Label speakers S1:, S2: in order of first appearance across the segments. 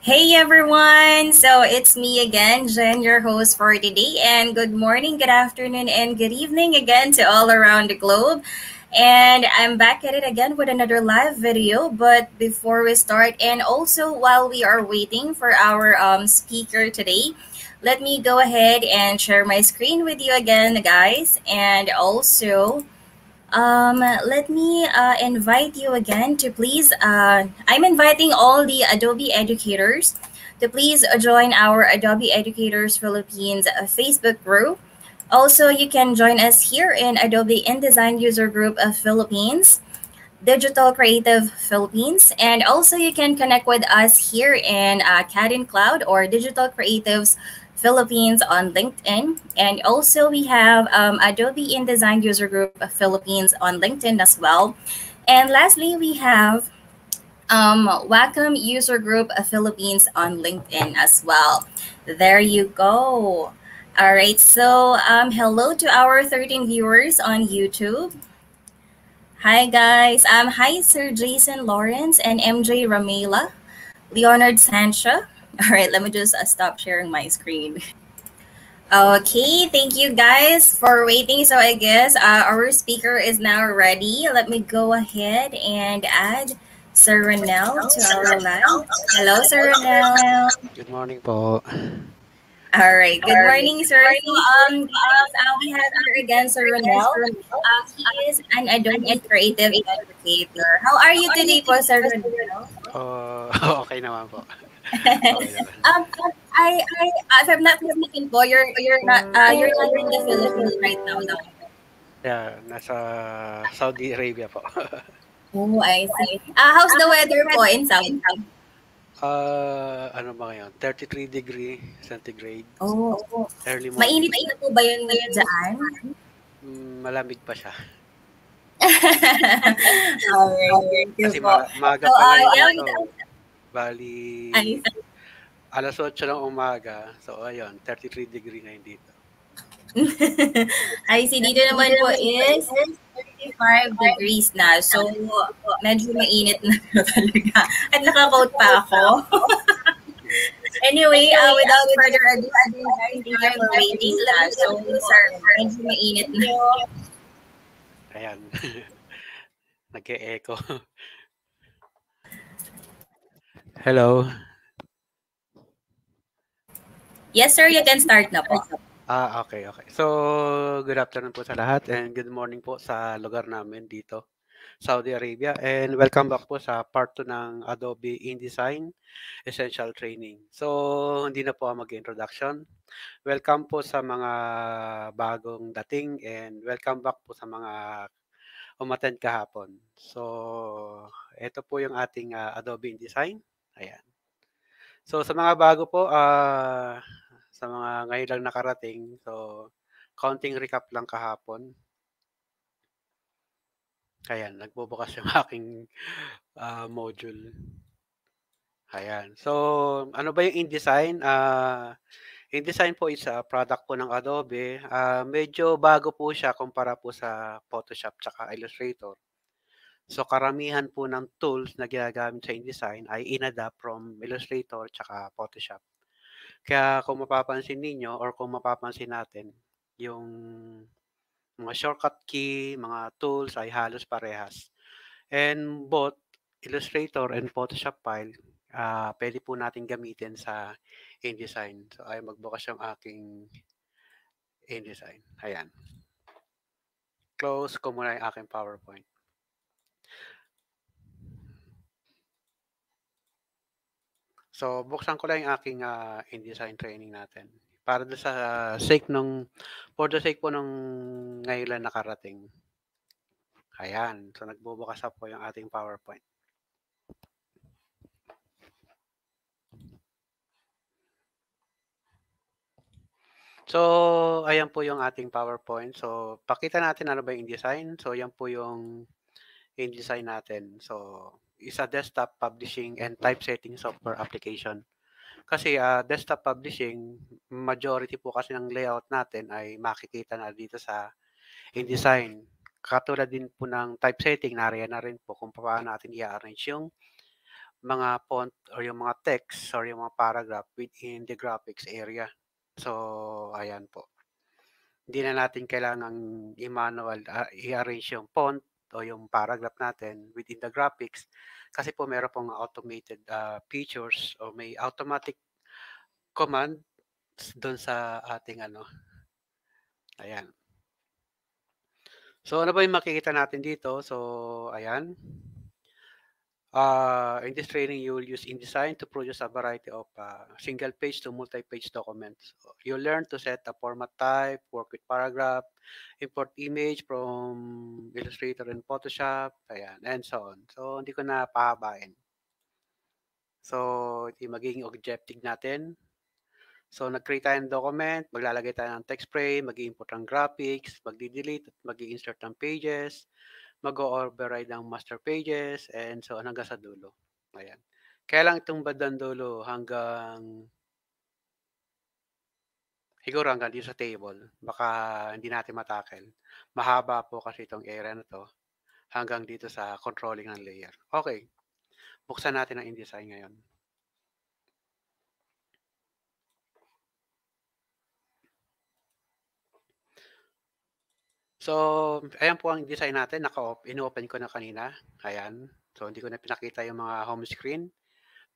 S1: Hey everyone! So it's me again, Jen, your host for today. And good morning, good afternoon, and good evening again to all around the globe. And I'm back at it again with another live video. But before we start, and also while we are waiting for our um, speaker today, let me go ahead and share my screen with you again, guys. And also, um, let me uh, invite you again to please, uh, I'm inviting all the Adobe educators to please join our Adobe Educators Philippines uh, Facebook group. Also, you can join us here in Adobe InDesign User Group of Philippines, Digital Creative Philippines, and also you can connect with us here in uh, Cloud or Digital Creatives Philippines on LinkedIn. And also we have um, Adobe InDesign User Group Philippines on LinkedIn as well. And lastly, we have um, Wacom User Group Philippines on LinkedIn as well. There you go. All right, so um, hello to our 13 viewers on YouTube. Hi, guys. Um, hi, Sir Jason Lawrence and MJ Ramela, Leonard Sancha, All right, let me just uh, stop sharing my screen. Okay, thank you guys for waiting. So I guess uh, our speaker is now ready. Let me go ahead and add Sir Renel to our live. Hello, Sir Renel.
S2: Good morning, Paul.
S1: All right. Good morning, sir. um, uh, we have here again Sir Ronel. Uh, he is an Adonia creative educator. How are you today po, Sir Ronel?
S2: Uh, okay naman po.
S1: Oh, um, um, I, I, uh, if I'm not mistaken po, you're, you're not, uh, you're not in the Philippines right now, no?
S2: Yeah, nasa Saudi Arabia po.
S1: oh, I see. Uh, how's the weather po in Saudi?
S2: Uh, ano ba ngayon? 33 degree centigrade. Oh, oh. Early morning. Mainit
S1: na po ba yun ngayon dyan?
S2: Mm, malamig pa siya. Alright, thank you Kasi po. Ma- maga so, uh, ngayon. Yeah, Bali, Ay, alas 8 ng umaga. So, ayun, 33 degree ngayon dito.
S1: Ay, si dito naman po is 35 degrees na. So, medyo mainit na talaga. At naka-coat pa ako. anyway, uh, without uh, further ado, thank you for waiting na. So, sir, medyo mainit na.
S2: Ayan. Nag-e-echo. Hello. Yes,
S1: sir. You can start na po.
S2: Ah, okay, okay. So, good afternoon po sa lahat and good morning po sa lugar namin dito, Saudi Arabia. And welcome back po sa part 2 ng Adobe InDesign Essential Training. So, hindi na po ako mag-introduction. Welcome po sa mga bagong dating and welcome back po sa mga umattend kahapon. So, ito po yung ating uh, Adobe InDesign. Ayan. So sa mga bago po, uh, sa mga ngayon lang nakarating, so counting recap lang kahapon. Ayan, nagbubukas yung aking uh, module. Ayan. So, ano ba yung InDesign? Uh, InDesign po is a product po ng Adobe. Uh, medyo bago po siya kumpara po sa Photoshop tsaka Illustrator. So karamihan po ng tools na ginagamit sa InDesign ay inadapt from Illustrator tsaka Photoshop. Kaya kung mapapansin ninyo or kung mapapansin natin, yung mga shortcut key, mga tools ay halos parehas. And both Illustrator and Photoshop file, uh, pwede po natin gamitin sa InDesign. So ay magbukas yung aking InDesign. Ayan. Close ko muna yung aking PowerPoint. So, buksan ko lang yung aking uh, InDesign training natin. Para do sa sake nung, for the sake po nung ngayon lang nakarating. Ayan. So, nagbubukas up po yung ating PowerPoint. So, ayan po yung ating PowerPoint. So, pakita natin ano ba yung InDesign. So, ayan po yung InDesign natin. So, is a desktop publishing and typesetting software application. Kasi uh, desktop publishing, majority po kasi ng layout natin ay makikita na dito sa InDesign. Katulad din po ng typesetting, nariyan na rin po kung paano natin i-arrange yung mga font or yung mga text or yung mga paragraph within the graphics area. So, ayan po. Hindi na natin kailangan i-manual, uh, i-arrange yung font o yung paragraph natin within the graphics kasi po meron pong automated uh, features o may automatic command doon sa ating ano. Ayan. So ano ba yung makikita natin dito? So ayan. Uh, in this training, you will use InDesign to produce a variety of uh, ah, single-page to multi-page documents. You'll learn to set a format type, work with paragraph, import image from Illustrator and Photoshop, ayan, and so on. So, hindi ko na pahabain. So, ito yung magiging objective natin. So, nag-create tayo ng document, maglalagay tayo ng text frame, mag import ng graphics, mag-delete, mag-insert ng pages, mag-override ang master pages and so on hanggang sa dulo. Ayan. Kaya lang itong bandang dulo hanggang siguro hanggang dito sa table. Baka hindi natin matakel. Mahaba po kasi itong area na to hanggang dito sa controlling ng layer. Okay. Buksan natin ang InDesign ngayon. So, ayan po ang design natin. Naka open ko na kanina. Ayan. So, hindi ko na pinakita yung mga home screen.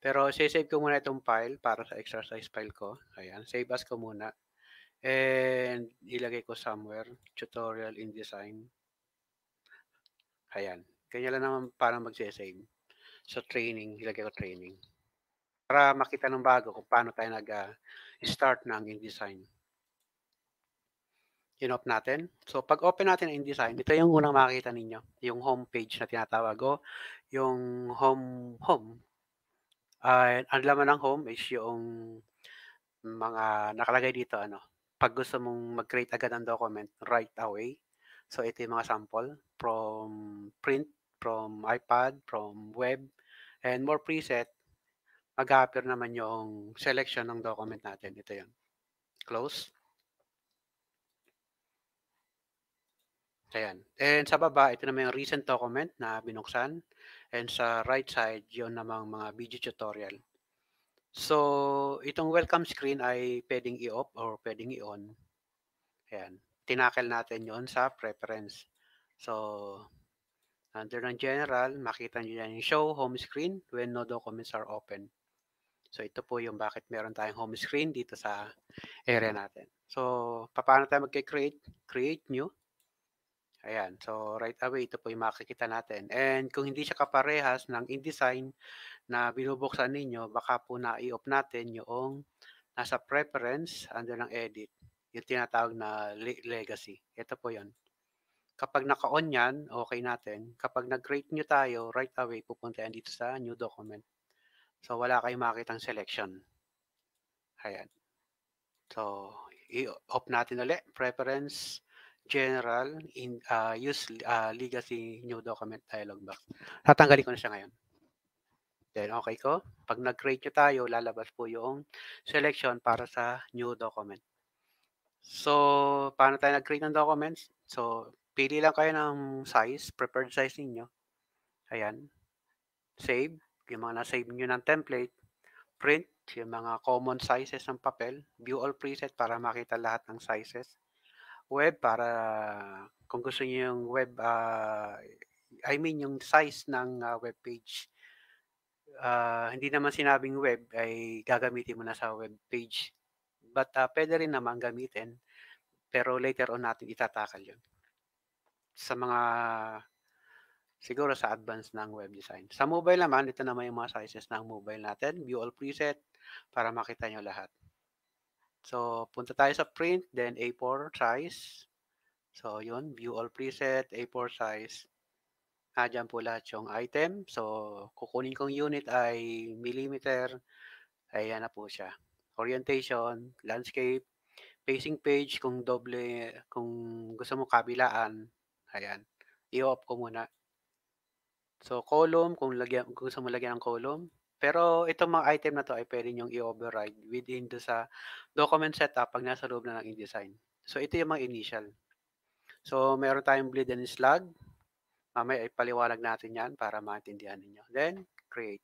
S2: Pero, save ko muna itong file para sa exercise file ko. Ayan. Save as ko muna. And, ilagay ko somewhere. Tutorial in design. Ayan. Kanya lang naman para mag-save. So, training. Ilagay ko training. Para makita ng bago kung paano tayo nag-start ah, uh, ng InDesign in-off natin. So, pag open natin ang InDesign, ito yung unang makikita ninyo. Yung home page na tinatawag ko, yung home home. Uh, ang laman ng home is yung mga nakalagay dito ano. Pag gusto mong mag-create agad ng document right away. So, ito yung mga sample from print, from iPad, from web, and more preset. Mag-appear naman yung selection ng document natin. Ito yun. Close. Ayan. And sa baba, ito naman yung recent document na binuksan. And sa right side, yon namang mga video tutorial. So, itong welcome screen ay pwedeng i-off or pwedeng i-on. Ayan. Tinakel natin yon sa preference. So, under ng general, makita nyo yan yung show home screen when no documents are open. So, ito po yung bakit meron tayong home screen dito sa area mm. natin. So, paano tayo mag-create? Create new. Ayan, so right away, ito po yung makikita natin. And kung hindi siya kaparehas ng InDesign na binubuksan ninyo, baka po na-i-off natin yung nasa preference, under ng edit, yung tinatawag na legacy. Ito po yon. Kapag naka-on yan, okay natin. Kapag nag-create nyo tayo, right away, pupunta yan dito sa new document. So, wala kayong makitang selection. Ayan. So, i-off natin ulit, preference, general in uh, use uh, legacy new document dialog box. Tatanggalin ko na siya ngayon. Then okay ko. Pag nag-create nyo tayo, lalabas po yung selection para sa new document. So, paano tayo nag-create ng documents? So, pili lang kayo ng size, preferred size ninyo. Ayan. Save. Yung mga na-save nyo ng template. Print. Yung mga common sizes ng papel. View all preset para makita lahat ng sizes web para kung gusto niyo yung web uh, I mean yung size ng uh, web page uh, hindi naman sinabing web ay gagamitin mo na sa web page but uh, pwede rin naman gamitin pero later on natin itatakal yun sa mga siguro sa advanced ng web design. Sa mobile naman, ito naman yung mga sizes ng mobile natin. View all preset para makita nyo lahat. So, punta tayo sa print, then A4 size. So, yun, view all preset, A4 size. Ah, dyan po lahat yung item. So, kukunin kong unit ay millimeter. Ayan na po siya. Orientation, landscape, facing page kung doble, kung gusto mo kabilaan. Ayan. I-off ko muna. So, column, kung, lagyan, kung gusto mo lagyan ng column. Pero itong mga item na to ay pwede niyong i-override within do sa document setup pag nasa loob na ng InDesign. So ito yung mga initial. So meron tayong bleed and slug. Mamaya ipaliwanag natin yan para maintindihan ninyo. Then, create.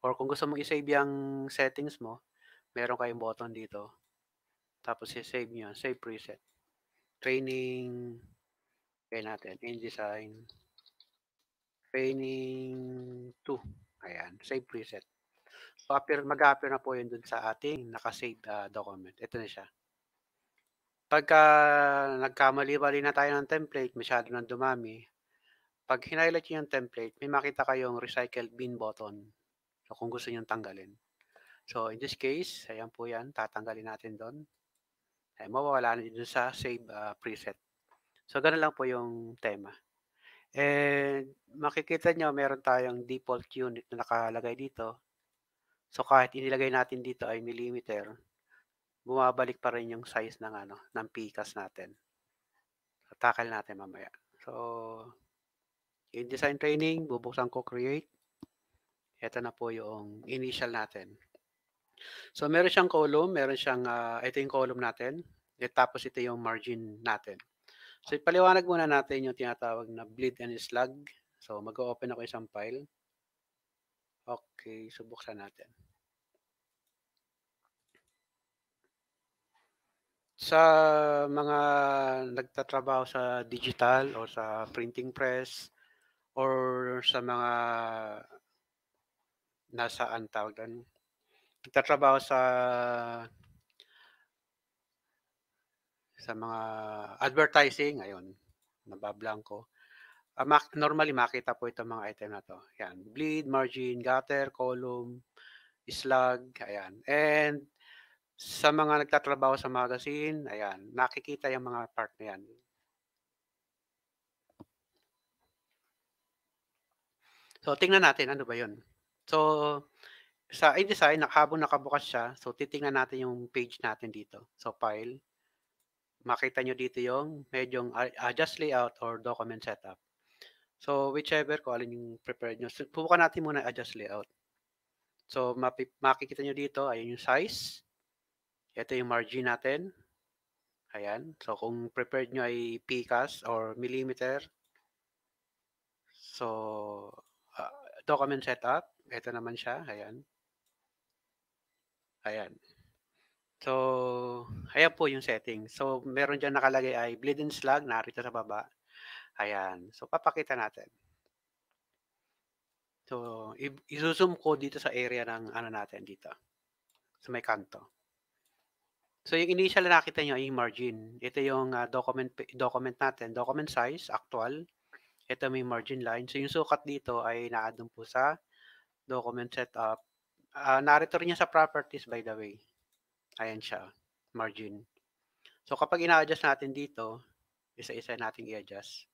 S2: Or kung gusto mong isave yung settings mo, meron kayong button dito. Tapos i-save nyo. Save preset. Training. Kaya natin. InDesign. Training 2. Ayan, save preset. So, appear, mag-appear na po yun dun sa ating nakasave uh, document. Ito na siya. Pagka nagkamali-bali na tayo ng template, masyado nang dumami, pag hinighlight yung template, may makita kayong recycle bin button. So, kung gusto nyo tanggalin. So, in this case, ayan po yan, tatanggalin natin doon. Ay, mawawala na dito sa save uh, preset. So, ganun lang po yung tema. And makikita nyo, meron tayong default unit na nakalagay dito. So kahit inilagay natin dito ay millimeter, bumabalik pa rin yung size ng ano, ng pikas natin. Tackle natin mamaya. So in design training, bubuksan ko create. Ito na po yung initial natin. So meron siyang column, meron siyang uh, ito yung column natin. At tapos ito yung margin natin. So ipaliwanag muna natin yung tinatawag na bleed and slug. So mag-open ako isang file. Okay, so natin. Sa mga nagtatrabaho sa digital o sa printing press or sa mga nasaan tawag doon, nagtatrabaho sa sa mga advertising, ayun, nabablangko. Uh, ah, mak- normally, makita po itong mga item na to. Yan, bleed, margin, gutter, column, slug, ayan. And sa mga nagtatrabaho sa magazine, ayan, nakikita yung mga part na yan. So, tingnan natin, ano ba yon So, sa InDesign, habang nakabukas siya, so titingnan natin yung page natin dito. So, file makita nyo dito yung medyong adjust ah, ah, layout or document setup. So, whichever kung alin yung prepared nyo. So, Pupukan natin muna adjust layout. So, makikita nyo dito, ayun yung size. Ito yung margin natin. Ayan. So, kung prepared nyo ay PCAS or millimeter. So, uh, document setup. Ito naman siya. Ayan. Ayan. So, ayan po yung setting. So, meron dyan nakalagay ay bleed and slug, narito sa baba. Ayan. So, papakita natin. So, isusum ko dito sa area ng ano natin dito. Sa may kanto. So, yung initial na nakita nyo ay margin. Ito yung uh, document, document natin. Document size, actual. Ito may margin line. So, yung sukat dito ay naadun po sa document setup. Uh, narito rin niya sa properties by the way. Ayan siya, margin. So kapag ina-adjust natin dito, isa-isa nating i-adjust.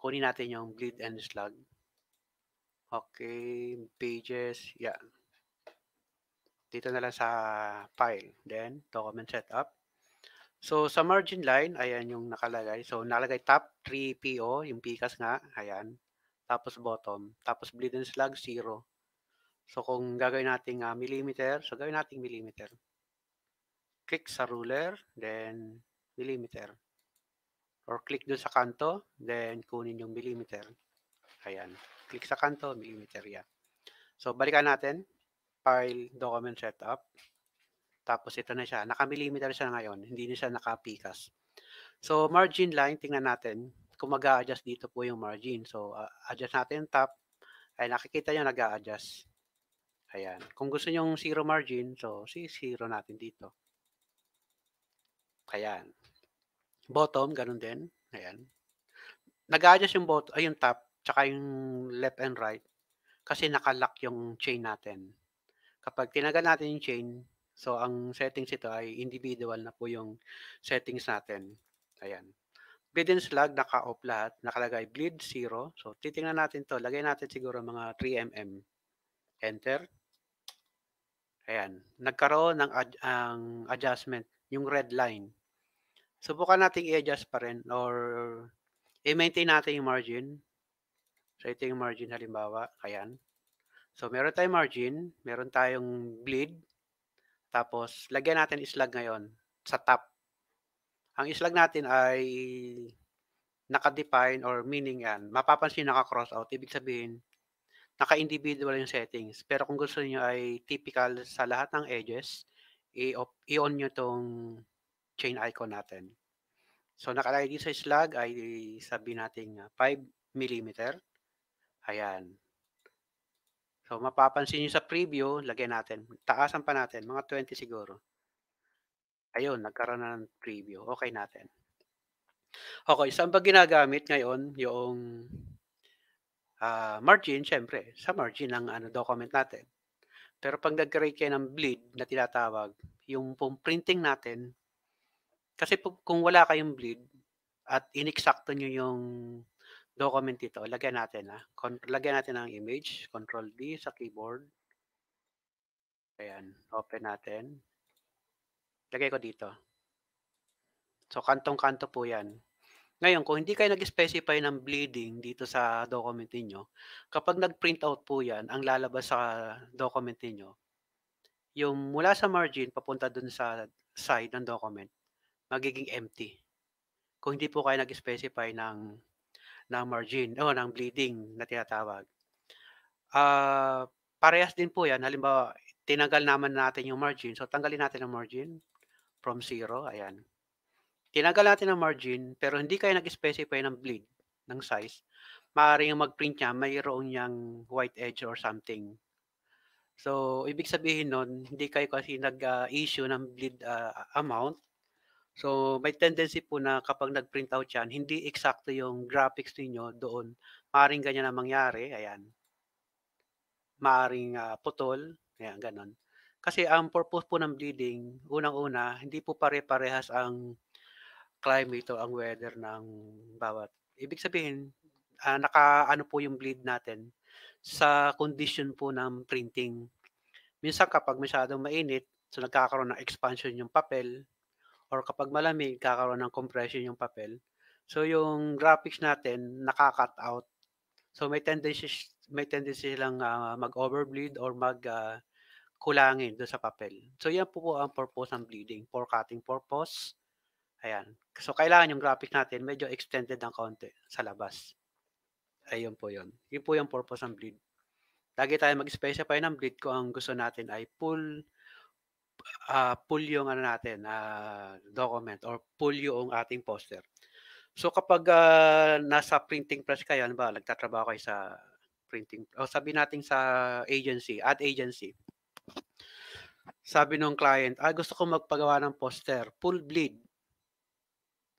S2: Kunin natin yung bleed and slug. Okay, pages, yeah. Dito na lang sa file. Then, document setup. So, sa margin line, ayan yung nakalagay. So, nakalagay top 3 PO, yung pikas nga, ayan. Tapos bottom. Tapos bleed and slug, 0. So kung gagawin nating uh, millimeter, so gawin nating millimeter. Click sa ruler, then millimeter. Or click doon sa kanto, then kunin yung millimeter. Ayan. Click sa kanto, millimeter yan. Yeah. So balikan natin, file, document setup. Tapos ito na siya. Naka-millimeter siya ngayon. Hindi na siya naka-picas. So margin line, tingnan natin. Kung mag adjust dito po yung margin. So uh, adjust natin top. Ay nakikita nyo nag a adjust Ayan. Kung gusto nyo zero margin, so si zero natin dito. Ayan. Bottom, ganun din. Ayan. Nag-adjust yung bottom, ay yung top, tsaka yung left and right. Kasi nakalock yung chain natin. Kapag tinagal natin yung chain, so ang settings ito ay individual na po yung settings natin. Ayan. Bleed and slug, naka-off lahat. Nakalagay bleed, zero. So, titingnan natin to. Lagay natin siguro mga 3 mm. Enter. Ayan, nagkaroon ng ad- ang adjustment, yung red line. Subukan nating i-adjust pa rin or i-maintain natin yung margin. So ito yung margin halimbawa, ayan. So meron tayong margin, meron tayong bleed, tapos lagyan natin islag ngayon sa top. Ang islag natin ay naka-define or meaning yan. Mapapansin naka-cross out. Ibig sabihin, naka-individual yung settings. Pero kung gusto niyo ay typical sa lahat ng edges, i-on nyo tong chain icon natin. So nakalagay dito sa slug ay sabi natin 5 mm. Ayan. So mapapansin niyo sa preview, lagyan natin. Taasan pa natin, mga 20 siguro. Ayun, nagkaroon na ng preview. Okay natin. Okay, saan ba ginagamit ngayon yung uh, margin, syempre, sa margin ng ano, document natin. Pero pag nag-create kayo ng bleed na tinatawag, yung printing natin, kasi kung wala kayong bleed at inexacto nyo yung document dito, lagyan natin ha. Ah. Con lagyan natin ang image, control D sa keyboard. Ayan, open natin. Lagay ko dito. So, kantong-kanto po yan. Ngayon, kung hindi kayo nag-specify ng bleeding dito sa document niyo, kapag nag-print out po yan, ang lalabas sa document niyo, yung mula sa margin papunta dun sa side ng document, magiging empty. Kung hindi po kayo nag-specify ng, ng margin o oh, ng bleeding na tinatawag. Uh, parehas din po yan. Halimbawa, tinagal naman natin yung margin. So, tanggalin natin ang margin from zero. Ayan tinagal natin ang margin, pero hindi kayo nag-specify ng bleed, ng size, maaaring yung mag-print niya, mayroon niyang white edge or something. So, ibig sabihin nun, hindi kayo kasi nag-issue ng bleed uh, amount. So, may tendency po na kapag nag-print out yan, hindi eksakto yung graphics niyo doon. Maaring ganyan na mangyari. Ayan. Maaring uh, putol. Ayan, ganun. Kasi ang purpose po ng bleeding, unang-una, hindi po pare-parehas ang climate o ang weather ng bawat. Ibig sabihin, uh, ah, naka ano po yung bleed natin sa condition po ng printing. Minsan kapag masyadong mainit, so nagkakaroon ng expansion yung papel or kapag malamig, kakaroon ng compression yung papel. So yung graphics natin nakaka cut out. So may tendency may tendency lang uh, ah, mag-overbleed or mag uh, kulangin do sa papel. So yan po po ang purpose ng bleeding for cutting purpose Ayan. So, kailangan yung graphic natin medyo extended ng konti sa labas. Ayun po yun. Yun po yung purpose ng bleed. Lagi tayo mag-specify ng bleed kung ang gusto natin ay pull uh, pull yung ano natin, uh, document or pull yung ating poster. So kapag uh, nasa printing press kayo, ano ba, nagtatrabaho kayo sa printing, o sabi natin sa agency, ad agency, sabi nung client, ah, gusto ko magpagawa ng poster, full bleed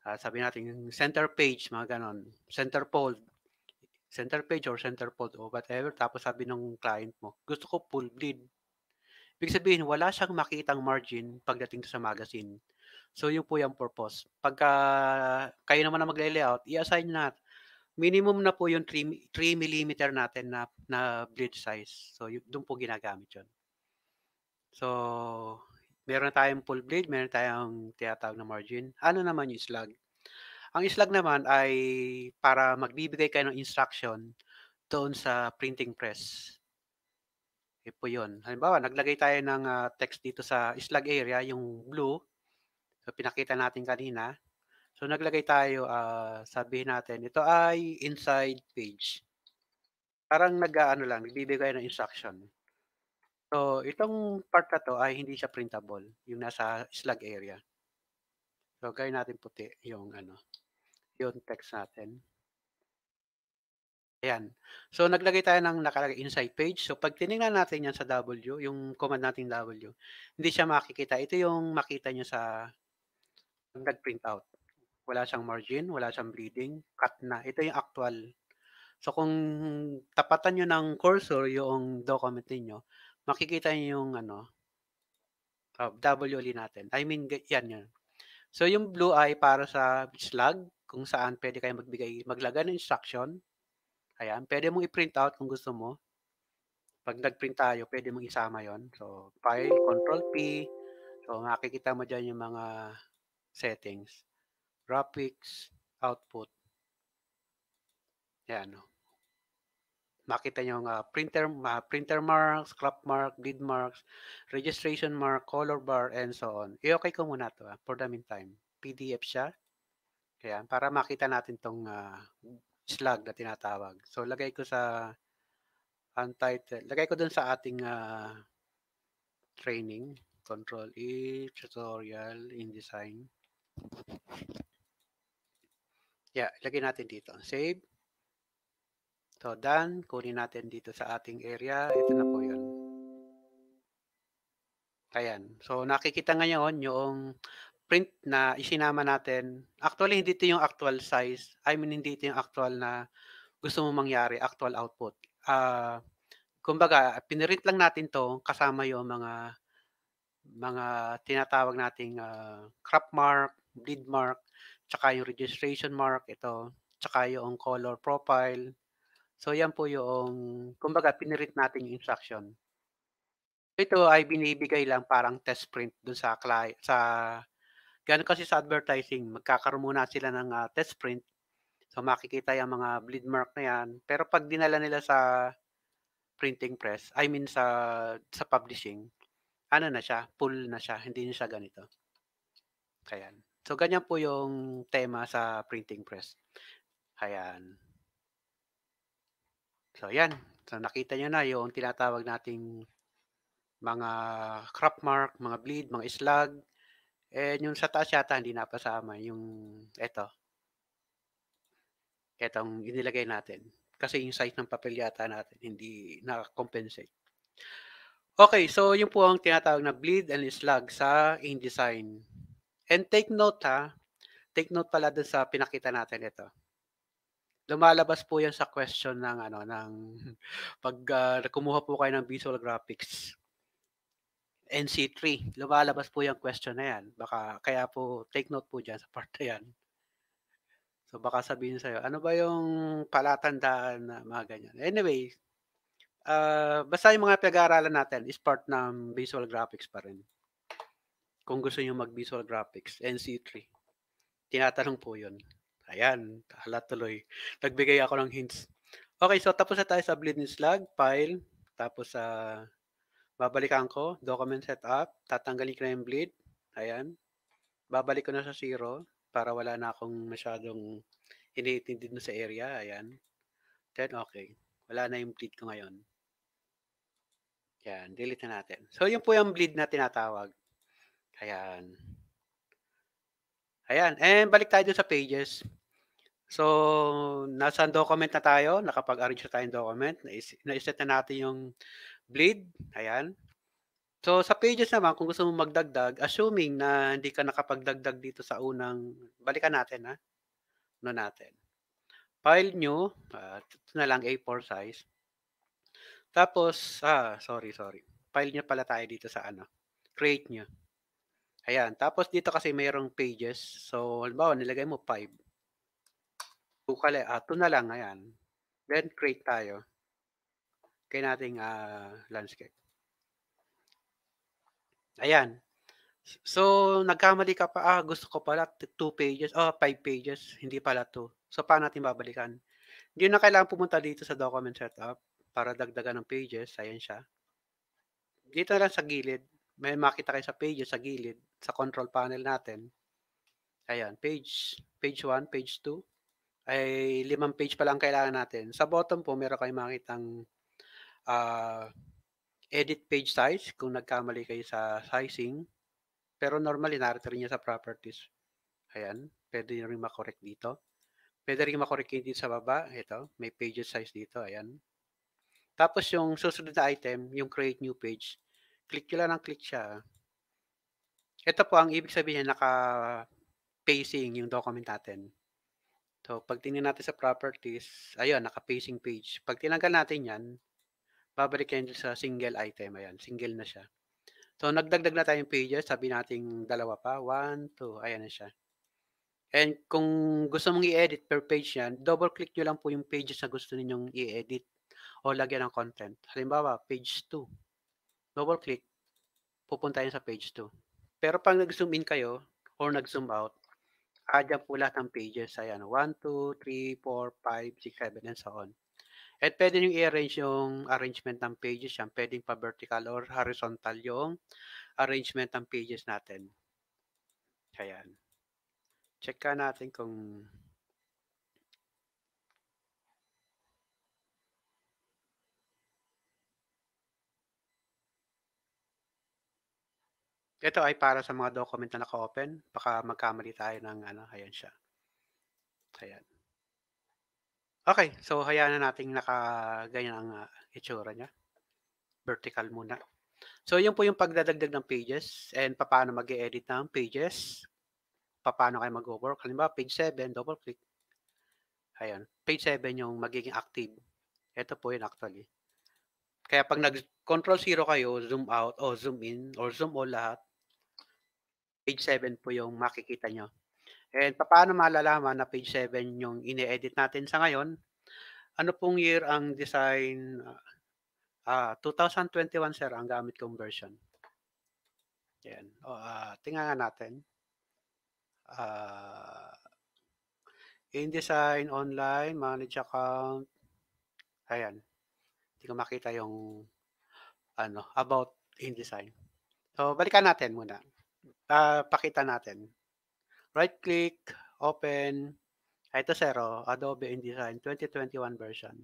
S2: uh, sabi natin center page, mga ganon, center fold, center page or center fold o whatever, tapos sabi ng client mo, gusto ko full bleed. Ibig sabihin, wala siyang makitang margin pagdating sa magazine. So, yun po yung purpose. Pagka kayo naman na magle-layout, i-assign na minimum na po yung 3, 3 mm natin na, na bleed size. So, yun, doon po ginagamit yun. So, meron tayong full blade, meron tayong tinatawag na margin. Ano naman yung slug? Ang slug naman ay para magbibigay kayo ng instruction doon sa printing press. Okay po yun. Halimbawa, naglagay tayo ng uh, text dito sa slug area, yung blue. So, pinakita natin kanina. So, naglagay tayo, uh, sabihin natin, ito ay inside page. Parang nag-ano lang, nagbibigay ng instruction. So, itong part na to ay hindi siya printable, yung nasa slug area. So, gawin natin puti yung ano, yung text natin. Ayan. So, naglagay tayo ng nakalagay inside page. So, pag tinignan natin yan sa W, yung command natin W, hindi siya makikita. Ito yung makita nyo sa nag-print out. Wala siyang margin, wala siyang bleeding, cut na. Ito yung actual. So, kung tapatan nyo ng cursor yung document niyo makikita niyo yung ano, uh, W e natin. I mean, yan yun. So, yung blue ay para sa slug, kung saan pwede kayo magbigay, maglagay ng instruction. Ayan, pwede mong i-print out kung gusto mo. Pag nag-print tayo, pwede mong isama yon So, file, control P. So, makikita mo dyan yung mga settings. Graphics, output. Ayan, no? Oh makita nyo nga printer, uh, printer marks, crop mark, bleed marks, registration mark, color bar, and so on. I-okay ko muna to ha, ah, for the meantime. PDF siya. Kaya para makita natin tong uh, slug na tinatawag. So lagay ko sa untitled. Lagay ko dun sa ating uh, training. Control E, tutorial, InDesign. Yeah, lagay natin dito. Save. So done, kunin natin dito sa ating area. Ito na po yun. Ayan. So nakikita ngayon yung print na isinama natin. Actually, hindi ito yung actual size. I mean, hindi ito yung actual na gusto mo mangyari, actual output. Uh, kumbaga, pinirint lang natin to kasama yung mga mga tinatawag nating uh, crop mark, bleed mark, tsaka yung registration mark, ito, tsaka yung color profile, So yan po yung, kumbaga, pinirit natin yung instruction. Ito ay binibigay lang parang test print dun sa client, sa, ganun kasi sa advertising, magkakaroon muna sila ng uh, test print. So makikita yung mga bleed mark na yan. Pero pag dinala nila sa printing press, I mean sa, sa publishing, ano na siya, full na siya, hindi na siya ganito. Ayan. So ganyan po yung tema sa printing press. Ayan. So, yan. So, nakita nyo na yung tinatawag nating mga crop mark, mga bleed, mga slug. And yung sa taas yata, hindi napasama. Yung eto. Etong inilagay natin. Kasi yung size ng papel yata natin, hindi nakakompensate. Okay, so yun po ang tinatawag na bleed and slug sa InDesign. And take note ha, take note pala dun sa pinakita natin ito lumalabas po 'yan sa question ng ano ng pag uh, kumuha po kayo ng visual graphics NC3. Lumalabas po 'yang question na yan. Baka, kaya po, take note po dyan sa part na yan. So, baka sabihin sa'yo, ano ba yung palatandaan na mga ganyan. Anyway, uh, basta yung mga pag-aaralan natin is part ng visual graphics pa rin. Kung gusto niyo mag-visual graphics, NC3. Tinatanong po yun. Ayan, hala tuloy. Nagbigay ako ng hints. Okay, so tapos na tayo sa bleed and slug, file, tapos sa uh, babalikan ko, document setup, tatanggalin ko na yung bleed. Ayan. Babalik ko na sa zero para wala na akong masyadong iniitindi na sa area. Ayan. Then, okay. Wala na yung bleed ko ngayon. Ayan, delete na natin. So, yun po yung bleed na tinatawag. Ayan. Ayan. And balik tayo sa pages. So, nasa document na tayo. Nakapag-arrange na tayong document. Na-set na natin yung bleed. Ayan. So, sa pages naman, kung gusto mo magdagdag, assuming na hindi ka nakapagdagdag dito sa unang, balikan natin ha. Ano natin. File new, uh, ito na lang A4 size. Tapos, ah, sorry, sorry. File nyo pala tayo dito sa ano. Create nyo. Ayan. Tapos dito kasi mayroong pages. So, halimbawa, nilagay mo 5. Ukali, uh, ah, two na lang, ayan. Then, create tayo. kay nating uh, landscape. Ayan. So, nagkamali ka pa, ah, gusto ko pala 2 pages, oh, 5 pages, hindi pala 2. So, paano natin babalikan? Hindi na kailangan pumunta dito sa document setup para dagdagan ng pages. Ayan siya. Dito na lang sa gilid. May makita kayo sa pages sa gilid, sa control panel natin. Ayan, page, page 1, page 2 ay limang page pa lang kailangan natin. Sa bottom po, meron kayong makitang uh, ah, edit page size kung nagkamali kayo sa sizing. Pero normally, narito rin niya sa properties. Ayan, pwede rin makorek dito. Pwede rin makorek dito sa baba. Ito, may page size dito. Ayan. Tapos yung susunod na item, yung create new page. Click nyo lang ang click siya. Ito po ang ibig sabihin niya naka-pacing yung document natin. So, pag tingnan natin sa properties, ayun, naka-facing page. Pag tinanggal natin yan, babalik yan sa single item. Ayan, single na siya. So, nagdagdag na tayong pages. Sabi natin dalawa pa. One, two. Ayan na siya. And kung gusto mong i-edit per page yan, double-click nyo lang po yung pages na gusto ninyong i-edit o lagyan ng content. Halimbawa, page 2. Double-click, pupunta yan sa page 2. Pero pag nag-zoom in kayo or nag-zoom out, Adyan po lahat ng pages. Ayan, 1, 2, 3, 4, 5, 6, 7, and so on. At pwede nyo i-arrange yung arrangement ng pages yan. Pwedeng pa-vertical or horizontal yung arrangement ng pages natin. Ayan. Check ka natin kung Ito ay para sa mga document na naka-open. Baka magkamali tayo ng ano, ayan siya. Ayan. Okay, so hayaan na nating naka ganyan ang uh, itsura niya. Vertical muna. So yun po yung pagdadagdag ng pages and paano mag edit ng pages. Paano kayo mag-work. Halimbawa, page 7, double click. Ayan, page 7 yung magiging active. Ito po yun actually. Kaya pag nag-control 0 kayo, zoom out o zoom in or zoom all lahat, page 7 po yung makikita nyo. And paano malalaman na page 7 yung ine-edit natin sa ngayon? Ano pong year ang design? Uh, ah, 2021 ah, sir ang gamit kong version. Yan. uh, ah, tingnan natin. Uh, InDesign online, manage account. Ayan. Hindi ko makita yung ano, about InDesign. So, balikan natin muna uh, pakita natin. Right click, open. Ah, ito sir, Adobe InDesign 2021 version.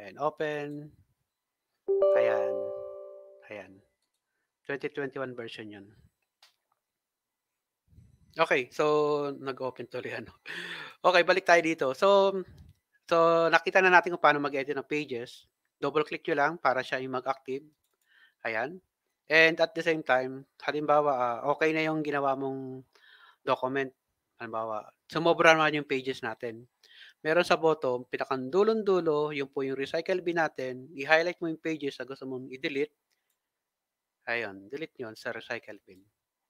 S2: Ayan, open. Ayan. Ayan. 2021 version yun. Okay, so nag-open to ano. Okay, balik tayo dito. So, so nakita na natin kung paano mag-edit ng pages. Double click nyo lang para siya yung mag-active. Ayan. And at the same time, halimbawa, uh, okay na yung ginawa mong document. Halimbawa, sumobra naman yung pages natin. Meron sa bottom, pinakandulong dulo, yung po yung recycle bin natin. I-highlight mo yung pages na gusto mong i-delete. Ayun, delete yon sa recycle bin.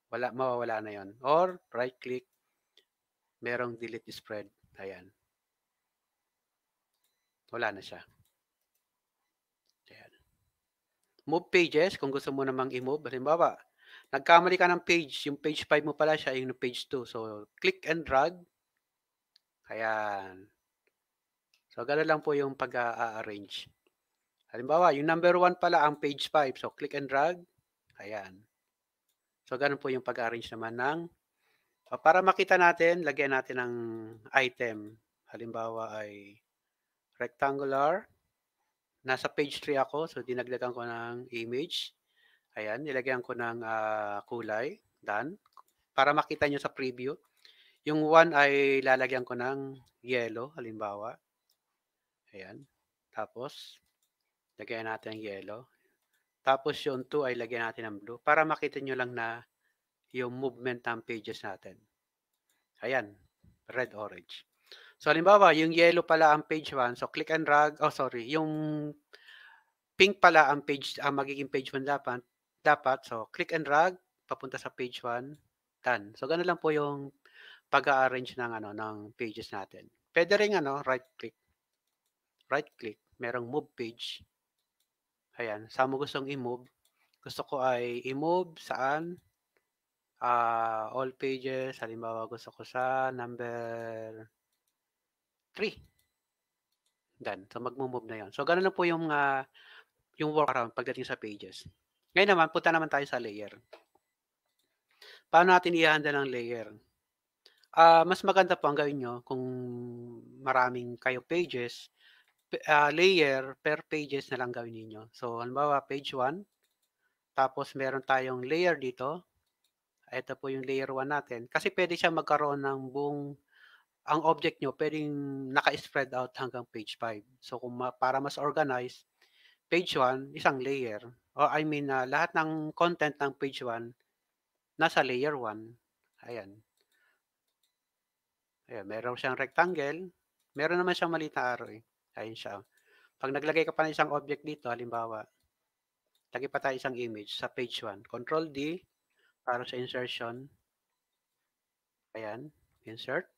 S2: Wala, mawawala na yon Or, right-click, merong delete spread. Ayan. Wala na siya move pages kung gusto mo namang i-move. Halimbawa, nagkamali ka ng page. Yung page 5 mo pala siya, yung page 2. So, click and drag. Ayan. So, gano'n lang po yung pag-arrange. Halimbawa, yung number 1 pala ang page 5. So, click and drag. Ayan. So, gano'n po yung pag-arrange naman ng para makita natin, lagyan natin ng item. Halimbawa ay rectangular nasa page 3 ako, so dinagdagan ko ng image. Ayan, nilagyan ko ng uh, kulay. Done. Para makita nyo sa preview. Yung 1 ay lalagyan ko ng yellow, halimbawa. Ayan. Tapos, lagyan natin ng yellow. Tapos yung 2 ay lagyan natin ng blue para makita nyo lang na yung movement ng pages natin. Ayan, red-orange. So halimbawa, yung yellow pala ang page 1. So click and drag. Oh, sorry. Yung pink pala ang page ang magiging page 1 dapat. Dapat. So click and drag papunta sa page 1. Done. So ganun lang po yung pag-arrange ng ano ng pages natin. Pwede ring ano, right click. Right click, merong move page. Ayan, saan mo gustong i-move? Gusto ko ay i-move saan? Uh, all pages, halimbawa gusto ko sa number 3. Done. So, magmo-move na yon So, ganun na po yung, uh, yung workaround pagdating sa pages. Ngayon naman, punta naman tayo sa layer. Paano natin i-handle ang layer? Uh, mas maganda po ang gawin nyo kung maraming kayo pages, uh, layer per pages na lang gawin niyo. So, halimbawa, page 1, tapos meron tayong layer dito. Ito po yung layer 1 natin. Kasi pwede siya magkaroon ng buong ang object nyo pwedeng naka-spread out hanggang page 5. So kung ma- para mas organize, page 1, isang layer. O I mean, uh, lahat ng content ng page 1, nasa layer 1. Ayan. Ayan, meron siyang rectangle. Meron naman siyang maliit na arrow. Eh. Ayan siya. Pag naglagay ka pa ng isang object dito, halimbawa, lagay pa tayo isang image sa page 1. Control D para sa insertion. Ayan, insert.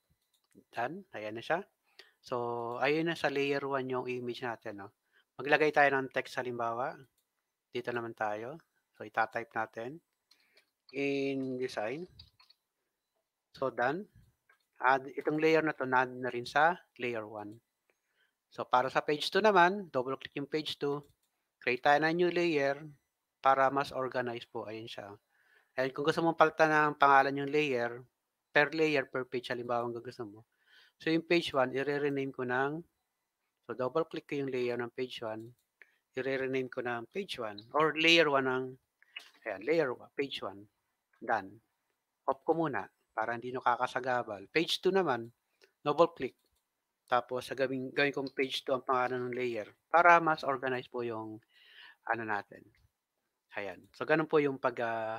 S2: Done. Ayan na siya. So, ayun na sa layer 1 yung image natin. No? Maglagay tayo ng text halimbawa. Dito naman tayo. So, itatype natin. In design. So, done. Add, itong layer na to na na rin sa layer 1. So, para sa page 2 naman, double click yung page 2. Create tayo ng new layer para mas organize po. Ayun siya. And kung gusto mong palitan ng pangalan yung layer, per layer, per page, halimbawa ang gagawin mo. So, yung page 1, i-rename ko ng, so double click ko yung layer ng page 1, i-rename ko ng page 1, or layer 1 ng, ayan, layer 1, page 1, done. Off ko muna, para hindi nakakasagabal. Page 2 naman, double click. Tapos, sa gawin, gawin kong page 2 ang pangalan ng layer, para mas organize po yung, ano natin. Ayan. So, ganun po yung pag, uh,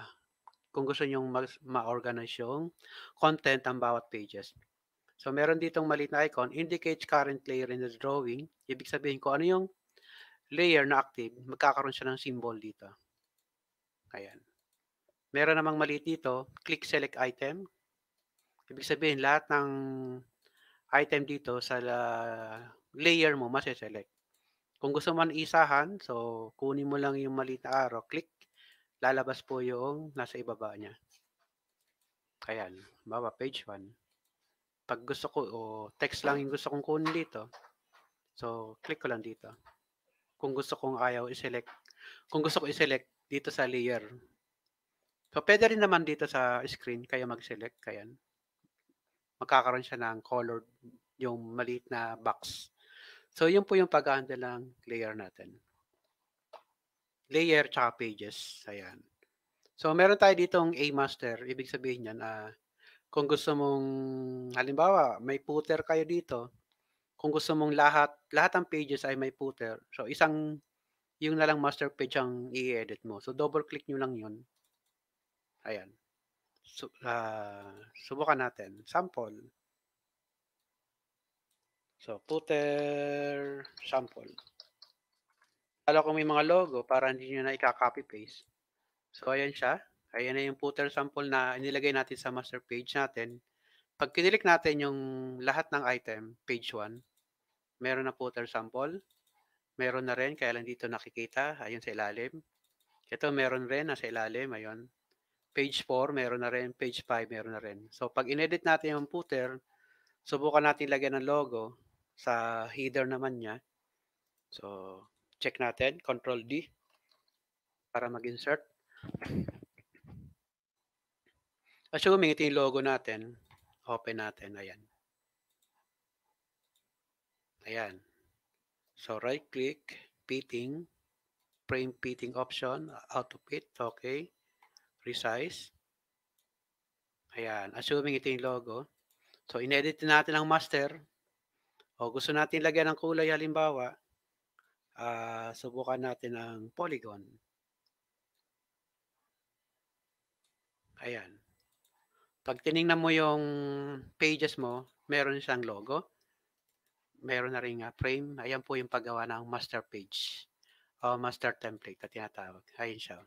S2: kung gusto nyong ma-organize yung content ang bawat pages. So, meron ditong maliit na icon, indicates current layer in the drawing. Ibig sabihin ko ano yung layer na active, magkakaroon siya ng symbol dito. Ayan. Meron namang maliit dito, click select item. Ibig sabihin, lahat ng item dito sa uh, layer mo, masiselect. Kung gusto mo isahan, so kunin mo lang yung maliit na arrow, click lalabas po yung nasa ibaba niya. Kaya, baba page 1. Pag gusto ko, o text lang yung gusto kong kunin dito. So, click ko lang dito. Kung gusto kong ayaw i-select, kung gusto ko i-select dito sa layer. So, pwede rin naman dito sa screen, kaya mag-select, kayan. Magkakaroon siya ng colored, yung maliit na box. So, yun po yung pag-handle ng layer natin layer tsaka pages. Ayan. So, meron tayo dito ditong A master. Ibig sabihin niyan, uh, kung gusto mong, halimbawa, may footer kayo dito, kung gusto mong lahat, lahat ng pages ay may footer. So, isang, yung na lang master page ang i-edit mo. So, double click nyo lang yun. Ayan. So, uh, subukan natin. Sample. So, footer sample. Lalo kung may mga logo para hindi nyo na ika-copy paste. So, ayan siya. Ayan na yung footer sample na inilagay natin sa master page natin. Pag kinilik natin yung lahat ng item, page 1, meron na footer sample. Meron na rin, kaya lang dito nakikita. Ayun sa ilalim. Ito meron rin, na sa ilalim. Ayun. Page 4, meron na rin. Page 5, meron na rin. So, pag inedit natin yung footer, subukan natin lagyan ng logo sa header naman niya. So, check natin, Control D para mag-insert. Assuming ito yung logo natin, open natin, ayan. Ayan. So right click, fitting, frame fitting option, auto fit, okay. Resize. Ayan, assuming ito yung logo. So inedit natin ang master. O gusto natin lagyan ng kulay halimbawa, uh, subukan natin ang polygon. Ayan. Pag tiningnan mo yung pages mo, meron siyang logo. Meron na rin uh, frame. Ayan po yung paggawa ng master page o master template na tinatawag. Ayan siya.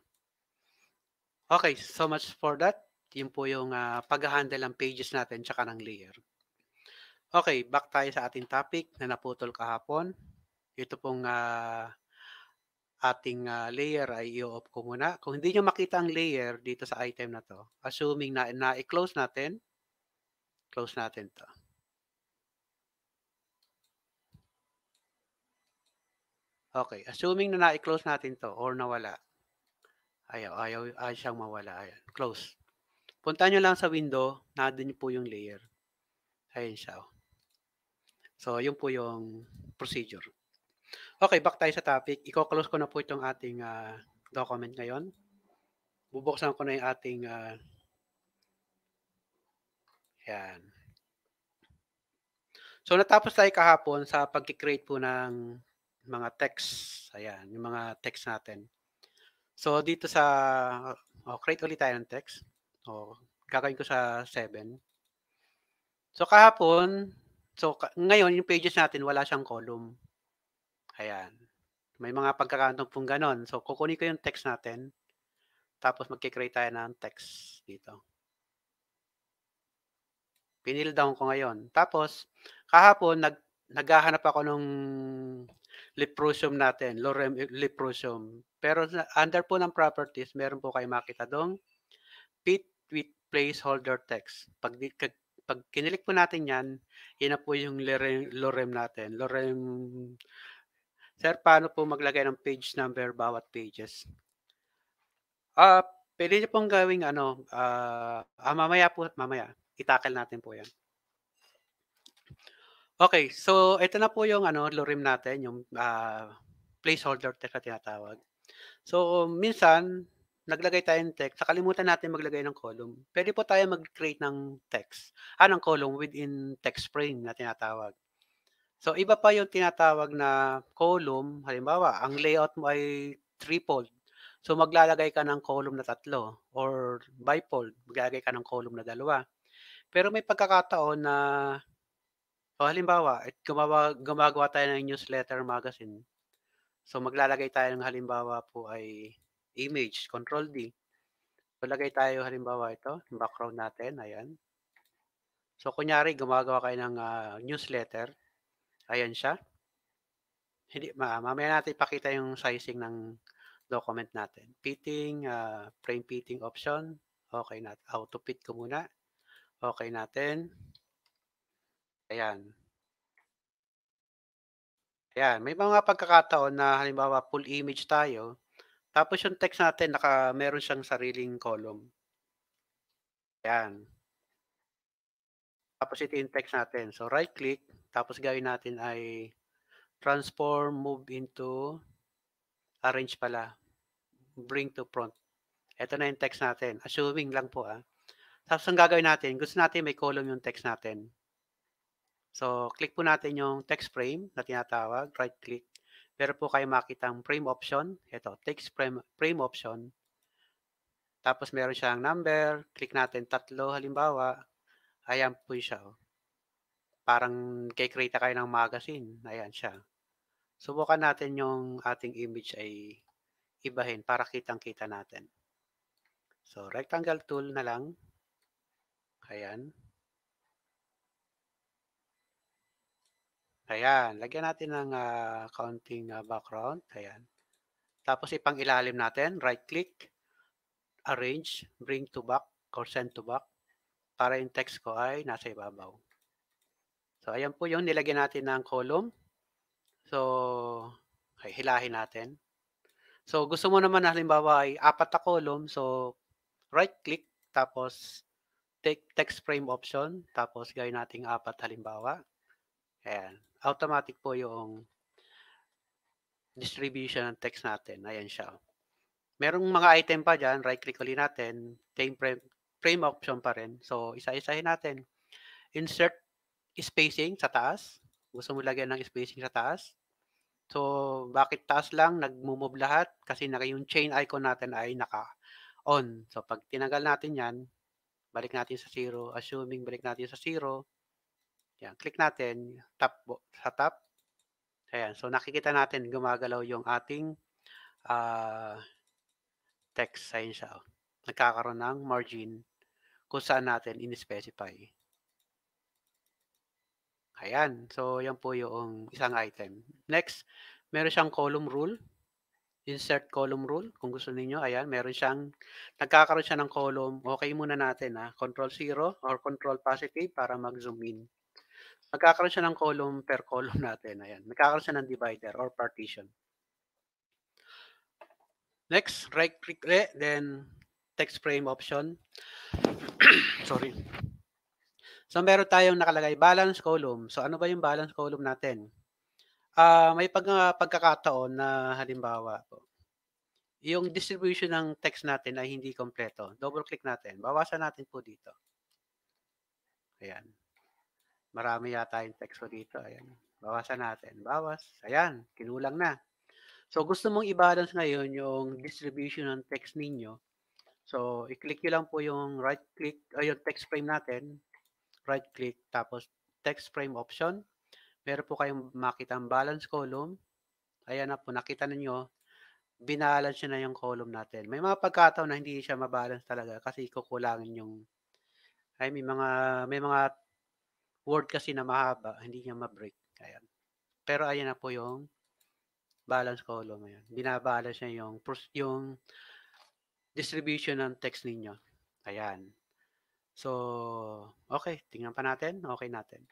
S2: Okay, so much for that. Yun po yung uh, pag-handle ng pages natin tsaka ng layer. Okay, back tayo sa ating topic na naputol kahapon ito pong uh, ating uh, layer ay i-off ko muna. Kung hindi nyo makita ang layer dito sa item na to, assuming na na-close i natin, close natin to. Okay, assuming na na-close natin to or nawala. Ayaw, ayaw, ayaw siyang mawala. Ayan, close. Punta nyo lang sa window, nandun po yung layer. Ayan siya. Oh. So, yun po yung procedure. Okay, back tayo sa topic. Iko-close ko na po itong ating uh, document ngayon. Bubuksan ko na yung ating uh, yan. So natapos tayo kahapon sa pagki-create po ng mga text. Ayan, yung mga text natin. So dito sa oh, create ulit tayo ng text. O oh, gagawin ko sa 7. So kahapon, so ngayon yung pages natin wala siyang column. Ayan. May mga pagkakantong pong ganon. So, kukunin ko yung text natin. Tapos, magkikreate tayo ng text dito. Pinil down ko ngayon. Tapos, kahapon, nag, naghahanap ako nung leprosium natin, lorem eh, leprosium. Pero under po ng properties, meron po kayo makita dong fit with placeholder text. Pag, pag kinilik po natin yan, yan na po yung lorem, lorem natin. Lorem Sir, paano po maglagay ng page number bawat pages? Ah, uh, pwede niyo pong gawing ano, uh, ah, mamaya po, mamaya. Itakal natin po yan. Okay, so ito na po yung ano, lorem natin, yung uh, placeholder text na tinatawag. So, minsan, naglagay tayo ng text, nakalimutan natin maglagay ng column. Pwede po tayo mag-create ng text, ah, ng column within text frame na tinatawag. So iba pa yung tinatawag na column. Halimbawa, ang layout mo ay threefold. So maglalagay ka ng column na tatlo or bifold, maglalagay ka ng column na dalawa. Pero may pagkakataon na o halimbawa, at eh, gumawa, gumagawa tayo ng newsletter magazine. So maglalagay tayo ng halimbawa po ay image, control D. So lagay tayo halimbawa ito, background natin, ayan. So kunyari gumagawa kayo ng uh, newsletter. Ayan siya. Hindi, ma mamaya natin ipakita yung sizing ng document natin. Fitting, uh, frame fitting option. Okay na. Auto fit ko muna. Okay natin. Ayan. Ayan. May mga pagkakataon na halimbawa full image tayo. Tapos yung text natin, naka, meron siyang sariling column. Ayan. Tapos ito yung text natin. So right click, tapos gawin natin ay transform, move into, arrange pala, bring to front. Ito na yung text natin. Assuming lang po ah. Tapos ang gagawin natin, gusto natin may column yung text natin. So, click po natin yung text frame na tinatawag, right click. Pero po kayo makita ang frame option. Ito, text frame, frame option. Tapos meron siyang number. Click natin tatlo halimbawa. Ayan po siya. Oh parang kay kikreate kayo ng magazine. Ayan siya. Subukan natin yung ating image ay ibahin para kitang-kita natin. So, rectangle tool na lang. Ayan. Ayan. Lagyan natin ng uh, ah, counting uh, ah, background. Ayan. Tapos ipang-ilalim natin. Right-click. Arrange. Bring to back or send to back. Para yung text ko ay nasa ibabaw. So, ayan po yun. Nilagyan natin ng column. So, okay, hilahin natin. So, gusto mo naman halimbawa ay apat na column. So, right-click, tapos take text frame option, tapos gawin nating apat halimbawa. Ayan. Automatic po yung distribution ng text natin. Ayan siya. Merong mga item pa dyan, right-click ulit natin, frame, frame option pa rin. So, isa-isahin natin. Insert spacing sa taas. Gusto mo lagyan ng spacing sa taas. So, bakit taas lang? Nag-move lahat kasi naka yung chain icon natin ay naka-on. So, pag tinagal natin yan, balik natin sa zero. Assuming balik natin sa zero, yan, click natin top, sa top. Ayan, so nakikita natin gumagalaw yung ating uh, text sign siya. Oh. Nagkakaroon ng margin kung saan natin in-specify. Ayan. So, yan po yung isang item. Next, meron siyang column rule. Insert column rule. Kung gusto niyo ayan, meron siyang, nagkakaroon siya ng column. Okay muna natin, ha. Ah. Control 0 or control positive para mag-zoom in. Magkakaroon siya ng column per column natin. Ayan. Magkakaroon siya ng divider or partition. Next, right click, then text frame option. Sorry. So meron tayong nakalagay balance column. So ano ba yung balance column natin? Uh, may pag, uh, pagkakataon na halimbawa yung distribution ng text natin ay hindi kompleto. Double click natin. Bawasan natin po dito. Ayan. Marami yata yung text ko dito. Ayan. Bawasan natin. Bawas. Ayan. Kinulang na. So gusto mong i-balance ngayon yung distribution ng text ninyo. So i-click nyo lang po yung right click o yung text frame natin right click, tapos text frame option. Meron po kayong makita ang balance column. Ayan na po, nakita ninyo, binalance na yung column natin. May mga pagkataon na hindi siya mabalance talaga kasi kukulangin yung, ay may mga, may mga word kasi na mahaba, hindi niya ma-break. Ayan. Pero ayan na po yung balance column. Ayan. Binabalance niya yung, yung distribution ng text ninyo. Ayan. So, okay, tingnan pa natin, okay natin.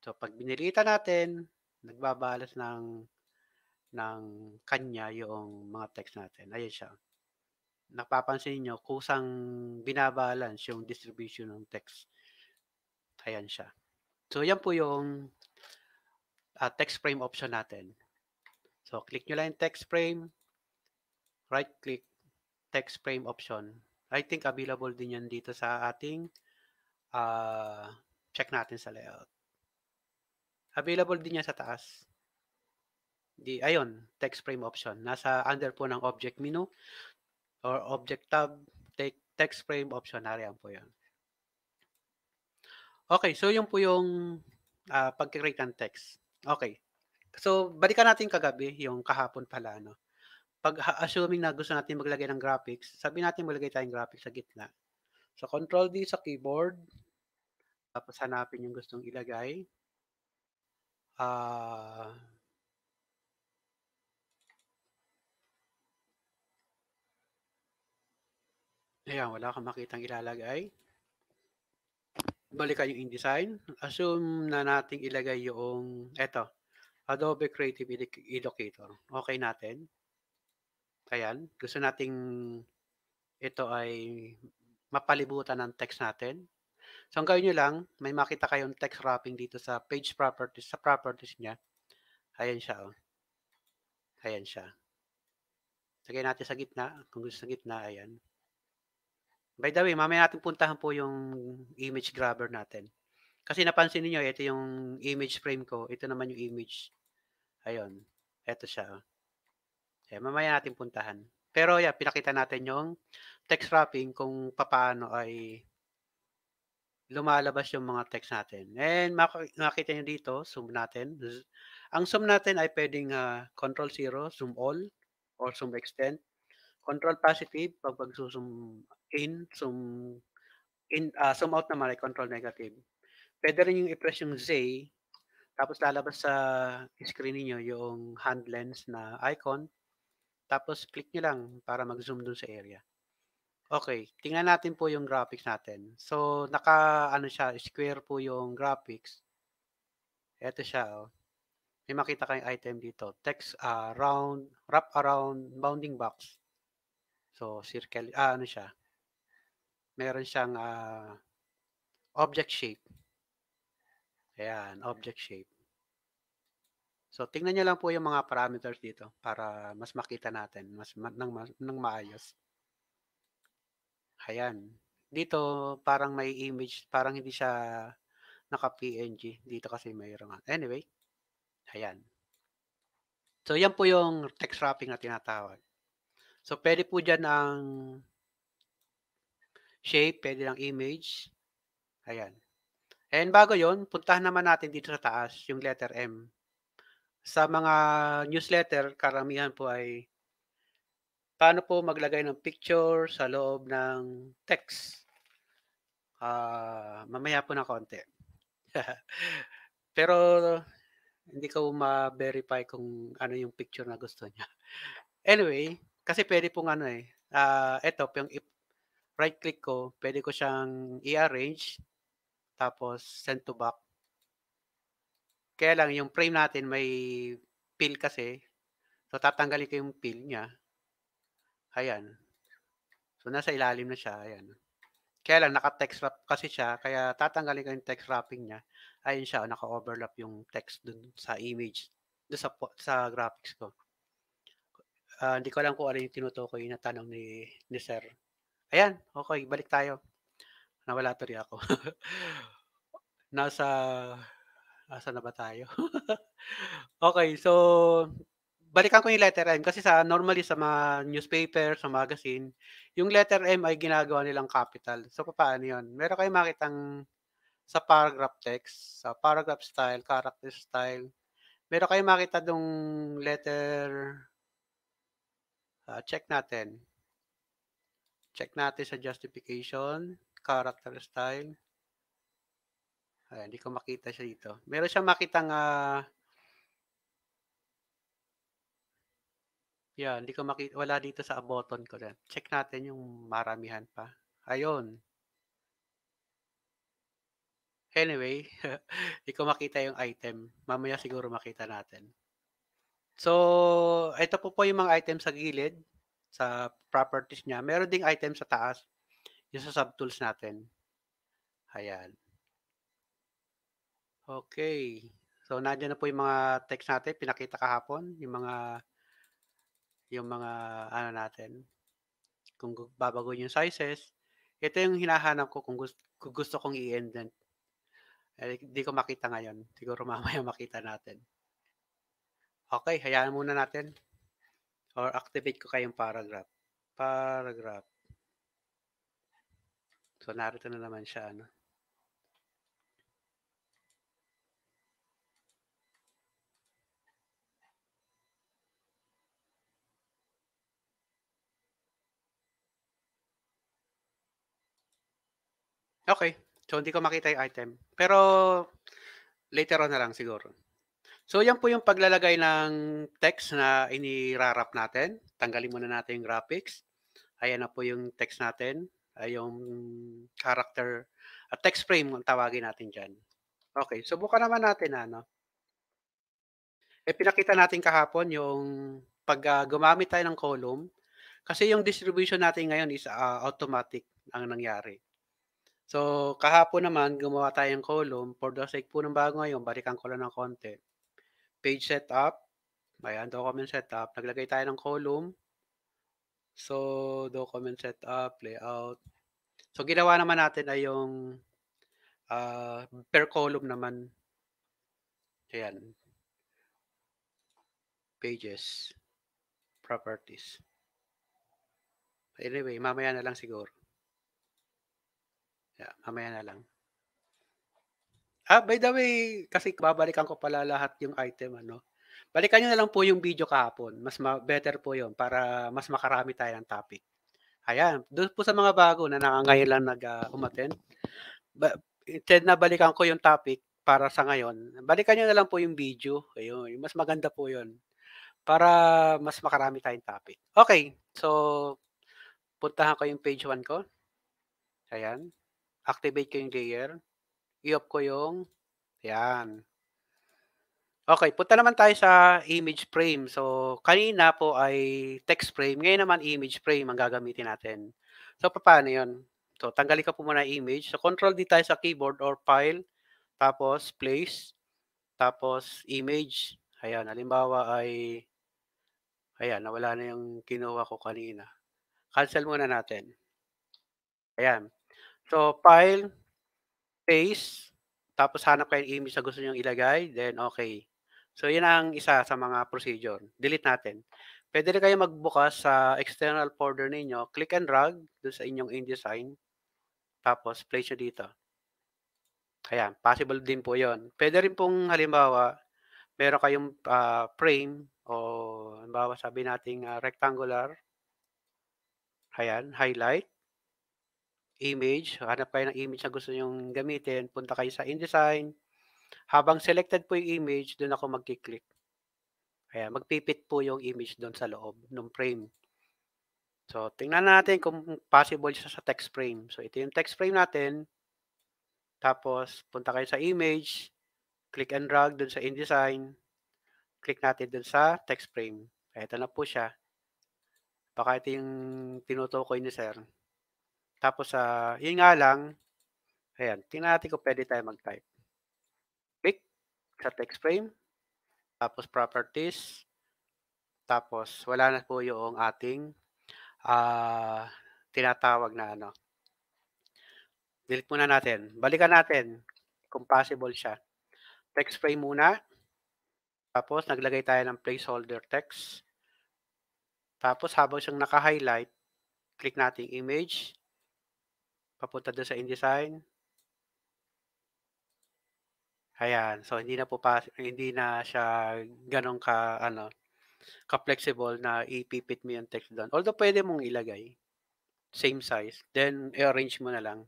S2: So, pag binilitan natin, nagbabalas ng ng kanya yung mga text natin. Ayun siya. Napapansin niyo kusang binabalance yung distribution ng text. Ayan siya. So, yan po yung uh, text frame option natin. So, click nyo lang yung text frame, right click, text frame option. I think available din yan dito sa ating uh, check natin sa layout. Available din yan sa taas. Di, ayun, text frame option. Nasa under po ng object menu or object tab, take text frame option. Nariyan po yan. Okay, so yung po yung uh, pag-create ng text. Okay. So, balikan natin kagabi, yung kahapon pala, no? pag assuming na gusto natin maglagay ng graphics, sabi natin maglagay tayong graphics sa gitna. So, Control D sa keyboard. Tapos hanapin yung gustong ilagay. Ah... Uh, Ayan, wala kang makitang ilalagay. Balikan yung InDesign. Assume na nating ilagay yung, eto, Adobe Creative Educator. Okay natin. Ayan, gusto nating ito ay mapalibutan ng text natin. So, ang gawin nyo lang, may makita kayong text wrapping dito sa page properties, sa properties niya. Ayan siya, oh. Ayan siya. Lagay natin sa gitna. Kung gusto sa gitna, ayan. By the way, mamaya natin puntahan po yung image grabber natin. Kasi napansin niyo ito yung image frame ko. Ito naman yung image. Ayun. Ito siya, oh. Eh, mamaya natin puntahan. Pero yeah, pinakita natin yung text wrapping kung paano ay lumalabas yung mga text natin. And mak- makita nyo dito, zoom natin. Ang zoom natin ay pwedeng uh, control 0, zoom all, or zoom extend. Control positive, pag pag-zoom in, zoom in, uh, zoom out naman ay control negative. Pwede rin yung i-press yung Z, tapos lalabas sa screen niyo yung hand lens na icon. Tapos click nyo lang para mag-zoom dun sa area. Okay, tingnan natin po yung graphics natin. So, naka, ano siya, square po yung graphics. Ito siya, oh. May makita kayong item dito. Text, uh, round, wrap around bounding box. So, circle, ah, ano siya. Meron siyang uh, object shape. Ayan, object shape. So, tingnan niyo lang po yung mga parameters dito para mas makita natin, mas, nang, nang maayos. Ayan. Dito, parang may image, parang hindi siya naka-PNG. Dito kasi mayroon. Anyway, ayan. So, yan po yung text wrapping na tinatawag. So, pwede po diyan ang shape, pwede lang image. Ayan. And bago yon puntahan naman natin dito sa taas, yung letter M sa mga newsletter, karamihan po ay paano po maglagay ng picture sa loob ng text. Uh, mamaya po na konti. Pero hindi ko ma-verify kung ano yung picture na gusto niya. Anyway, kasi pwede pong ano eh, uh, eto, yung right click ko, pwede ko siyang i-arrange, tapos send to back. Kaya lang, yung frame natin may pill kasi. So, tatanggalin ko yung pill niya. Ayan. So, nasa ilalim na siya. Ayan. Kaya lang, naka-text wrap kasi siya. Kaya tatanggalin ko yung text wrapping niya. Ayan siya. Naka-overlap yung text dun sa image. Dun sa, sa graphics ko. Uh, hindi ko alam kung ano yung tinutukoy na tanong ni, ni Sir. Ayan, okay, balik tayo. Nawala to ako. Nasa Asa na ba tayo? okay, so balikan ko yung letter M kasi sa normally sa mga newspaper, sa magazine, yung letter M ay ginagawa nilang capital. So paano 'yon? Meron kayong makitang sa paragraph text, sa paragraph style, character style. Meron kayong makita dong letter uh, check natin. Check natin sa justification, character style. Ay, hindi ko makita siya dito. Meron siya makitang uh, Yeah, hindi ko makita. Wala dito sa button ko Yan. Check natin yung maramihan pa. Ayun. Anyway, hindi ko makita yung item. Mamaya siguro makita natin. So, ito po po yung mga item sa gilid sa properties niya. Meron ding item sa taas yung sa subtools natin. Ayan. Okay. So nandiyan na po yung mga text natin, pinakita kahapon, yung mga yung mga ano natin. Kung babaguhin yung sizes, ito yung hinahanap ko kung gusto, kung gusto kong i-indent. Hindi eh, ko makita ngayon. Siguro mamaya makita natin. Okay, hayaan muna natin. Or activate ko kayong paragraph. Paragraph. So, narito na naman siya. Ano? Okay. So, hindi ko makita yung item. Pero, later on na lang siguro. So, yan po yung paglalagay ng text na inirarap natin. Tanggalin muna natin yung graphics. Ayan na po yung text natin. yung character, uh, text frame ang tawagin natin dyan. Okay, So, subukan naman natin ano. Eh, pinakita natin kahapon yung pag uh, gumamit tayo ng column, kasi yung distribution natin ngayon is uh, automatic ang nangyari. So, kahapon naman, gumawa tayong column. For the sake po ng bago ngayon, balikan ko lang ng konti. Page setup. Ayan, document setup. Naglagay tayo ng column. So, document setup, layout. So, ginawa naman natin ay yung uh, per column naman. Ayan. Pages. Properties. Anyway, mamaya na lang siguro. Yeah, mamaya na lang. Ah, by the way, kasi babalikan ko pala lahat yung item, ano. Balikan nyo na lang po yung video kahapon. Mas ma- better po yon para mas makarami tayo ng topic. Ayan, doon po sa mga bago na nakangayon lang nag-umaten. Ah, uh, Instead na balikan ko yung topic para sa ngayon, balikan nyo na lang po yung video. Ayun, mas maganda po yon Para mas makarami tayong topic. Okay, so puntahan ko yung page 1 ko. Ayan activate ko yung layer. I-off ko yung, yan. Okay, punta naman tayo sa image frame. So, kanina po ay text frame. Ngayon naman image frame ang gagamitin natin. So, paano yun? So, tanggalin ka po muna image. So, control D tayo sa keyboard or file. Tapos, place. Tapos, image. Ayan, halimbawa ay, ayan, nawala na yung kinuha ko kanina. Cancel muna natin. Ayan. So, file, paste, tapos hanap kayo ng image na gusto nyo ilagay, then okay. So, yun ang isa sa mga procedure. Delete natin. Pwede rin kayo magbukas sa external folder ninyo, click and drag doon sa inyong InDesign, tapos place nyo dito. Ayan, possible din po yon. Pwede rin pong halimbawa, meron kayong uh, frame o halimbawa sabi nating uh, rectangular, ayan, highlight, image, hanap kayo ng image na gusto niyong gamitin, punta kayo sa InDesign. Habang selected po yung image, doon ako magkiklik. Kaya magpipit po yung image doon sa loob ng frame. So, tingnan natin kung possible siya sa text frame. So, ito yung text frame natin. Tapos, punta kayo sa image. Click and drag doon sa InDesign. Click natin doon sa text frame. Kaya ito na po siya. Baka ito yung tinutukoy ni sir. Tapos, uh, yun nga lang, ayan, tingnan natin kung pwede tayo mag-type. Click sa text frame, tapos properties, tapos wala na po yung ating uh, tinatawag na ano. Delete muna natin. Balikan natin kung possible siya. Text frame muna. Tapos naglagay tayo ng placeholder text. Tapos habang siyang naka-highlight, click natin image papunta doon sa InDesign. Ayan, so hindi na po pa, hindi na siya ganun ka ano ka-flexible na ipipit mo yung text doon. Although pwede mong ilagay same size, then i-arrange mo na lang.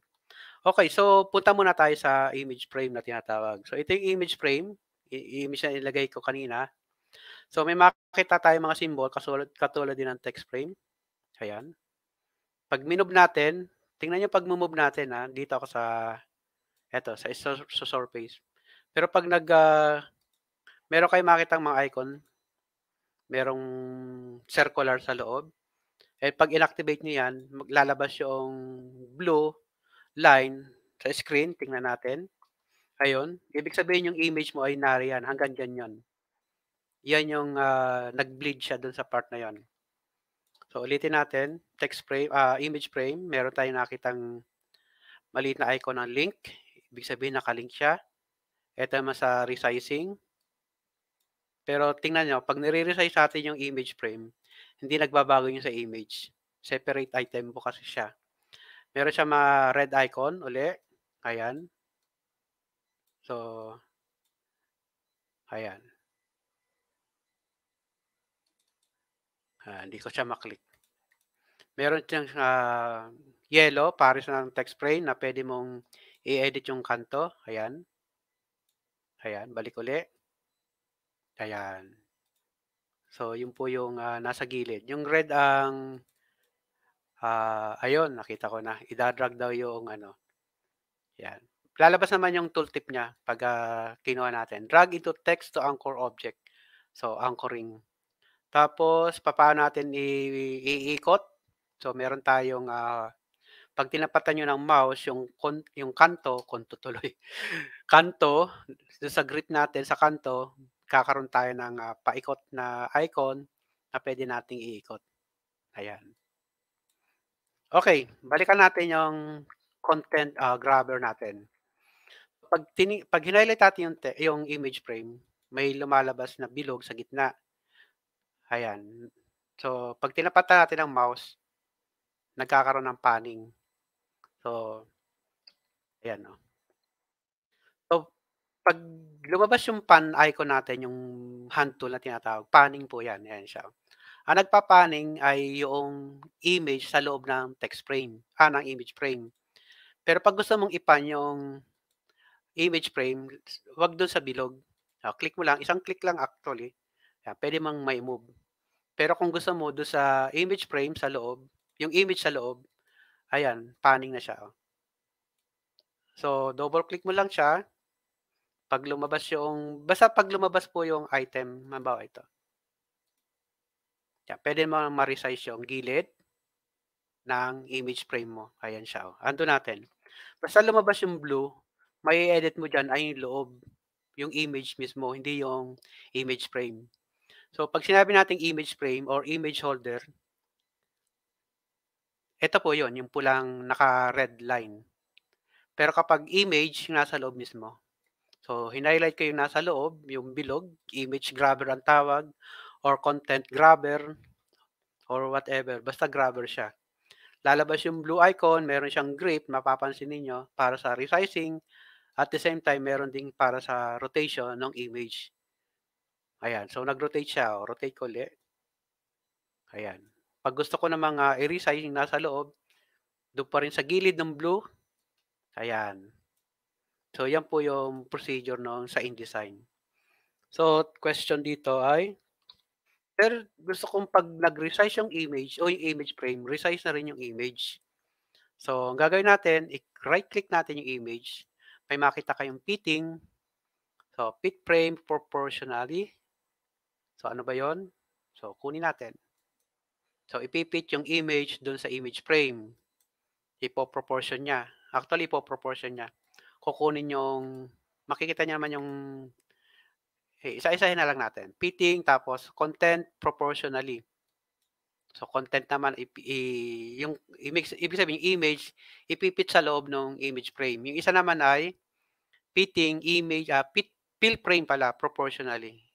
S2: Okay, so punta muna tayo sa image frame na tinatawag. So ito yung image frame, I image na ilagay ko kanina. So may makita tayo mga symbol katulad, katulad din ng text frame. Ayan. Pag minob natin, Tingnan nyo pag move natin ha. Dito ako sa, eto, sa, surface. Pero pag nag, uh, meron kayo makita mga icon, merong circular sa loob. eh pag inactivate nyo yan, maglalabas yung blue line sa screen. Tingnan natin. Ayun. Ibig sabihin yung image mo ay nariyan. Hanggang dyan yun. Yan yung uh, nag-bleed siya dun sa part na yon So ulitin natin, text frame, uh, image frame, meron tayong nakitang maliit na icon ng link. Ibig sabihin nakalink siya. Ito naman sa resizing. Pero tingnan nyo, pag nire-resize natin yung image frame, hindi nagbabago yung sa image. Separate item po kasi siya. Meron siya mga red icon uli. Ayan. So, ayan. Uh, hindi ko siya maklik. Meron siyang uh, ah, yellow, pares na ng text frame na pwede mong i-edit yung kanto. Ayan. Ayan, balik uli. Ayan. So, yun po yung uh, nasa gilid. Yung red ang, uh, ayun, nakita ko na. Idadrag daw yung ano. Ayan. Lalabas naman yung tooltip niya pag uh, kinuha natin. Drag into text to anchor object. So, anchoring tapos, paano natin iikot? So, meron tayong, uh, pag tinapatan nyo ng mouse, yung, kon, yung kanto, kanto tuloy, kanto, sa grip natin, sa kanto, kakaroon tayo ng uh, paikot na icon na pwede nating iikot. Ayan. Okay, balikan natin yung content uh, grabber natin. Pag, tini- pag hinighlight natin yung, yung image frame, may lumalabas na bilog sa gitna Ayan. So, pag tinapatan natin ang mouse, nagkakaroon ng panning. So, ayan o. Oh. So, pag lumabas yung pan icon natin, yung hand tool na tinatawag, panning po yan. Ayan siya. Ang nagpapanning ay yung image sa loob ng text frame, ah, ng image frame. Pero pag gusto mong ipan yung image frame, wag doon sa bilog. Oh, click mo lang, isang click lang actually. Uh, pwede mang may move. Pero kung gusto mo do sa image frame sa loob, yung image sa loob, ayan, panning na siya. Oh. So, double click mo lang siya. Pag lumabas yung, basta pag lumabas po yung item, mabawa ito. Yan, pwede mo ma-resize yung gilid ng image frame mo. Ayan siya. Oh. Ando natin. Basta lumabas yung blue, may edit mo dyan ay yung loob, yung image mismo, hindi yung image frame. So pag sinabi nating image frame or image holder, ito po yon yung pulang naka-red line. Pero kapag image, yung nasa loob mismo. So, hinighlight ko yung nasa loob, yung bilog, image grabber ang tawag, or content grabber, or whatever. Basta grabber siya. Lalabas yung blue icon, meron siyang grip, mapapansin ninyo, para sa resizing. At the same time, meron ding para sa rotation ng image. Ayan. So, nag-rotate siya. Oh. Rotate ko ulit. Ayan. Pag gusto ko ng mga uh, i-resize yung nasa loob, doon pa rin sa gilid ng blue. Ayan. So, yan po yung procedure no, sa InDesign. So, question dito ay, Sir, gusto kong pag nag-resize yung image o yung image frame, resize na rin yung image. So, ang gagawin natin, i-right-click natin yung image. May makita kayong fitting. So, fit frame proportionally. So, ano ba yon? So, kunin natin. So, ipipit yung image doon sa image frame. Ipo-proportion niya. Actually, ipo-proportion niya. Kukunin yung, makikita niya naman yung, eh, isa-isahin na lang natin. Fitting, tapos content proportionally. So, content naman, i, i, yung, imix, ibig sabihin, yung image, ipipit sa loob ng image frame. Yung isa naman ay, fitting, image, uh, ah, pit, fill frame pala, proportionally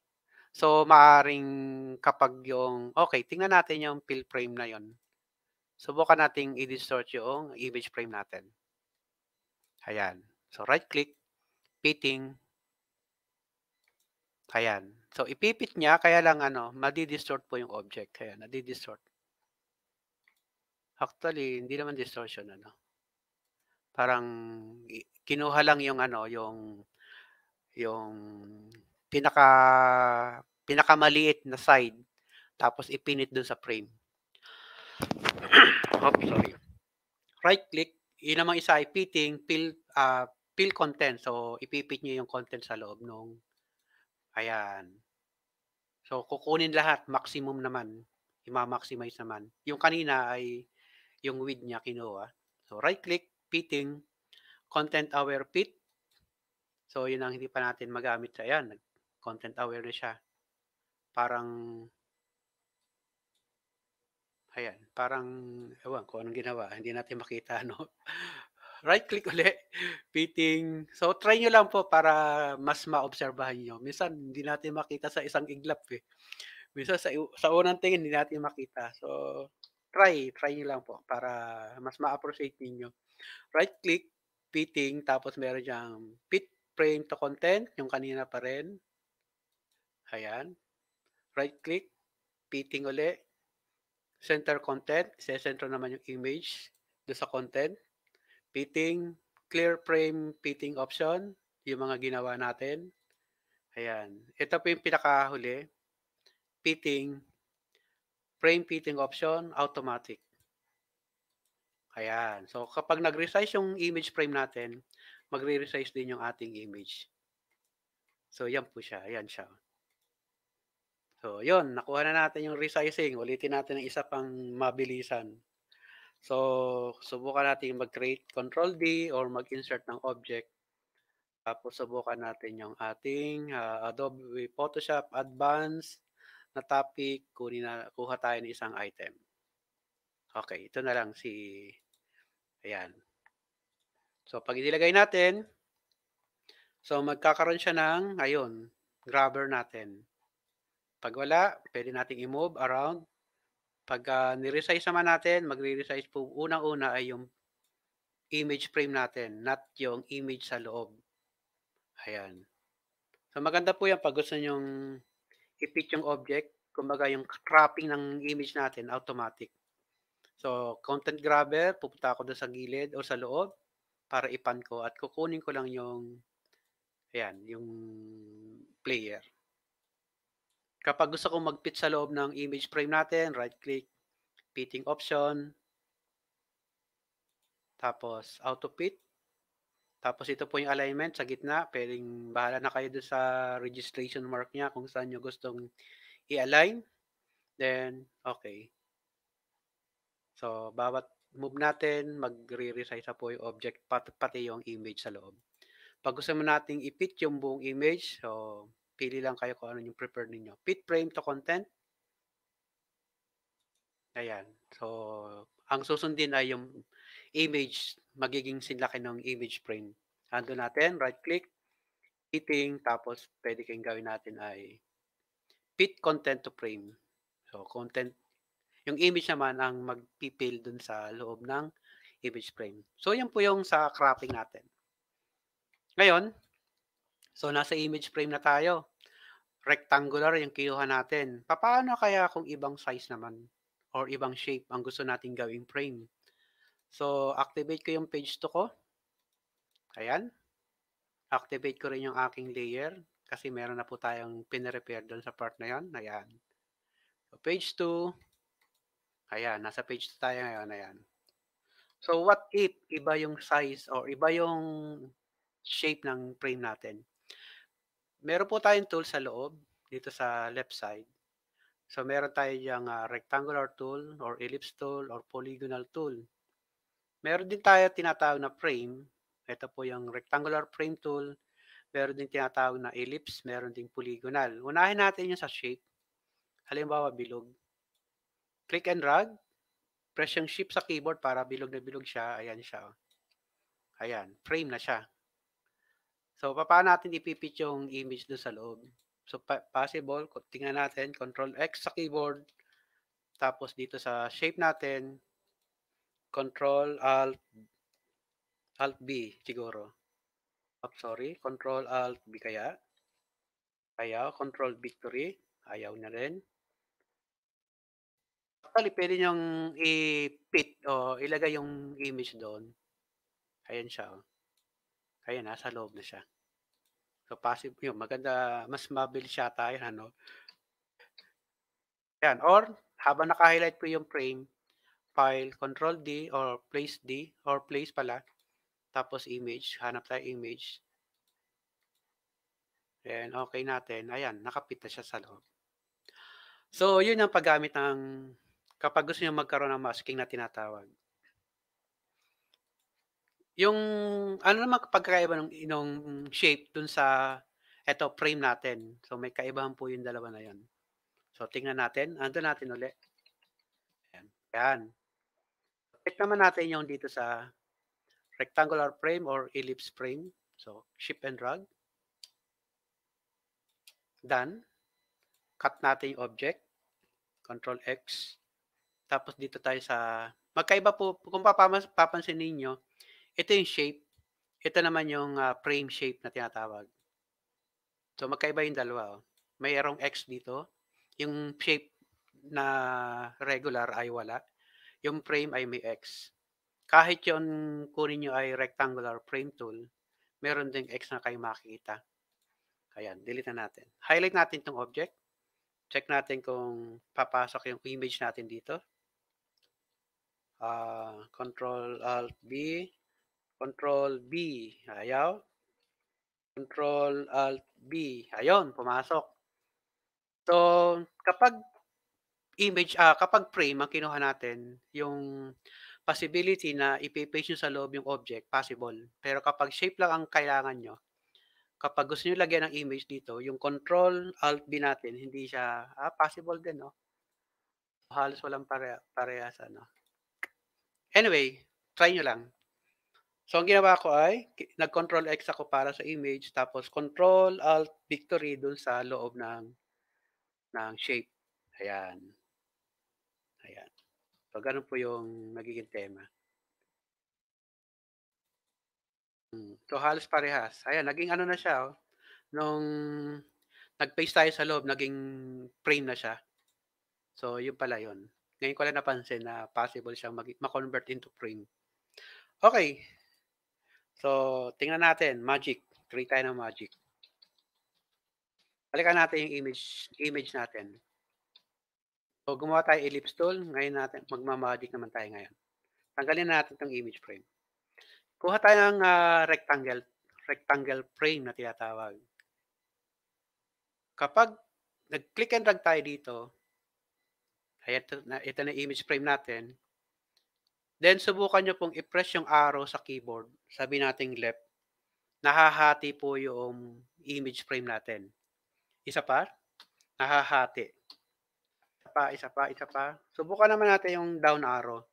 S2: So, maaring kapag yung, okay, tingnan natin yung pill frame na yon. Subukan nating i-distort yung image frame natin. Ayan. So, right-click, fitting. Ayan. So, ipipit niya, kaya lang ano, madi-distort po yung object. Kaya, nadi-distort. Actually, hindi naman distortion, ano. Parang, kinuha lang yung ano, yung, yung pinaka pinakamaliit na side tapos ipinit doon sa frame. Oops, sorry. Right click, yun naman isa ay fitting, fill, uh, fill content. So, ipipit nyo yung content sa loob nung, ayan. So, kukunin lahat, maximum naman. Ima-maximize naman. Yung kanina ay, yung width niya kinuha. So, right click, fitting, content aware fit. So, yun ang hindi pa natin magamit. Ayan, content aware siya. Parang, ayan, parang, ewan ko anong ginawa, hindi natin makita, no? right click uli, fitting. So, try nyo lang po para mas maobserbahan nyo. Minsan, hindi natin makita sa isang iglap eh. Minsan, sa, sa unang tingin, hindi natin makita. So, try, try nyo lang po para mas ma-appreciate ninyo. Right click, fitting, tapos meron diyang fit frame to content, yung kanina pa rin. Ayan. Right click. Fitting uli. Center content. Isesentro naman yung image do sa content. Fitting. Clear frame fitting option. Yung mga ginawa natin. Ayan. Ito po yung pinakahuli. Fitting. Frame fitting option. Automatic. Ayan. So, kapag nag-resize yung image frame natin, magre-resize din yung ating image. So, yan po siya. Ayan siya. So, yon nakuha na natin yung resizing. Ulitin natin ang isa pang mabilisan. So, subukan natin mag-create control D or mag-insert ng object. Tapos, subukan natin yung ating uh, Adobe Photoshop Advanced na topic. Kunin na, kuha tayo ng isang item. Okay, ito na lang si... Ayan. So, pag inilagay natin, so magkakaroon siya ng, ayun, grabber natin. Pag wala, pwede nating i-move around. Pag uh, ni-resize naman natin, magre-resize po unang-una ay yung image frame natin, not yung image sa loob. Ayan. So maganda po yan pag gusto nyong i-fit yung object, kumbaga yung cropping ng image natin, automatic. So content grabber, pupunta ako doon sa gilid o sa loob para ipan ko at kukunin ko lang yung ayan, yung player. Kapag gusto kong mag-fit sa loob ng image frame natin, right-click, fitting option, tapos auto fit, tapos ito po yung alignment sa gitna, pwedeng bahala na kayo doon sa registration mark niya kung saan nyo gustong i-align. Then, okay. So, bawat move natin, magre-resize po yung object, pati yung image sa loob. Pag gusto mo nating i-fit yung buong image, so Pili lang kayo kung ano yung prefer ninyo. Fit frame to content. Ayan. So, ang susundin ay yung image. Magiging sinlaki ng image frame. Ando natin, right click, editing, tapos pwede kayong gawin natin ay fit content to frame. So, content, yung image naman ang magpipil dun sa loob ng image frame. So, yan po yung sa cropping natin. Ngayon, So nasa image frame na tayo. Rectangular yung kinuha natin. Paano kaya kung ibang size naman or ibang shape ang gusto nating gawing frame? So activate ko yung page to ko. Ayan. Activate ko rin yung aking layer kasi meron na po tayong pinarepair doon sa part na yan. Ayan. So, page 2. Ayan, nasa page 2 tayo ngayon. Ayan. So what if iba yung size or iba yung shape ng frame natin? meron po tayong tool sa loob, dito sa left side. So meron tayo yung uh, ah, rectangular tool or ellipse tool or polygonal tool. Meron din tayo tinatawag na frame. Ito po yung rectangular frame tool. Meron din tinatawag na ellipse, meron ding polygonal. Unahin natin yung sa shape. Halimbawa, bilog. Click and drag. Press yung shift sa keyboard para bilog na bilog siya. Ayan siya. Oh. Ayan, frame na siya. So, paano natin ipipit yung image doon sa loob? So, possible, tingnan natin, Control X sa keyboard, tapos dito sa shape natin, Control Alt Alt B siguro. Oh, sorry, Control Alt B kaya. Ayaw, Control Victory. Ayaw na rin. Actually, pwede niyong i-pit o ilagay yung image doon. Ayan siya. Oh. Ayan, nasa loob na siya. So passive, yun, maganda, mas mabilis siya tayo, ano. Yan, or habang naka-highlight po yung frame, file, control D, or place D, or place pala, tapos image, hanap tayo image. Then, okay natin. Ayan, nakapit na siya sa loob. So, yun ang paggamit ng kapag gusto nyo magkaroon ng masking na tinatawag yung ano naman pagkakaiba ng inong shape dun sa eto frame natin. So may kaibahan po yung dalawa na yon. So tingnan natin. Ando natin uli. Ayan. Ayan. Check naman natin yung dito sa rectangular frame or ellipse frame. So ship and drag. Done. Cut natin yung object. Control X. Tapos dito tayo sa magkaiba po kung papansin ninyo ito yung shape. Ito naman yung uh, frame shape na tinatawag. So magkaiba yung dalawa. Oh. May erong X dito. Yung shape na regular ay wala. Yung frame ay may X. Kahit yung kunin nyo ay rectangular frame tool, meron ding X na kayo makikita. Ayan, delete na natin. Highlight natin itong object. Check natin kung papasok yung image natin dito. Uh, Control Alt B. Control B. Ayaw. Control Alt B. Ayun, pumasok. So, kapag image, ah, kapag frame ang kinuha natin, yung possibility na ipipage nyo sa loob yung object, possible. Pero kapag shape lang ang kailangan nyo, kapag gusto nyo lagyan ng image dito, yung Control Alt B natin, hindi siya, ah, possible din, no? Halos walang pare parehas, ano? Anyway, try nyo lang. So, ang ginawa ko ay, nag-control X ako para sa image, tapos control alt victory dun sa loob ng, ng shape. Ayan. Ayan. So, ganun po yung magiging tema. Hmm. So, halos parehas. Ayan, naging ano na siya, oh. Nung nag-paste tayo sa loob, naging frame na siya. So, yun pala yun. Ngayon ko lang napansin na possible siyang mag- ma-convert into frame. Okay, So, tingnan natin, magic. Create tayo ng magic. Balikan natin yung image, image natin. So, gumawa tayo ellipse tool. Ngayon natin, magmamagic naman tayo ngayon. Tanggalin natin itong image frame. Kuha tayo ng uh, rectangle, rectangle frame na tinatawag. Kapag nag-click and drag tayo dito, ayan, ito ito na image frame natin, Then, subukan nyo pong i-press yung arrow sa keyboard. Sabi nating left. Nahahati po yung image frame natin. Isa pa. Nahahati. Isa pa, isa pa, isa pa. Subukan naman natin yung down arrow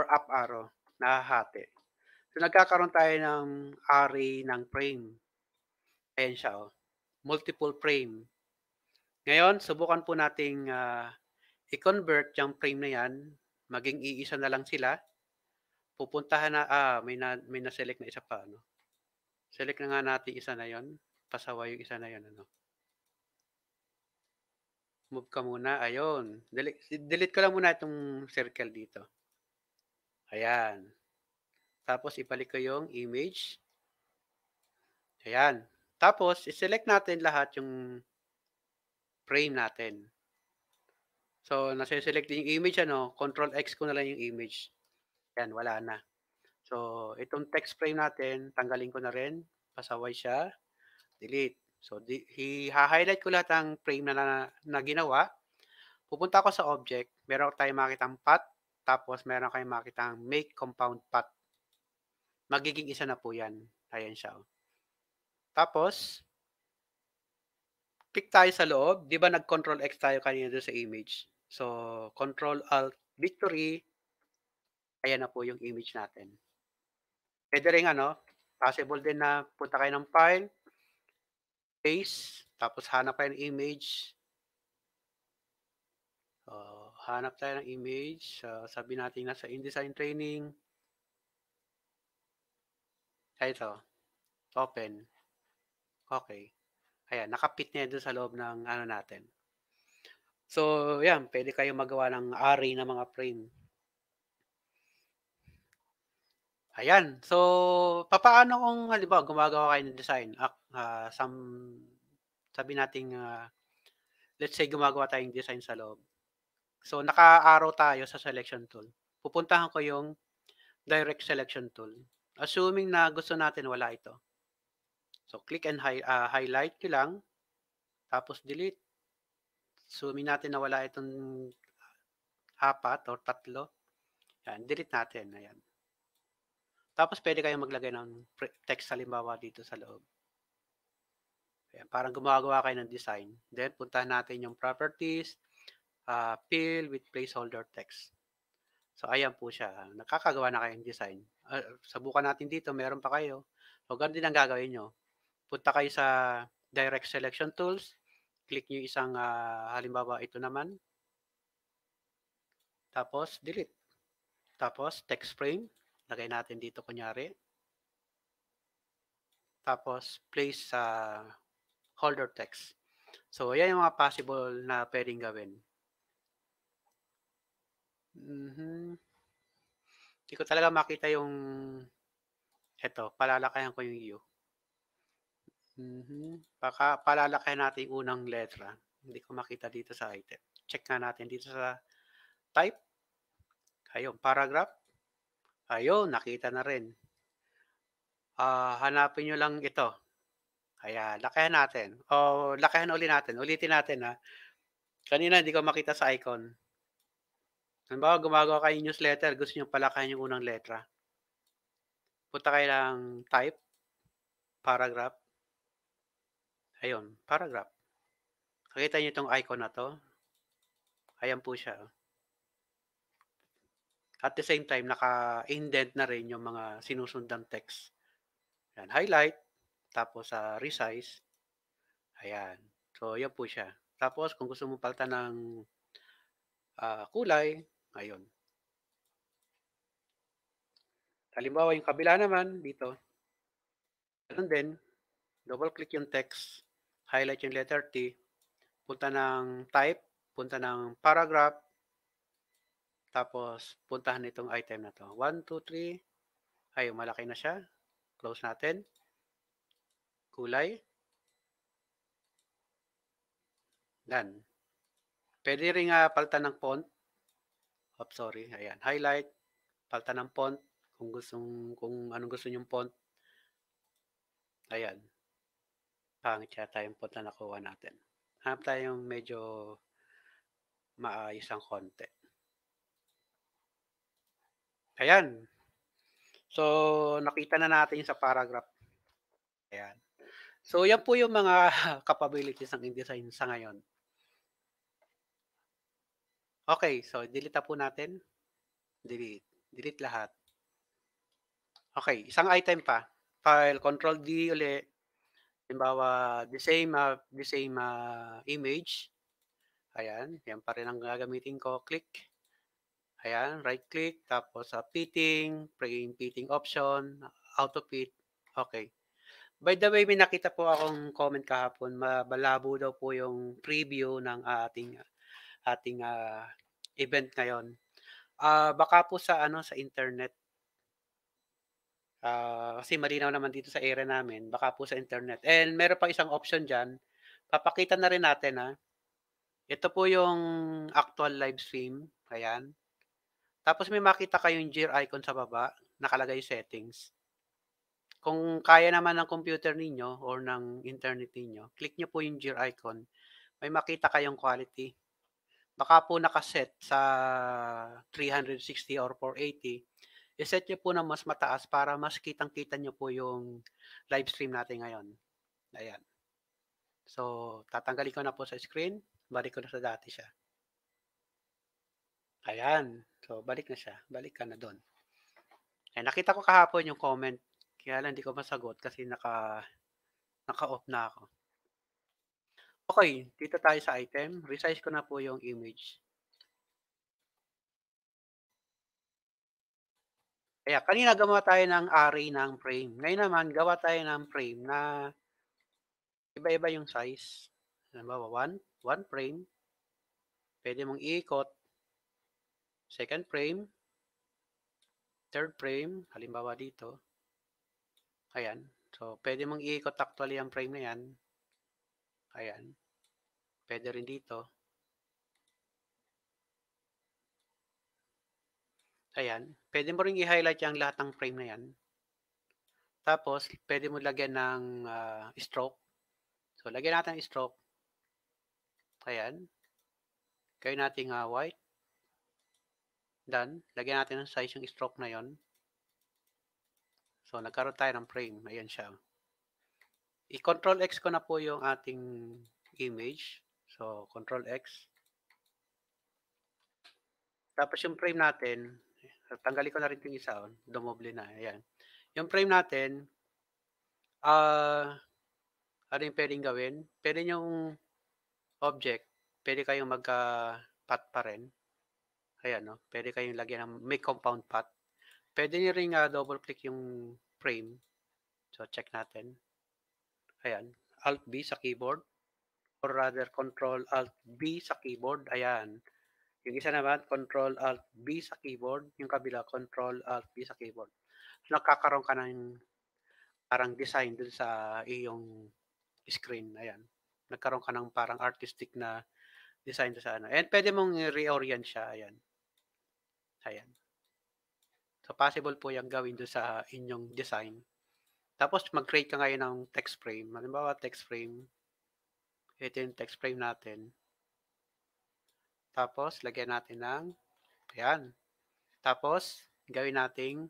S2: or up arrow. Nahahati. So, nagkakaroon tayo ng array ng frame. Ayan siya, oh. Multiple frame. Ngayon, subukan po nating uh, i-convert yung frame na yan maging iisa na lang sila, pupuntahan na, ah, may na, may na-select na isa pa, ano? Select na nga natin isa na yon Pasawa yung isa na yon ano? Move ka muna, ayun. Delete, delete ko lang muna itong circle dito. Ayan. Tapos, ibalik ko yung image. Ayan. Tapos, iselect natin lahat yung frame natin. So, nasa-select yung image, ano, control X ko na lang yung image. Yan, wala na. So, itong text frame natin, tanggalin ko na rin. Pasaway siya. Delete. So, hi highlight ko lahat ang frame na, na, na ginawa. Pupunta ako sa object. Meron tayong makita ang path. Tapos, meron kayong makita ang make compound path. Magiging isa na po yan. Ayan siya. Oh. Tapos, click tayo sa loob. Di ba nag-control X tayo kanina doon sa image? So, Control Alt Victory. Ayan na po yung image natin. Pwede rin ano, possible din na punta kayo ng file, paste, tapos hanap kayo ng image. Uh, hanap tayo ng image. Uh, sabi natin nasa InDesign training. Ito. Open. Okay. Ayan, nakapit niya doon sa loob ng ano natin. So, yan, pwede kayo magawa ng ari ng mga frame. Ayan. So, papaano kung halimbawa gumagawa kayo ng design? Uh, ah, some, sabi nating, uh, let's say gumagawa tayong design sa loob. So, naka-arrow tayo sa selection tool. Pupuntahan ko yung direct selection tool. Assuming na gusto natin wala ito. So, click and hi uh, highlight ko lang. Tapos delete. So, amin natin na wala itong apat or tatlo. Yan, delete natin. Ayan. Tapos, pwede kayong maglagay ng text halimbawa dito sa loob. Ayan, parang gumagawa kayo ng design. Then, puntahan natin yung properties, uh, fill with placeholder text. So, ayan po siya. Nakakagawa na kayong design. Uh, ah, sabukan natin dito, meron pa kayo. So, ganun din ang gagawin nyo. Punta kayo sa Direct Selection Tools click nyo isang uh, halimbawa ito naman. Tapos delete. Tapos text frame. Lagay natin dito kunyari. Tapos place sa uh, holder text. So yan yung mga possible na pwedeng gawin. Mm -hmm. Hindi ko talaga makita yung eto, palalakayan ko yung view. Mm-hmm. Baka palalakihan natin yung unang letra. Hindi ko makita dito sa item. Check nga natin dito sa type. Ayun, paragraph. Ayun, nakita na rin. Uh, hanapin nyo lang ito. Kaya lakihan natin. O, oh, lakihan ulit natin. Ulitin natin ha. Kanina hindi ko makita sa icon. Halimbawa, gumagawa kayo newsletter, gusto nyo palakayan yung unang letra. Punta kayo lang type, paragraph, Ayun, paragraph. Nakita niyo itong icon na to? Ayan po siya. Oh. At the same time, naka-indent na rin yung mga sinusundan text. Ayan, highlight. Tapos sa uh, resize. Ayan. So, yan po siya. Tapos, kung gusto mo palta ng uh, kulay, ayun. Halimbawa, yung kabila naman, dito. Ganun din, double click yung text highlight yung letter T, punta ng type, punta ng paragraph, tapos puntahan itong item na to. 1, 2, 3, ayun, malaki na siya. Close natin. Kulay. Done. Pwede rin uh, ah, paltan ng font. Oh, sorry. Ayan. Highlight. Paltan ng font. Kung, gusto, kung anong gusto nyong font. Ayan pangit yata yung punta na nakuha natin. Hanap tayong medyo maayos ang konti. Ayan. So, nakita na natin sa paragraph. Ayan. So, yan po yung mga capabilities ng InDesign sa ngayon. Okay, so delete po natin. Delete. Delete lahat. Okay, isang item pa. File, Control D ulit. Halimbawa, the same, uh, the same uh, image. Ayan, yan pa rin ang gagamitin ko. Click. Ayan, right click. Tapos sa uh, fitting, pre fitting option, auto fit. Okay. By the way, may nakita po akong comment kahapon, mabalabo daw po yung preview ng ating ating uh, event ngayon. Uh, baka po sa ano sa internet Uh, kasi malinaw naman dito sa area namin, baka po sa internet. And meron pa isang option dyan, papakita na rin natin ha. Ah. Ito po yung actual live stream. Ayan. Tapos may makita kayong gear icon sa baba, nakalagay settings. Kung kaya naman ng computer ninyo or ng internet ninyo, click nyo po yung gear icon. May makita kayong quality. Baka po nakaset sa 360 or 480 iset nyo po na mas mataas para mas kitang-kita nyo po yung live stream natin ngayon. Ayan. So, tatanggalin ko na po sa screen. Balik ko na sa dati siya. Ayan. So, balik na siya. Balik ka na doon. Eh, nakita ko kahapon yung comment. Kaya lang hindi ko masagot kasi naka, naka-off na ako. Okay, dito tayo sa item. Resize ko na po yung image. Kaya kanina gawa tayo ng array ng frame. Ngayon naman, gawa tayo ng frame na iba-iba yung size. Halimbawa, one, one frame. Pwede mong iikot. Second frame. Third frame. Halimbawa dito. Ayan. So, pwede mong iikot actually ang frame na yan. Ayan. Pwede rin dito. Ayan. Pwede mo rin i-highlight yung lahat ng frame na yan. Tapos, pwede mo lagyan ng uh, stroke. So, lagyan natin ng stroke. Ayan. Gawin natin uh, white. Done. Lagyan natin ng size yung stroke na yon. So, nagkaroon tayo ng frame. Ayan siya. I-control X ko na po yung ating image. So, control X. Tapos yung frame natin, Tanggalin ko na rin 'tong isa. Oh. Dumoble na. Ayan. Yung frame natin, ah, uh, ano yung pwedeng gawin? Pwede yung object, pwede kayong magka pat pa rin. Ayan, no? Oh, pwede kayong lagyan ng may compound path. Pwede nyo rin uh, ah, double-click yung frame. So, check natin. Ayan. Alt-B sa keyboard. Or rather, Control-Alt-B sa keyboard. Ayan. Yung isa naman, Control Alt B sa keyboard. Yung kabila, Control Alt B sa keyboard. So, nagkakaroon ka ng parang design dun sa iyong screen. Ayan. Nagkaroon ka ng parang artistic na design dun sa ano. And pwede mong reorient siya. Ayan. Ayan. So, possible po yung gawin dun sa inyong design. Tapos, mag-create ka ngayon ng text frame. Halimbawa, text frame. Ito yung text frame natin. Tapos, lagyan natin ng, ayan. Tapos, gawin nating,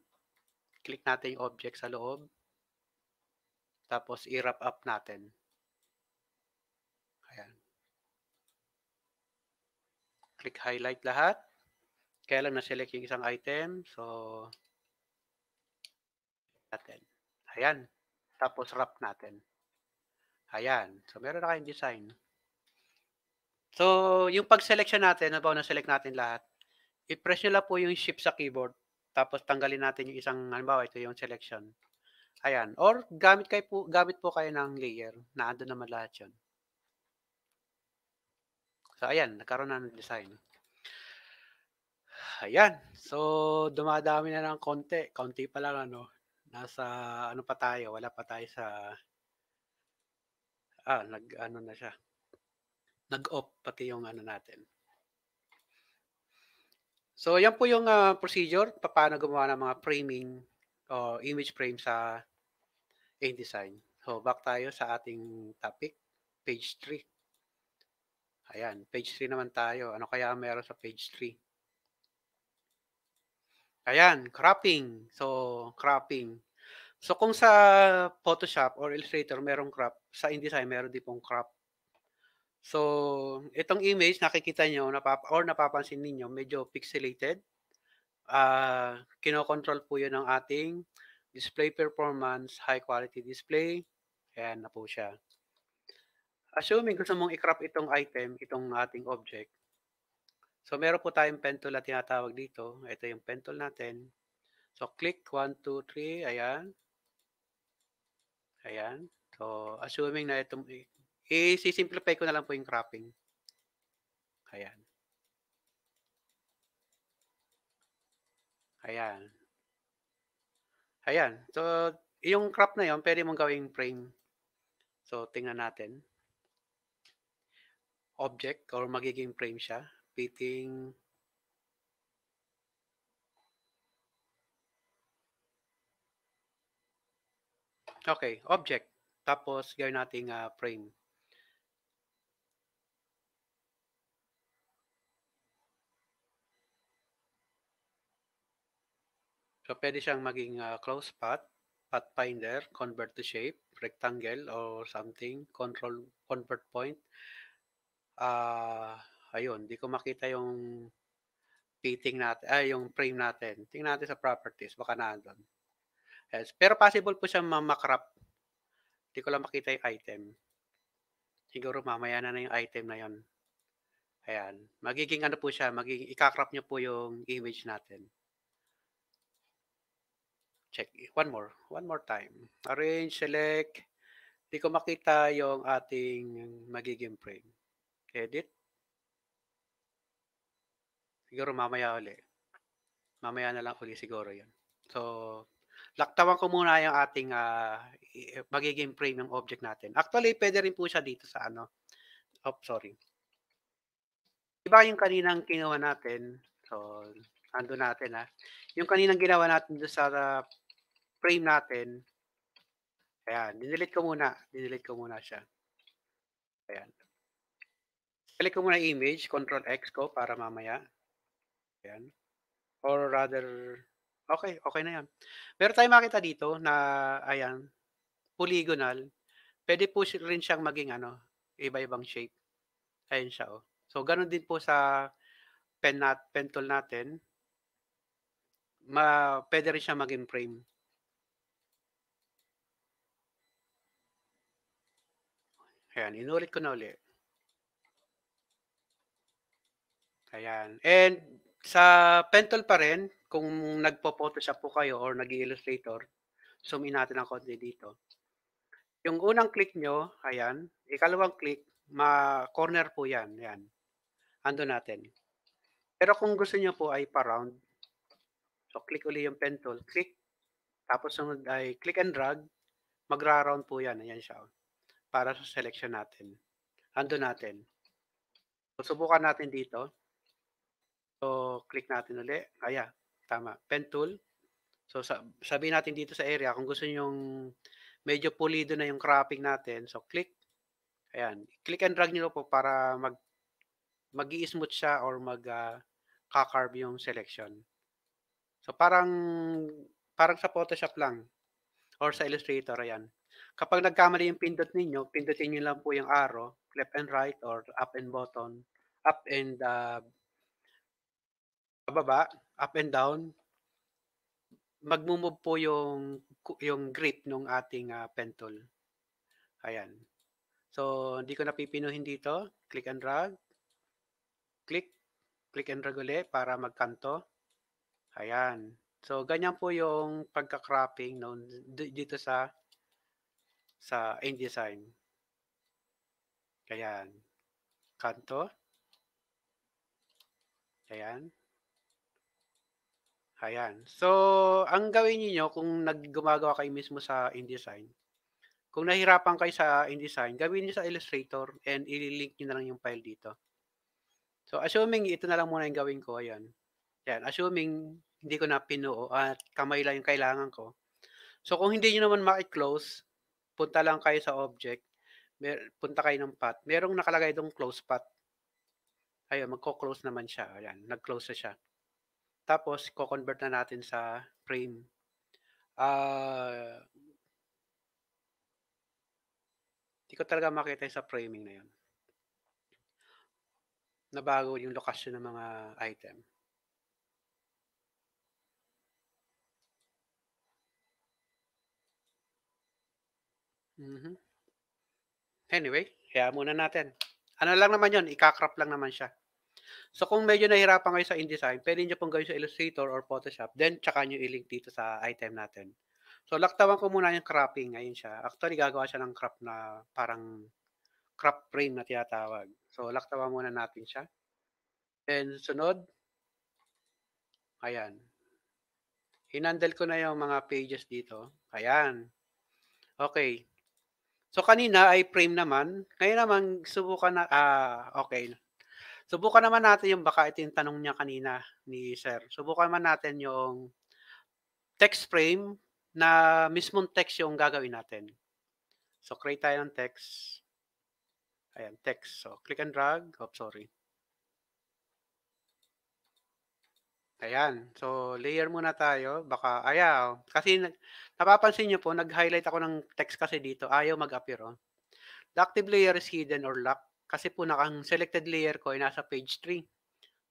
S2: click natin yung object sa loob. Tapos, i-wrap up natin. Ayan. Click highlight lahat. Kaya lang na-select yung isang item. So, natin. Ayan. Tapos, wrap natin. Ayan. So, meron na kayong design. So, yung pag-selection natin, ano ba, na-select natin lahat, i-press nyo lang po yung shift sa keyboard, tapos tanggalin natin yung isang, halimbawa, ito yung selection. Ayan. Or, gamit, kayo po, gamit po kayo ng layer, na ando naman lahat yun. So, ayan, nagkaroon na ng design. Ayan. So, dumadami na ng konti. Konti pa lang, ano. Nasa, ano pa tayo, wala pa tayo sa, ah, nag, ano na siya, nag-off pati yung ano natin. So, yan po yung uh, procedure, paano gumawa ng mga framing o oh, image frame sa InDesign. So, back tayo sa ating topic, page 3. Ayan, page 3 naman tayo. Ano kaya meron sa page 3? Ayan, cropping. So, cropping. So, kung sa Photoshop or Illustrator, merong crop. Sa InDesign, meron din pong crop. So, itong image nakikita nyo napap or napapansin ninyo medyo pixelated. Uh, kinokontrol po yun ng ating display performance, high quality display. Ayan na po siya. Assuming gusto mong i-crop itong item, itong ating object. So, meron po tayong pen tool na tinatawag dito. Ito yung pen tool natin. So, click 1, 2, 3. Ayan. Ayan. So, assuming na itong i-simplify ko na lang po yung cropping. Ayan. Ayan. Ayan. So, yung crop na yon pwede mong gawing frame. So, tingnan natin. Object or magiging frame siya. Fitting Okay, object. Tapos gawin nating uh, ah, frame. So, pwede siyang maging uh, close path, pathfinder, convert to shape, rectangle or something, control convert point. Uh, ayun, di ko makita yung fitting natin, ay, ah, yung frame natin. Tingnan natin sa properties, baka naandun. Yes. Pero possible po siyang makrap. Di ko lang makita yung item. Siguro mamaya na na yung item na yon. Ayan. Magiging ano po siya, magiging ikakrap niyo po yung image natin check one more one more time arrange select di ko makita yung ating magiging frame edit siguro mamaya uli mamaya na lang uli siguro yun so laktawan ko muna yung ating uh, magiging frame ng object natin. Actually, pwede rin po siya dito sa ano. Oh, sorry. iba yung kaninang kinuha natin? So, ando natin ha. Ah. Yung kaninang ginawa natin doon sa uh, frame natin. Ayan, dinilit ko muna. Dinilit ko muna siya. Ayan. Select ko muna image, Control X ko para mamaya. Ayan. Or rather, okay, okay na yan. Pero tayo makita dito na, ayan, polygonal. Pwede po rin siyang maging ano, iba-ibang shape. Ayan siya, oh. So, ganun din po sa pen, nat, pen tool natin. Ma, pwede rin siya maging frame. Ayan, inulit ko na uli. Ayan. And sa Pentol pa rin, kung nagpo-Photoshop po kayo or nag illustrator zoom in natin ng konti dito. Yung unang click nyo, ayan, ikalawang click, ma-corner po yan. Ayan. Ando natin. Pero kung gusto nyo po ay pa-round, so click uli yung pen click, tapos sunod ay click and drag, magra-round po yan. Ayan siya para sa selection natin. Ando natin. So, subukan natin dito. So, click natin uli. Kaya, ah, tama. Pen tool. So, sabihin natin dito sa area, kung gusto nyong medyo pulido na yung cropping natin, so click. Ayan. Click and drag nyo po para mag mag smooth siya or mag uh, kakarb yung selection. So, parang parang sa Photoshop lang or sa Illustrator, ayan. Kapag nagkamali yung pindot ninyo, pindutin niyo lang po yung arrow, left and right or up and button, up and uh, ah, baba, up and down. Magmumove po yung yung grip ng ating uh, ah, pen tool. Ayan. So, hindi ko napipinuhin dito. Click and drag. Click. Click and drag ulit para magkanto. Ayan. So, ganyan po yung pagka-cropping no, dito sa sa InDesign. Ayan. Kanto. Ayan. Ayan. So, ang gawin niyo kung naggumagawa kayo mismo sa InDesign, kung nahirapan kayo sa InDesign, gawin niyo sa Illustrator and ililink niyo na lang yung file dito. So, assuming ito na lang muna yung gawin ko, ayan. Ayan, assuming hindi ko na pinuo at kamay lang yung kailangan ko. So, kung hindi niyo naman maki-close, punta lang kayo sa object, mer- punta kayo ng path. Merong nakalagay dong close path. Ayun, magko-close naman siya. Ayan, nag-close na siya. Tapos, ko-convert na natin sa frame. Ah... Uh, di ko talaga makita sa framing na yun. Nabago yung lokasyon ng mga item. Mm-hmm. Anyway, kaya muna natin. Ano lang naman yon ikakrap lang naman siya. So kung medyo nahirapan kayo sa InDesign, pwede nyo pong gawin sa Illustrator or Photoshop, then tsaka nyo i-link dito sa item natin. So laktawan ko muna yung cropping, ngayon siya. Actually, gagawa siya ng crop na parang crop frame na tinatawag. So laktawan muna natin siya. And sunod, ayan. Hinandle ko na yung mga pages dito. Ayan. Okay. So kanina ay frame naman. Ngayon naman subukan na ah okay. Subukan naman natin yung baka ito yung tanong niya kanina ni sir. Subukan naman natin yung text frame na mismong text yung gagawin natin. So create tayo ng text. Ayan, text. So click and drag. Oh, sorry. Ayan. So, layer muna tayo. Baka, ayaw. Kasi, napapansin nyo po, nag-highlight ako ng text kasi dito. Ayaw mag-appear. Oh. The active layer is hidden or locked. Kasi po, nakang selected layer ko ay nasa page 3.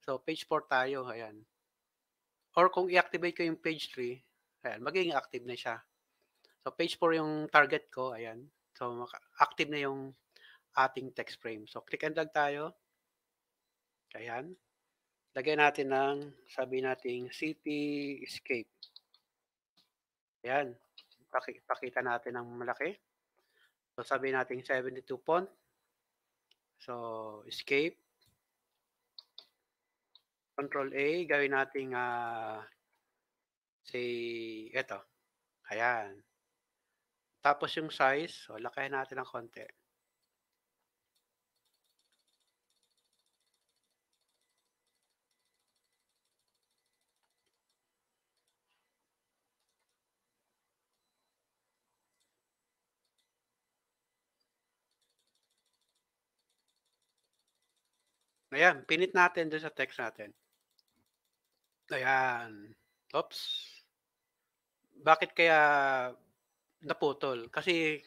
S2: So, page 4 tayo. Ayan. Or kung i-activate ko yung page 3, ayan, magiging active na siya. So, page 4 yung target ko. Ayan. So, active na yung ating text frame. So, click and drag tayo. Ayan lagyan natin ng, sabi nating city escape. Ayan. Paki, pakita natin ng malaki. So, sabi natin 72 pon. So, escape. Control A, gawin nating uh, say, eto. Ayan. Tapos yung size, so, lakayan natin ng konti. Ayan, pinit natin doon sa text natin. Ayan. Oops. Bakit kaya naputol? Kasi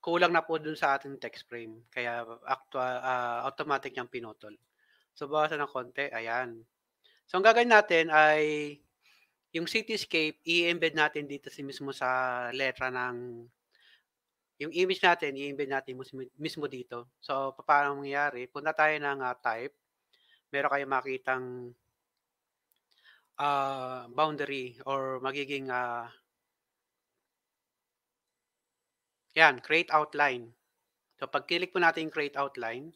S2: kulang na po doon sa ating text frame. Kaya actual, uh, ah, automatic niyang pinutol. So, bawasan ng konti. Ayan. So, ang gagawin natin ay yung cityscape, i-embed natin dito si mismo sa letra ng yung image natin, i-embed natin mismo, dito. So, paano mangyayari? Punta tayo ng uh, type. Meron kayong makitang uh, boundary or magiging uh, yan, create outline. So, pag-click po natin yung create outline,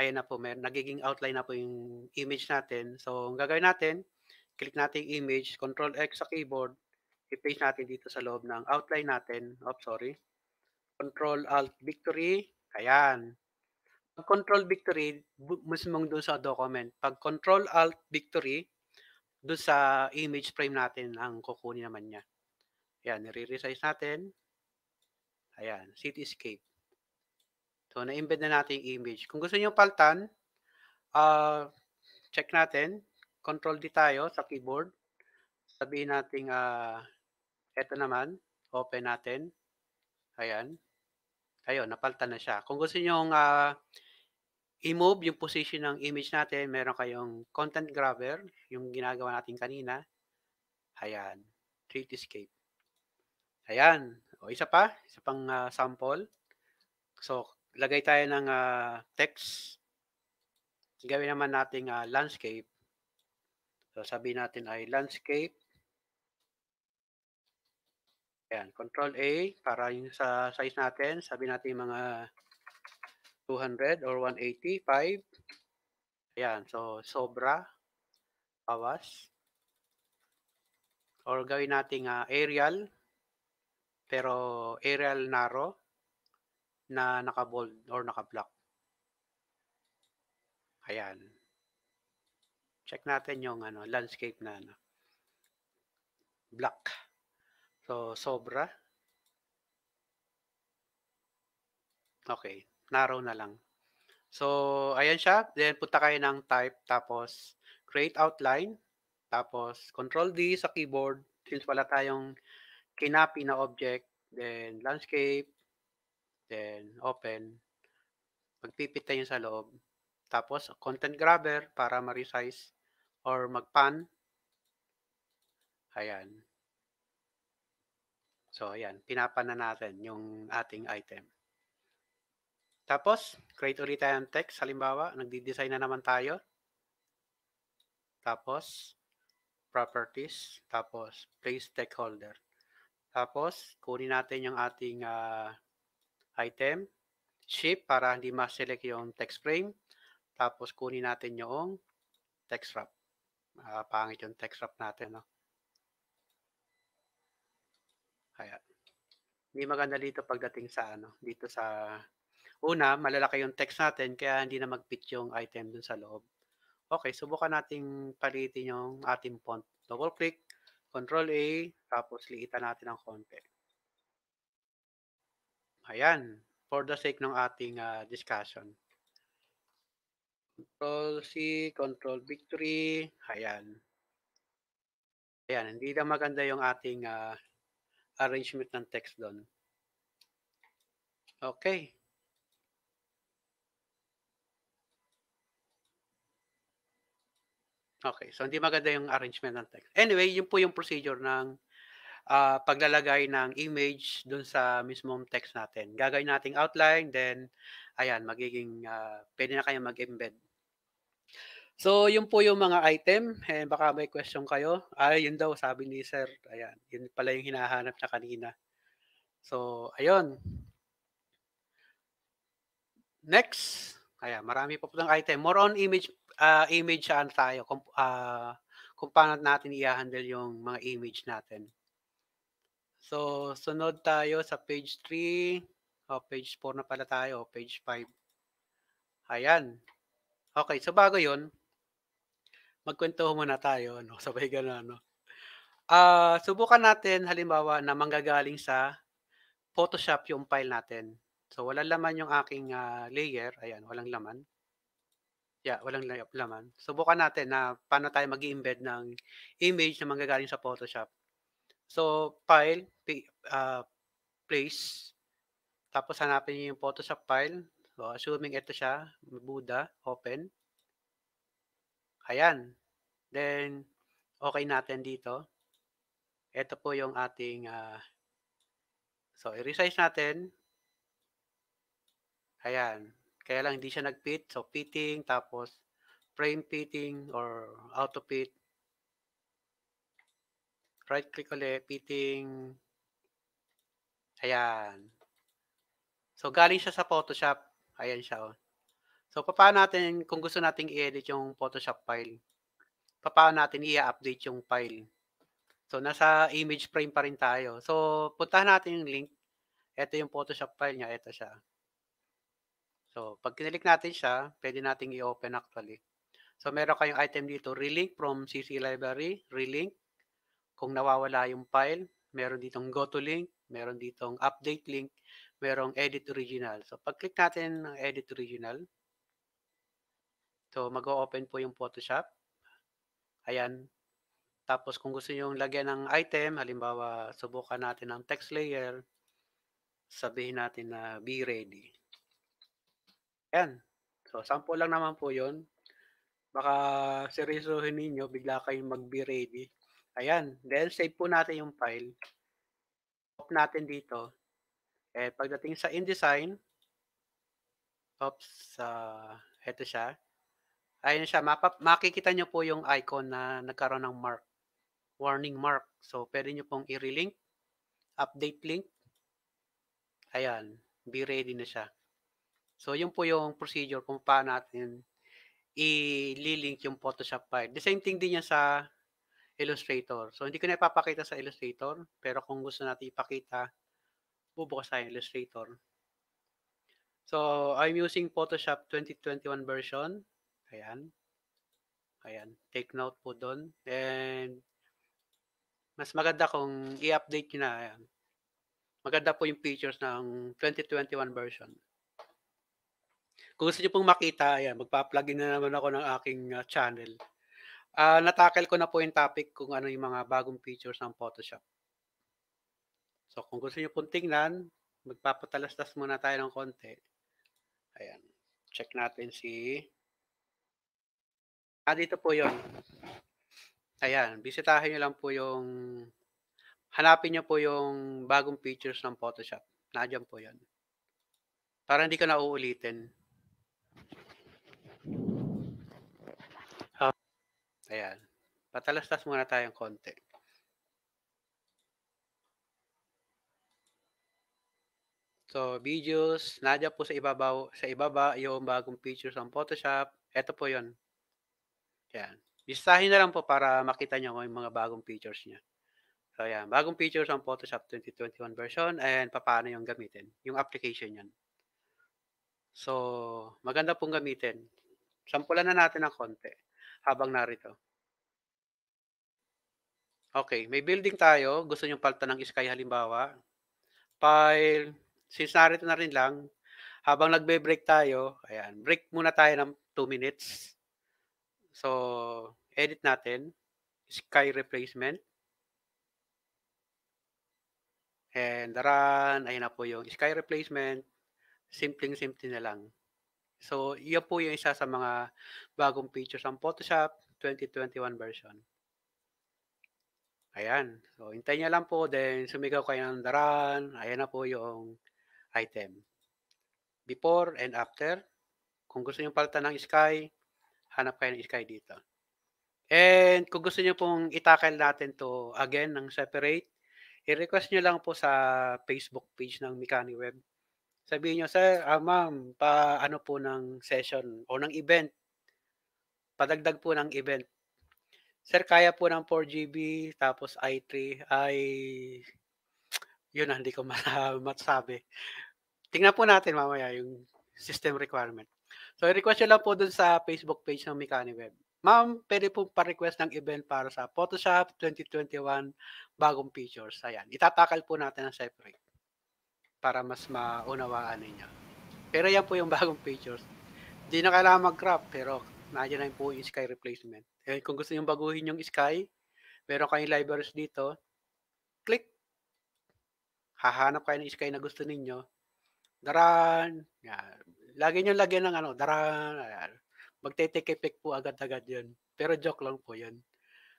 S2: ayan na po, may, nagiging outline na po yung image natin. So, ang gagawin natin, click natin image, Control X sa keyboard, i-paste natin dito sa loob ng outline natin. Oops, sorry. Control Alt Victory. Ayan. Pag Control Victory, mismong doon sa document. Pag Control Alt Victory, doon sa image frame natin ang kukunin naman niya. Ayan, nire-resize natin. Ayan, cityscape. So, na-embed na natin yung image. Kung gusto niyo paltan, uh, check natin. Control D tayo sa keyboard. Sabihin natin, uh, ah, eto naman, open natin. Ayan. Ayun, napalitan na siya. Kung gusto nyo uh, ah, i-move yung position ng image natin, meron kayong content grabber, yung ginagawa natin kanina. Ayan, 3 escape. scape. Ayan, o isa pa, isa pang uh, sample. So, lagay tayo ng uh, text. Gawin naman natin uh, landscape. So, sabi natin ay landscape Ayan, control A para yung sa size natin, sabi natin mga 200 or 185. Ayan, so sobra, bawas. Or gawin natin uh, aerial, pero aerial narrow na naka-bold or naka-block. Ayan. Check natin yung ano, landscape na ano, black. So, sobra. Okay, narrow na lang. So, ayan siya. Then, punta kayo ng type, tapos create outline, tapos control D sa keyboard since wala tayong kinapi na object, then landscape, then open. Magpipit tayo sa loob. Tapos, content grabber para ma-resize or mag-pan. Ayan. So, ayan, pinapana natin yung ating item. Tapos, create ulit tayo ng text. Halimbawa, nagdi-design na naman tayo. Tapos, properties. Tapos, place stakeholder. Tapos, kunin natin yung ating uh, item. Shape para hindi ma-select yung text frame. Tapos, kunin natin yung text wrap. Uh, pangit yung text wrap natin. No? Kaya, hindi maganda dito pagdating sa ano, dito sa una, malalaki yung text natin kaya hindi na mag-fit yung item dun sa loob. Okay, subukan nating palitin yung ating font. Double click, Control A, tapos liitan natin ang konti. Ayan, for the sake ng ating uh, discussion. Control C, Control Victory, ayan. Ayan, hindi na maganda yung ating uh, arrangement ng text doon. Okay. Okay, so hindi maganda yung arrangement ng text. Anyway, yun po yung procedure ng uh, paglalagay ng image doon sa mismong text natin. Gagawin nating outline, then, ayan, magiging, uh, pwede na kayo mag-embed So, yun po yung mga item. Eh, baka may question kayo. Ay, ah, yun daw, sabi ni sir. Ayan, yun pala yung hinahanap niya kanina. So, ayun. Next. Ayan, marami pa po ng item. More on image uh, image saan tayo. Kung, uh, kung paano natin i-handle yung mga image natin. So, sunod tayo sa page 3. O, oh, page 4 na pala tayo. Page 5. Ayan. Okay, so bago yun, magkwentuhan muna tayo, ano, sabay gano'n, no? Uh, ah, subukan natin halimbawa na manggagaling sa Photoshop yung file natin. So, wala laman yung aking uh, layer. Ayan, walang laman. Yeah, walang laman. Subukan natin na paano tayo mag embed ng image na manggagaling sa Photoshop. So, file, uh, place. Tapos hanapin niyo yung Photoshop file. So, assuming ito siya, Buddha, open. Ayan. Then, okay natin dito. Ito po yung ating, uh, so i-resize natin. Ayan. Kaya lang hindi siya nag-fit. So, fitting, tapos frame fitting or auto-fit. Right-click ulit, fitting. Ayan. So, galing siya sa Photoshop. Ayan siya, oh. So, paano natin, kung gusto nating i-edit yung Photoshop file, paano natin i-update yung file? So, nasa image frame pa rin tayo. So, puntahan natin yung link. Ito yung Photoshop file niya. Ito siya. So, pag kinilik natin siya, pwede nating i-open actually. So, meron kayong item dito, relink from CC library, relink. Kung nawawala yung file, meron ditong go to link, meron ditong update link, merong edit original. So, pag-click natin ng edit original, So, mag-o-open po yung Photoshop. Ayan. Tapos, kung gusto yung lagyan ng item, halimbawa, subukan natin ang text layer, sabihin natin na be ready. Ayan. So, sample lang naman po yon Baka seryosohin ninyo, bigla kayong mag-be ready. Ayan. Then, save po natin yung file. Pop natin dito. Eh, pagdating sa InDesign, oops, uh, eto siya. Ayun siya, mapap makikita nyo po yung icon na nagkaroon ng mark. Warning mark. So, pwede nyo pong i-relink. Update link. Ayan. Be ready na siya. So, yun po yung procedure kung paano natin i-link yung Photoshop file. The same thing din yan sa Illustrator. So, hindi ko na ipapakita sa Illustrator, pero kung gusto natin ipakita, bubukas tayo Illustrator. So, I'm using Photoshop 2021 version. Ayan. Ayan. Take note po doon. And mas maganda kung i-update nyo na. Ayan. Maganda po yung features ng 2021 version. Kung gusto nyo pong makita, ayan, magpa in na naman ako ng aking uh, channel. Uh, ah, natakel ko na po yung topic kung ano yung mga bagong features ng Photoshop. So kung gusto nyo pong tingnan, magpapatalastas muna tayo ng konti. Ayan. Check natin si Ah, dito po yon. Ayan, bisitahin nyo lang po yung, hanapin nyo po yung bagong features ng Photoshop. Nadyan po yon. Para hindi ka na uulitin. Ah, ayan. Patalastas muna tayong konti. So, videos, nadya po sa ibabaw, sa ibaba yung bagong features ng Photoshop. Ito po yon Ayan. Listahin na lang po para makita nyo yung mga bagong features niya. So, ayan. Bagong features ang Photoshop 2021 version and paano yung gamitin. Yung application yan. So, maganda pong gamitin. Sampulan na natin ng konti habang narito. Okay, may building tayo. Gusto nyo palta ng sky halimbawa. File, since narito na rin lang, habang nagbe-break tayo, ayan, break muna tayo ng 2 minutes. So, edit natin. Sky replacement. And run. Ayan na po yung sky replacement. Simpleng-simple na lang. So, iyan po yung isa sa mga bagong features ng Photoshop 2021 version. Ayan. So, hintay niya lang po. Then, sumigaw kayo ng daran. Ayan na po yung item. Before and after. Kung gusto niyo palitan ng sky, hanap kayo ng iskay dito. And kung gusto niyo pong itakal natin to again ng separate, i-request niyo lang po sa Facebook page ng Mikani Web. Sabihin niyo, sir, ah, ma'am, pa ano po ng session o ng event. Padagdag po ng event. Sir, kaya po ng 4GB, tapos i3, ay, yun, ah, hindi ko masabi. Tingnan po natin mamaya yung system requirement. So, request nyo lang po dun sa Facebook page ng Mikani Ma'am, pwede po pa-request ng event para sa Photoshop 2021 bagong features. Ayan. Itatakal po natin ng separate para mas maunawaan ninyo. Pero yan po yung bagong features. Hindi na kailangan mag-crop, pero nandiyan na po yung Sky replacement. And kung gusto nyo baguhin yung Sky, meron kayong libraries dito, click. Hahanap kayo ng Sky na gusto ninyo. Daran! Yan Lagi nyo lagyan ng ano, darang. Magte-take po agad-agad yun. Pero joke lang po yun.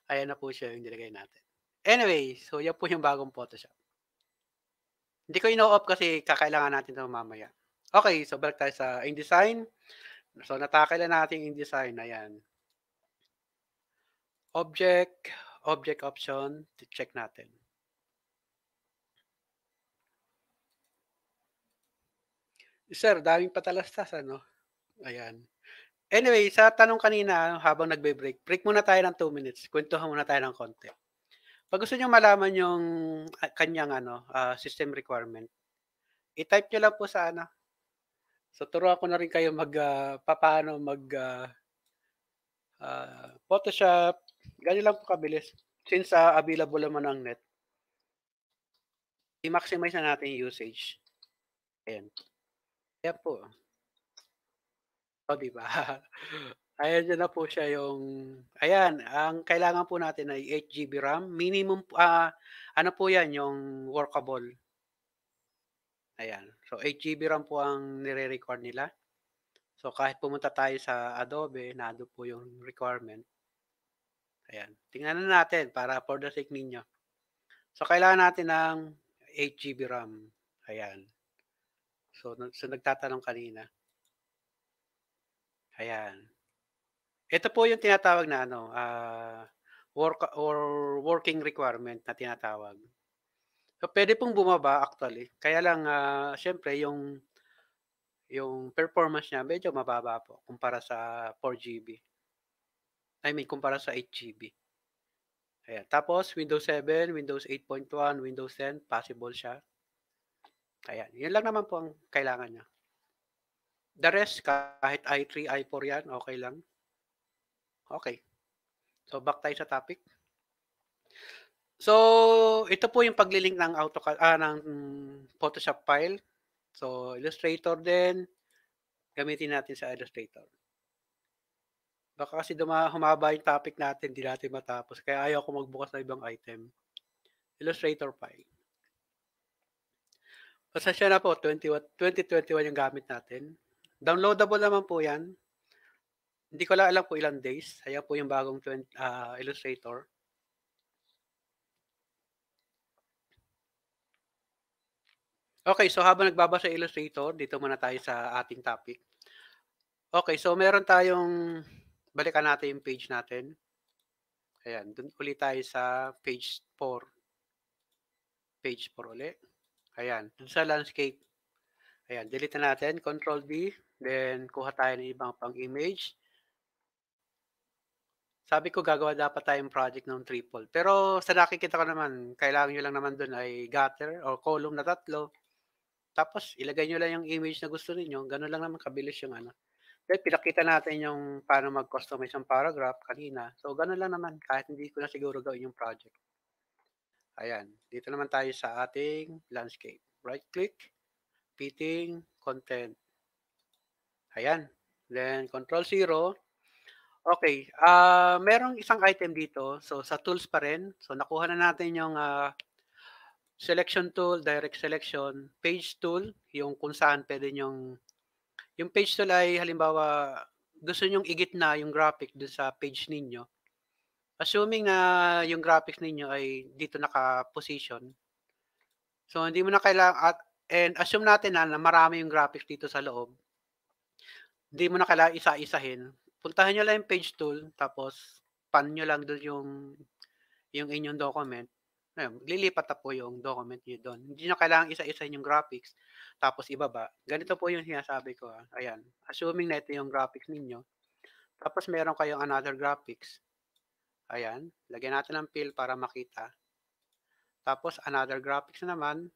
S2: Ayan na po siya yung nilagay natin. Anyway, so yan po yung bagong Photoshop. Hindi ko ino-off kasi kakailangan natin ito mamaya. Okay, so balik tayo sa InDesign. So natakay na natin InDesign. Ayan. Object, object option, check natin. Sir, daming patalastas, ano? Ayan. Anyway, sa tanong kanina, habang nagbe-break, break muna tayo ng 2 minutes. Kwentuhan muna tayo ng konti. Pag gusto nyo malaman yung ah, kanyang ano, uh, system requirement, i-type nyo lang po sa ano. So, turuan ko na rin kayo mag, uh, ah, paano mag uh, uh, Photoshop. Ganyan lang po kabilis. Since uh, available naman ang net, i-maximize na natin yung usage. Ayan. Yan po. O, di ba? Ayan na po siya yung, ayan, ang kailangan po natin ay 8 GB RAM. Minimum, uh, ano po yan, yung workable. Ayan. So, 8 GB RAM po ang nire-record nila. So, kahit pumunta tayo sa Adobe, nado po yung requirement. Ayan. Tingnan natin para for the sake ninyo. So, kailangan natin ng 8 GB RAM. Ayan. So, so nagtatanong kanina. Ayan. Ito po yung tinatawag na ano, uh, work or working requirement na tinatawag. So, pwede pong bumaba actually. Kaya lang, uh, syempre, yung yung performance niya medyo mababa po kumpara sa 4GB. I mean, kumpara sa 8GB. Ayan. Tapos, Windows 7, Windows 8.1, Windows 10, possible siya. Ayan. Yun lang naman po ang kailangan niya. The rest, kahit i3, i4 yan, okay lang. Okay. So, back tayo sa topic. So, ito po yung paglilink ng AutoCAD, ah, ng Photoshop file. So, Illustrator din. Gamitin natin sa Illustrator. Baka kasi duma, humaba yung topic natin, hindi natin matapos. Kaya ayaw ko magbukas ng ibang item. Illustrator file. Pasensya na po, 20, 2021 yung gamit natin. Downloadable naman po yan. Hindi ko lang alam po ilang days. Ayan po yung bagong 20, uh, ah, Illustrator. Okay, so habang nagbabasa Illustrator, dito muna tayo sa ating topic. Okay, so meron tayong, balikan natin yung page natin. Ayan, dun ulit tayo sa page 4. Page 4 ulit. Ayan, dun sa landscape. Ayan, delete na natin. Control B. Then, kuha tayo ng ibang pang image. Sabi ko gagawa dapat tayong project ng triple. Pero sa nakikita ko naman, kailangan nyo lang naman dun ay gutter or column na tatlo. Tapos, ilagay nyo lang yung image na gusto ninyo. Ganun lang naman kabilis yung ano. Then, pinakita natin yung paano mag-customize ang paragraph kanina. So, ganun lang naman. Kahit hindi ko na siguro gawin yung project. Ayan. Dito naman tayo sa ating landscape. Right click, fitting, content. Ayan. Then, control 0. Okay. Uh, merong isang item dito. So, sa tools pa rin. So, nakuha na natin yung uh, selection tool, direct selection, page tool, yung kung saan pwede yung yung page tool ay halimbawa gusto nyong igit na yung graphic dun sa page ninyo. Assuming na yung graphics ninyo ay dito naka-position. So, hindi mo na kailangan, at, and assume natin na, na marami yung graphics dito sa loob. Hindi mo na kailangan isa-isahin. Puntahan niyo lang yung page tool, tapos pan nyo lang doon yung, yung inyong document. Ayun, lilipat na po yung document niyo doon. Hindi na kailangan isa-isa yung graphics, tapos ibaba. Ganito po yung sinasabi ko. Ah. Ayan, assuming na ito yung graphics ninyo. Tapos meron kayong another graphics. Ayan. Lagyan natin ng fill para makita. Tapos, another graphics naman.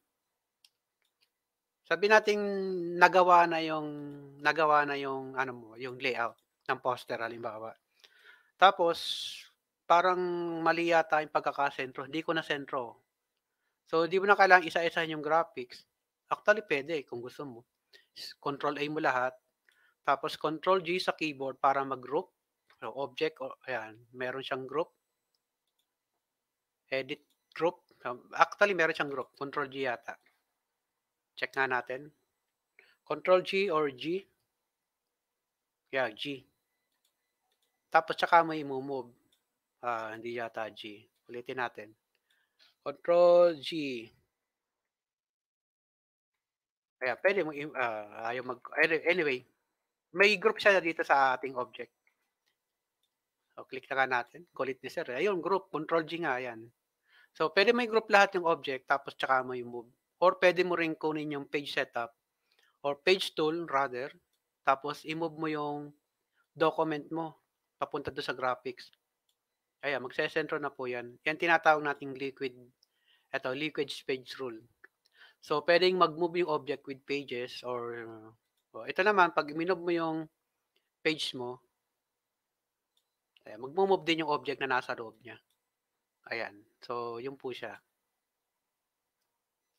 S2: Sabi nating nagawa na yung nagawa na yung ano mo, yung layout ng poster halimbawa. Tapos parang mali yata yung pagkakasentro. Hindi ko na sentro. So, di mo na kailangang isa-isa yung graphics. Actually, pwede kung gusto mo. Control A mo lahat. Tapos, Control G sa keyboard para mag-group no, object, o, ayan, meron siyang group. Edit group. Um, actually, meron siyang group. Control G yata. Check nga natin. Control G or G. Yeah, G. Tapos saka mo i-move. Ah, hindi yata G. Ulitin natin. Control G. Kaya pwede mo, uh, ayaw mag, anyway, may group siya dito sa ating object. So, oh, click na nga natin. Kulit ni sir. Eh. Ayun, group. Control G nga yan. So, pwede may group lahat yung object, tapos tsaka mo yung move. Or pwede mo rin kunin yung page setup or page tool rather, tapos i-move mo yung document mo papunta doon sa graphics. Ayan, magsesentro na po yan. Yan tinatawag nating liquid, ito, liquid page rule. So, pwedeng mag-move yung object with pages or, uh, ito naman, pag minove mo yung page mo, Ayan, mag-move din yung object na nasa loob niya. Ayan. So, yun po siya.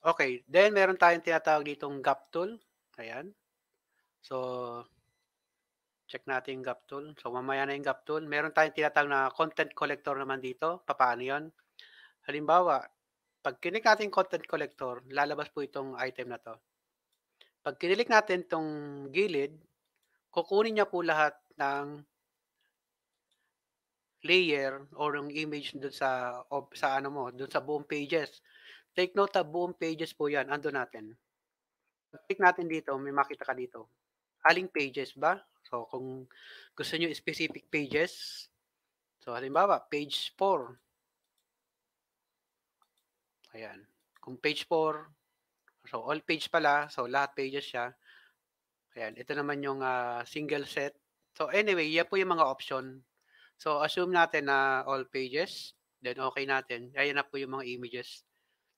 S2: Okay. Then, meron tayong tinatawag ditong gap tool. Ayan. So, check natin yung gap tool. So, mamaya na yung gap tool. Meron tayong tinatawag na content collector naman dito. Papaano yun? Halimbawa, pag kinick natin content collector, lalabas po itong item na to. Pag kinilik natin itong gilid, kukunin niya po lahat ng layer or yung image doon sa of, sa ano mo, doon sa buong pages. Take note, ta, buong pages po 'yan, ando natin. Click natin dito, may makita ka dito. Aling pages ba? So kung gusto niyo specific pages, so halimbawa page 4. Ayan. Kung page 4, so all page pala, so lahat pages siya. Ayan, ito naman yung uh, single set. So anyway, yan po yung mga option So, assume natin na all pages, then okay natin. Ayan na po yung mga images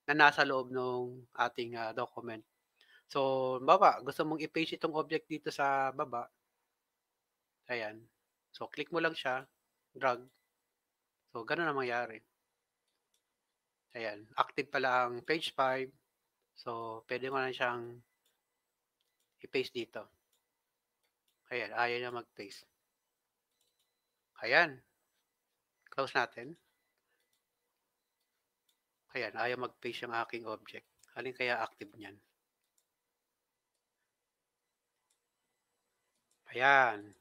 S2: na nasa loob ng ating uh, document. So, baba, gusto mong i-page itong object dito sa baba. Ayan. So, click mo lang siya, drag. So, ganun ang mangyari. Ayan. Active pala ang page 5. So, pwede mo na siyang i-paste dito. Ayan, ayaw na mag-paste. Ayan. Close natin. Ayan, ayaw mag face yung aking object. Alin kaya active niyan? Ayan.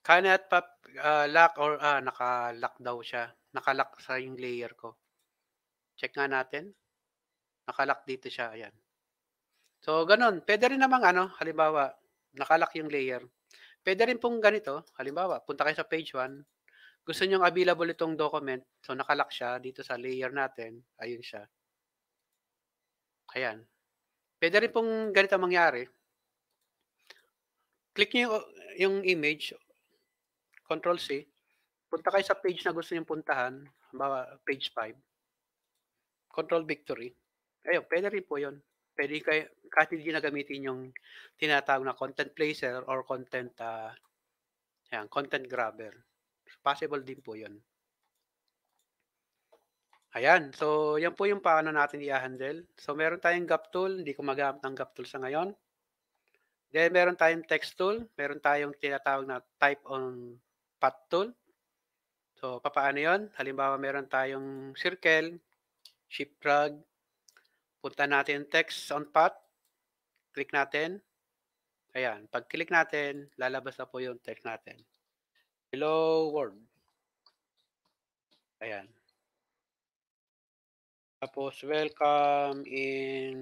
S2: Cannot pop, uh, ah, lock or uh, naka-lock daw siya. Naka-lock sa yung layer ko. Check nga natin. Naka-lock dito siya. Ayan. So, ganun. Pwede rin namang ano, halimbawa, naka-lock yung layer. Pwede rin pong ganito, halimbawa, punta kayo sa page 1, gusto nyong available itong document, so nakalak siya dito sa layer natin, ayun siya. Ayan. Pwede rin pong ganito mangyari. Click niyo yung, image, Control C, punta kayo sa page na gusto nyong puntahan, halimbawa page 5, Control Victory. Ayun, pwede rin po yun pwede kayo, kahit hindi na gamitin yung tinatawag na content placer or content, uh, ah, yan, content grabber. Possible din po yun. Ayan. So, yan po yung paano natin i-handle. So, meron tayong gap tool. Hindi ko magamit ng gap tool sa ngayon. Then, meron tayong text tool. Meron tayong tinatawag na type on path tool. So, papaano yon Halimbawa, meron tayong circle, shift drag, Punta natin text on path. Click natin. Ayan. Pag-click natin, lalabas na po yung text natin. Hello world. Ayan. Tapos, welcome in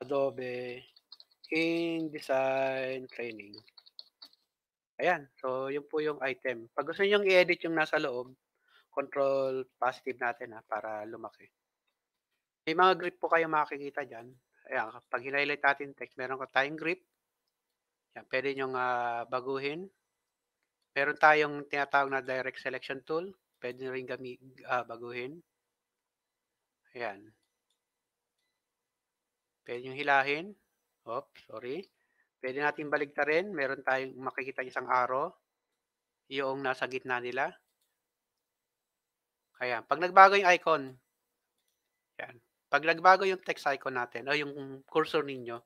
S2: Adobe in design training. Ayan. So, yun po yung item. Pag gusto niyo i-edit yung nasa loob, control positive natin ha, para lumaki. May mga grip po kayong makikita dyan. Ayan, pag hinighlight natin text, meron ko tayong grip. Ayan, pwede nyong uh, ah, baguhin. Meron tayong tinatawag na direct selection tool. Pwede rin gami, uh, baguhin. Ayan. Pwede nyong hilahin. Oops, sorry. Pwede natin baligtarin. Meron tayong makikita isang arrow. Yung nasa gitna nila. Ayan. Pag nagbago yung icon, pag nagbago yung text icon natin o yung cursor ninyo,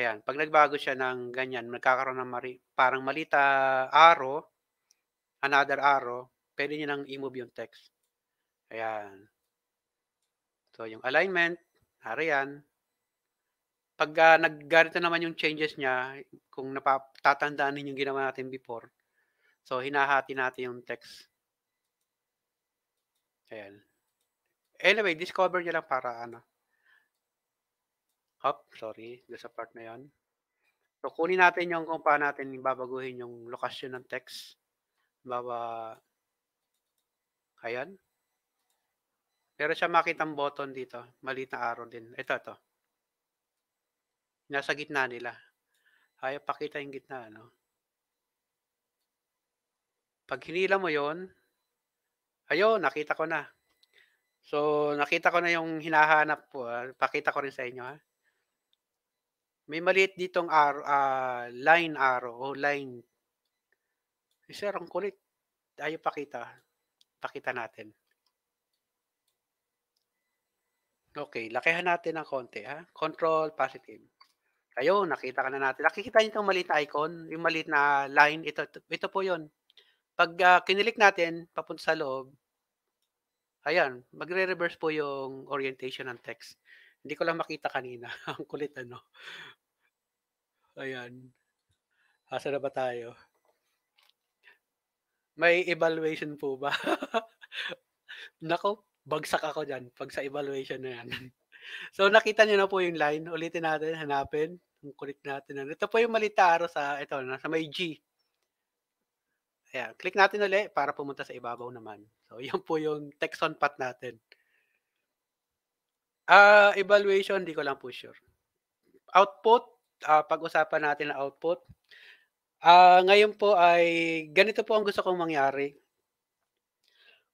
S2: ayan, pag nagbago siya ng ganyan, magkakaroon ng mari, parang malita arrow, another arrow, pwede nyo nang i-move yung text. Ayan. So, yung alignment, hari yan. Pag uh, ah, naggarito naman yung changes niya, kung napatatandaan ninyo yung ginawa natin before, so hinahati natin yung text. Ayan. Anyway, discover nyo lang para ano. Hop, sorry, doon sa part na yon. So, kunin natin yung kung paano natin babaguhin yung lokasyon ng text. Baba, ayan. Pero siya makita ang button dito. Maliit na arrow din. Ito, ito. Nasa gitna nila. Ayaw pakita yung gitna, ano. Pag hinila mo yon ayun, nakita ko na. So, nakita ko na yung hinahanap po. Ah. Pakita ko rin sa inyo. Ha? Ah. May maliit ditong arrow, uh, ah, line arrow o line. Eh, sir, ang kulit. Ayaw pakita. Pakita natin. Okay, lakihan natin ng konti. Ha? Control, positive. Ayun, nakita ka na natin. Nakikita niyo itong maliit na icon, yung maliit na line. Ito, ito, ito po yon. Pag uh, kinilik natin, papunta sa loob, Ayan, magre-reverse po yung orientation ng text. Hindi ko lang makita kanina. Ang kulit ano. Ayan. Asa na ba tayo? May evaluation po ba? Nako, bagsak ako dyan pag sa evaluation na yan. so nakita niyo na po yung line. Ulitin natin, hanapin. Ang kulit natin. Ano. Ito po yung malita araw sa, ito, ano, sa may G. Ayan, click natin uli para pumunta sa ibabaw naman. So, yan po yung Texon path natin. Uh, evaluation, hindi ko lang po sure. Output, uh, pag-usapan natin ang output. Uh, ngayon po ay ganito po ang gusto kong mangyari.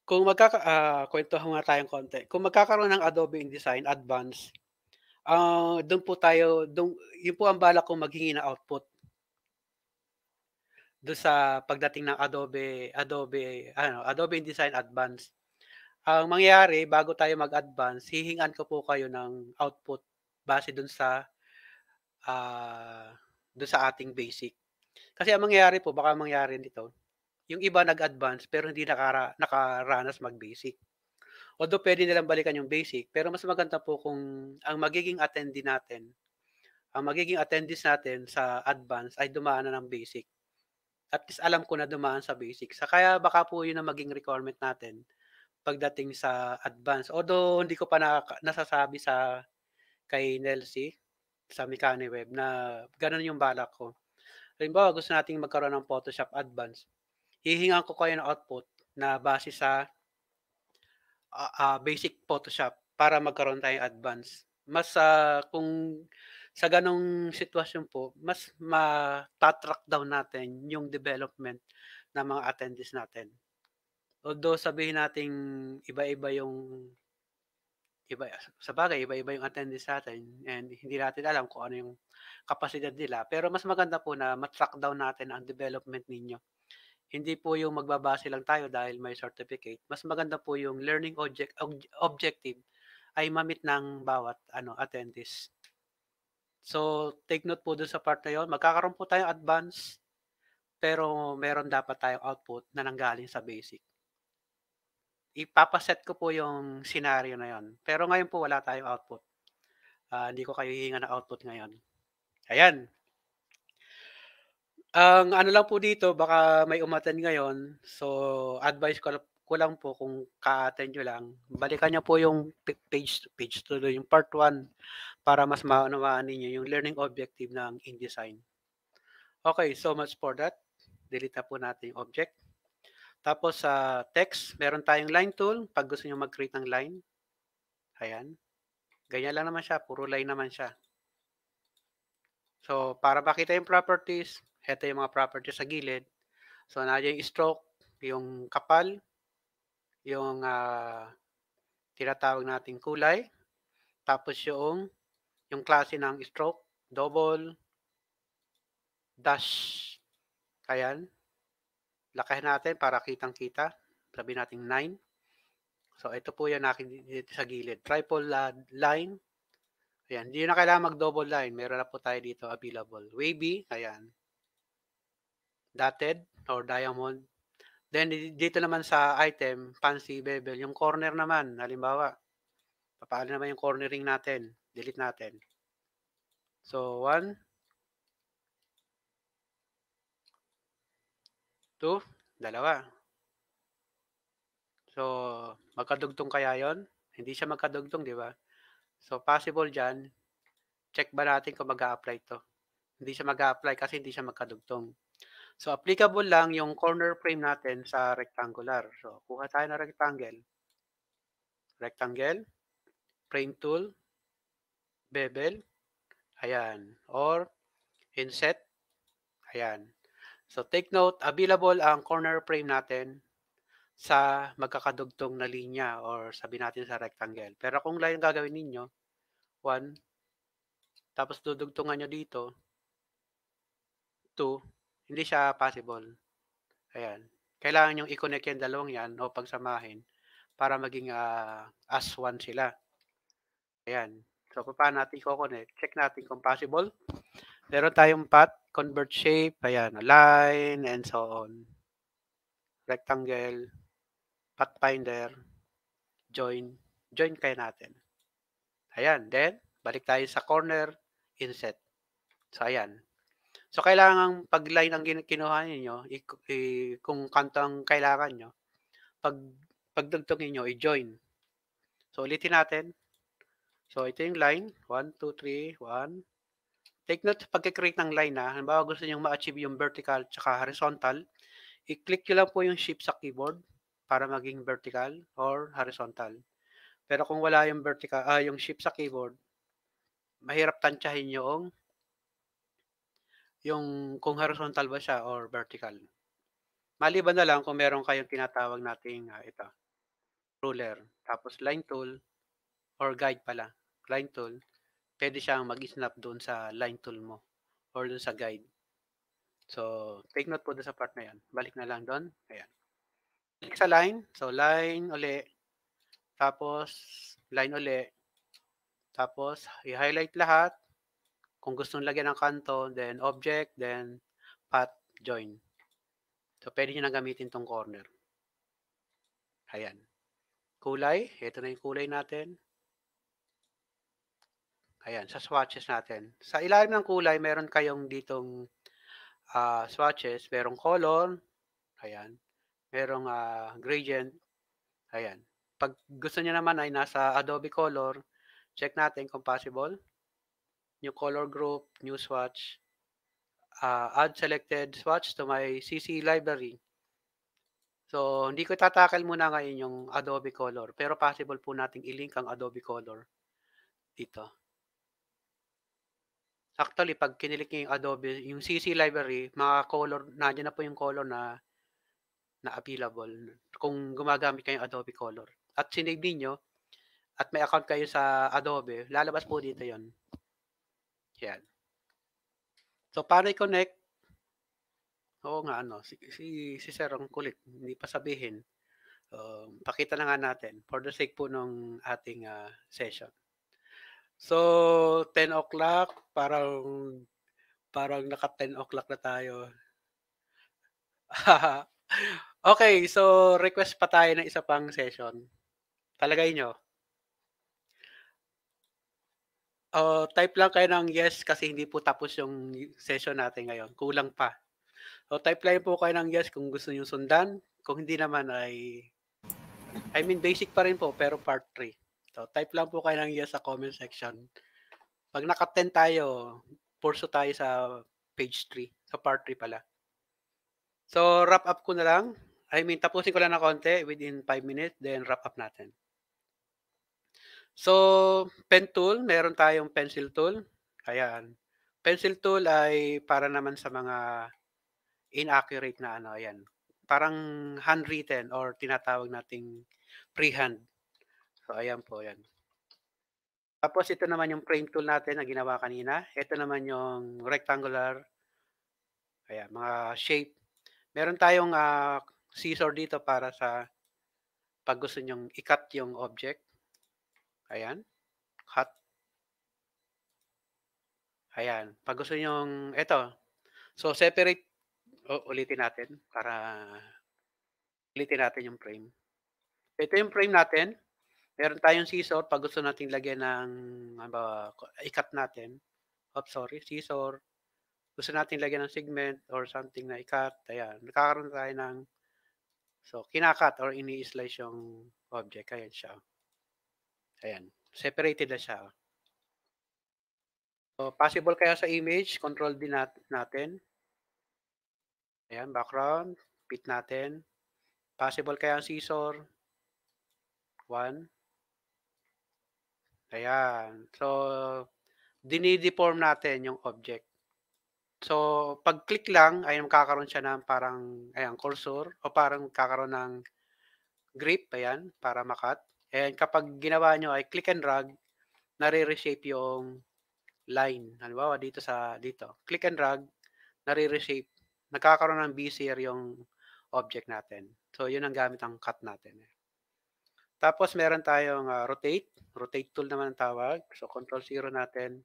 S2: Kung magkaka uh, kwentuhan nga tayong konti. Kung magkakaroon ng Adobe InDesign Advanced, uh, doon po tayo, doon, yun po ang balak kong maghingi ng output do sa pagdating ng Adobe Adobe ano Adobe InDesign Advanced. Ang mangyayari bago tayo mag-advance, hihingan ko po kayo ng output base doon sa uh, ah, doon sa ating basic. Kasi ang mangyayari po, baka mangyari dito, yung iba nag-advance pero hindi nakara, nakaranas mag-basic. Although pwede nilang balikan yung basic, pero mas maganda po kung ang magiging attendee natin, ang magiging attendees natin sa advance ay dumaan na ng basic at least alam ko na dumaan sa basics. Kaya baka po yun ang maging requirement natin pagdating sa advance. Although hindi ko pa na, nasasabi sa kay Nelsie sa Mikani Web na ganun yung balak ko. Halimbawa, gusto nating magkaroon ng Photoshop Advance. Hihingan ko kayo ng output na base sa uh, uh, basic Photoshop para magkaroon tayo advance. Mas uh, kung sa ganong sitwasyon po, mas matatrack down natin yung development ng mga attendees natin. Although sabihin nating iba-iba yung iba sa bagay iba-iba yung attendees natin and hindi natin alam kung ano yung kapasidad nila pero mas maganda po na ma-track down natin ang development ninyo hindi po yung magbabase lang tayo dahil may certificate mas maganda po yung learning object objective ay mamit ng bawat ano attendees So, take note po dun sa part na yon. Magkakaroon po tayong advance, pero meron dapat tayong output na nanggaling sa basic. Ipapaset ko po yung scenario na yon. Pero ngayon po wala tayong output. Uh, hindi ko kayo hihinga ng output ngayon. Ayan. Ang ano lang po dito, baka may umatan ngayon. So, advice ko, ko lang po kung ka-attend nyo lang. Balikan nyo po yung page, page 2, yung part 1 para mas maunawaan ninyo yung learning objective ng InDesign. Okay, so much for that. Delete na po natin yung object. Tapos sa uh, text, meron tayong line tool pag gusto nyo mag-create ng line. Ayan. Ganyan lang naman siya. Puro line naman siya. So, para makita yung properties, heto yung mga properties sa gilid. So, nandiyan yung stroke, yung kapal, yung uh, tinatawag nating kulay, tapos yung yung klase ng stroke, double, dash. Ayan. Lakahin natin para kitang-kita. Sabi natin 9. So, ito po yung nakikita dito sa gilid. Triple line. Ayan. Hindi na kailangan mag-double line. Meron na po tayo dito available. Wavy. Ayan. Dotted or diamond. Then, dito naman sa item, fancy bevel. Yung corner naman, halimbawa, papaano naman yung cornering natin? delete natin. So, 1, 2, dalawa. So, magkadugtong kaya yon Hindi siya magkadugtong, di ba? So, possible dyan, check ba natin kung mag apply to? Hindi siya mag apply kasi hindi siya magkadugtong. So, applicable lang yung corner frame natin sa rectangular. So, kuha tayo ng rectangle. Rectangle, frame tool, bevel. Ayan. Or inset. Ayan. So take note, available ang corner frame natin sa magkakadugtong na linya or sabi natin sa rectangle. Pero kung line gagawin ninyo, 1, tapos dudugtungan nyo dito, 2, hindi siya possible. Ayan. Kailangan yung i-connect yung dalawang yan o pagsamahin para maging uh, as one sila. Ayan to. Paano natin i-connect? Check natin kung possible. Meron tayong path, convert shape, ayan, line, and so on. Rectangle, pathfinder, join. Join kaya natin. Ayan, then, balik tayo sa corner, inset. So, ayan. So, kailangan pag-line ang kinuha ninyo, kung kanto ang kailangan nyo, pag pagdugtong ninyo, i-join. So, ulitin natin. So, ito yung line. 1, 2, 3, 1. Take note, pagka-create ng line ha, halimbawa gusto nyo ma-achieve yung vertical tsaka horizontal, i-click nyo lang po yung shift sa keyboard para maging vertical or horizontal. Pero kung wala yung vertical, ah, yung shift sa keyboard, mahirap tansyahin yung yung kung horizontal ba siya or vertical. Maliban na lang kung meron kayong tinatawag nating uh, ito, ruler. Tapos line tool, or guide pala, line tool, pwede siyang mag-snap doon sa line tool mo or doon sa guide. So, take note po doon sa part na yan. Balik na lang doon. Ayan. Click sa line. So, line uli. Tapos, line uli. Tapos, i-highlight lahat. Kung gusto nung lagyan ng kanto, then object, then path, join. So, pwede nyo na gamitin tong corner. Ayan. Kulay. Ito na yung kulay natin. Ayan, sa swatches natin. Sa ilalim ng kulay, meron kayong ditong uh, swatches. Merong color. Ayan. Merong uh, gradient. Ayan. Pag gusto niya naman ay nasa Adobe Color, check natin kung possible. New color group, new swatch. Uh, add selected swatch to my CC library. So, hindi ko tatakal muna ngayon yung Adobe Color, pero possible po nating i-link ang Adobe Color dito. Actually, pag kinilik niyo yung Adobe, yung CC library, mga color, nandiyan na po yung color na na available kung gumagamit kayo ng Adobe Color. At sinave niyo at may account kayo sa Adobe, lalabas po dito 'yon. Yan. So, para i-connect, oo nga, ano, si, si, si Sir ang kulit, hindi pa sabihin. Um, pakita na nga natin for the sake po ng ating uh, session. So, 10 o'clock, parang parang naka 10 o'clock na tayo. okay, so request pa tayo ng isa pang session. Talaga nyo. Uh, type lang kayo ng yes kasi hindi po tapos yung session natin ngayon. Kulang pa. So type lang po kayo ng yes kung gusto niyo sundan. Kung hindi naman ay I mean basic pa rin po pero part 3. So, type lang po kayo ng yes sa comment section. Pag naka-10 tayo, purso tayo sa page 3, sa part 3 pala. So, wrap up ko na lang. I mean, tapusin ko lang na konti within 5 minutes, then wrap up natin. So, pen tool, meron tayong pencil tool. Ayan. Pencil tool ay para naman sa mga inaccurate na ano, ayan. Parang handwritten or tinatawag nating freehand. So, ayan po, yan. Tapos, ito naman yung frame tool natin na ginawa kanina. Ito naman yung rectangular, ayan, mga shape. Meron tayong uh, scissor dito para sa pag gusto nyong i-cut yung object. Ayan, cut. Ayan, pag gusto nyong, ito. So, separate, o, oh, ulitin natin para ulitin natin yung frame. Ito yung frame natin. Meron tayong scissor pag gusto nating lagyan ng halimbawa, ikat natin. Oh, sorry, scissor. Gusto nating lagyan ng segment or something na ikat. Ayan, nakakaroon tayo ng so kinakat or ini-slice yung object. Ayan siya. Ayan, separated na siya. So, possible kaya sa image, control din nat natin. Ayan, background, pit natin. Possible kaya ang scissor. 1. Ayan. So, dinideform natin yung object. So, pag click lang, ay makakaroon siya ng parang, ayan, cursor, o parang kakaroon ng grip, ayan, para makat. And kapag ginawa nyo ay click and drag, nare-reshape yung line. Halimbawa, dito sa, dito. Click and drag, nare-reshape. Nagkakaroon ng bezier yung object natin. So, yun ang gamit ang cut natin. Tapos meron tayong uh, rotate. Rotate tool naman ang tawag. So control 0 natin.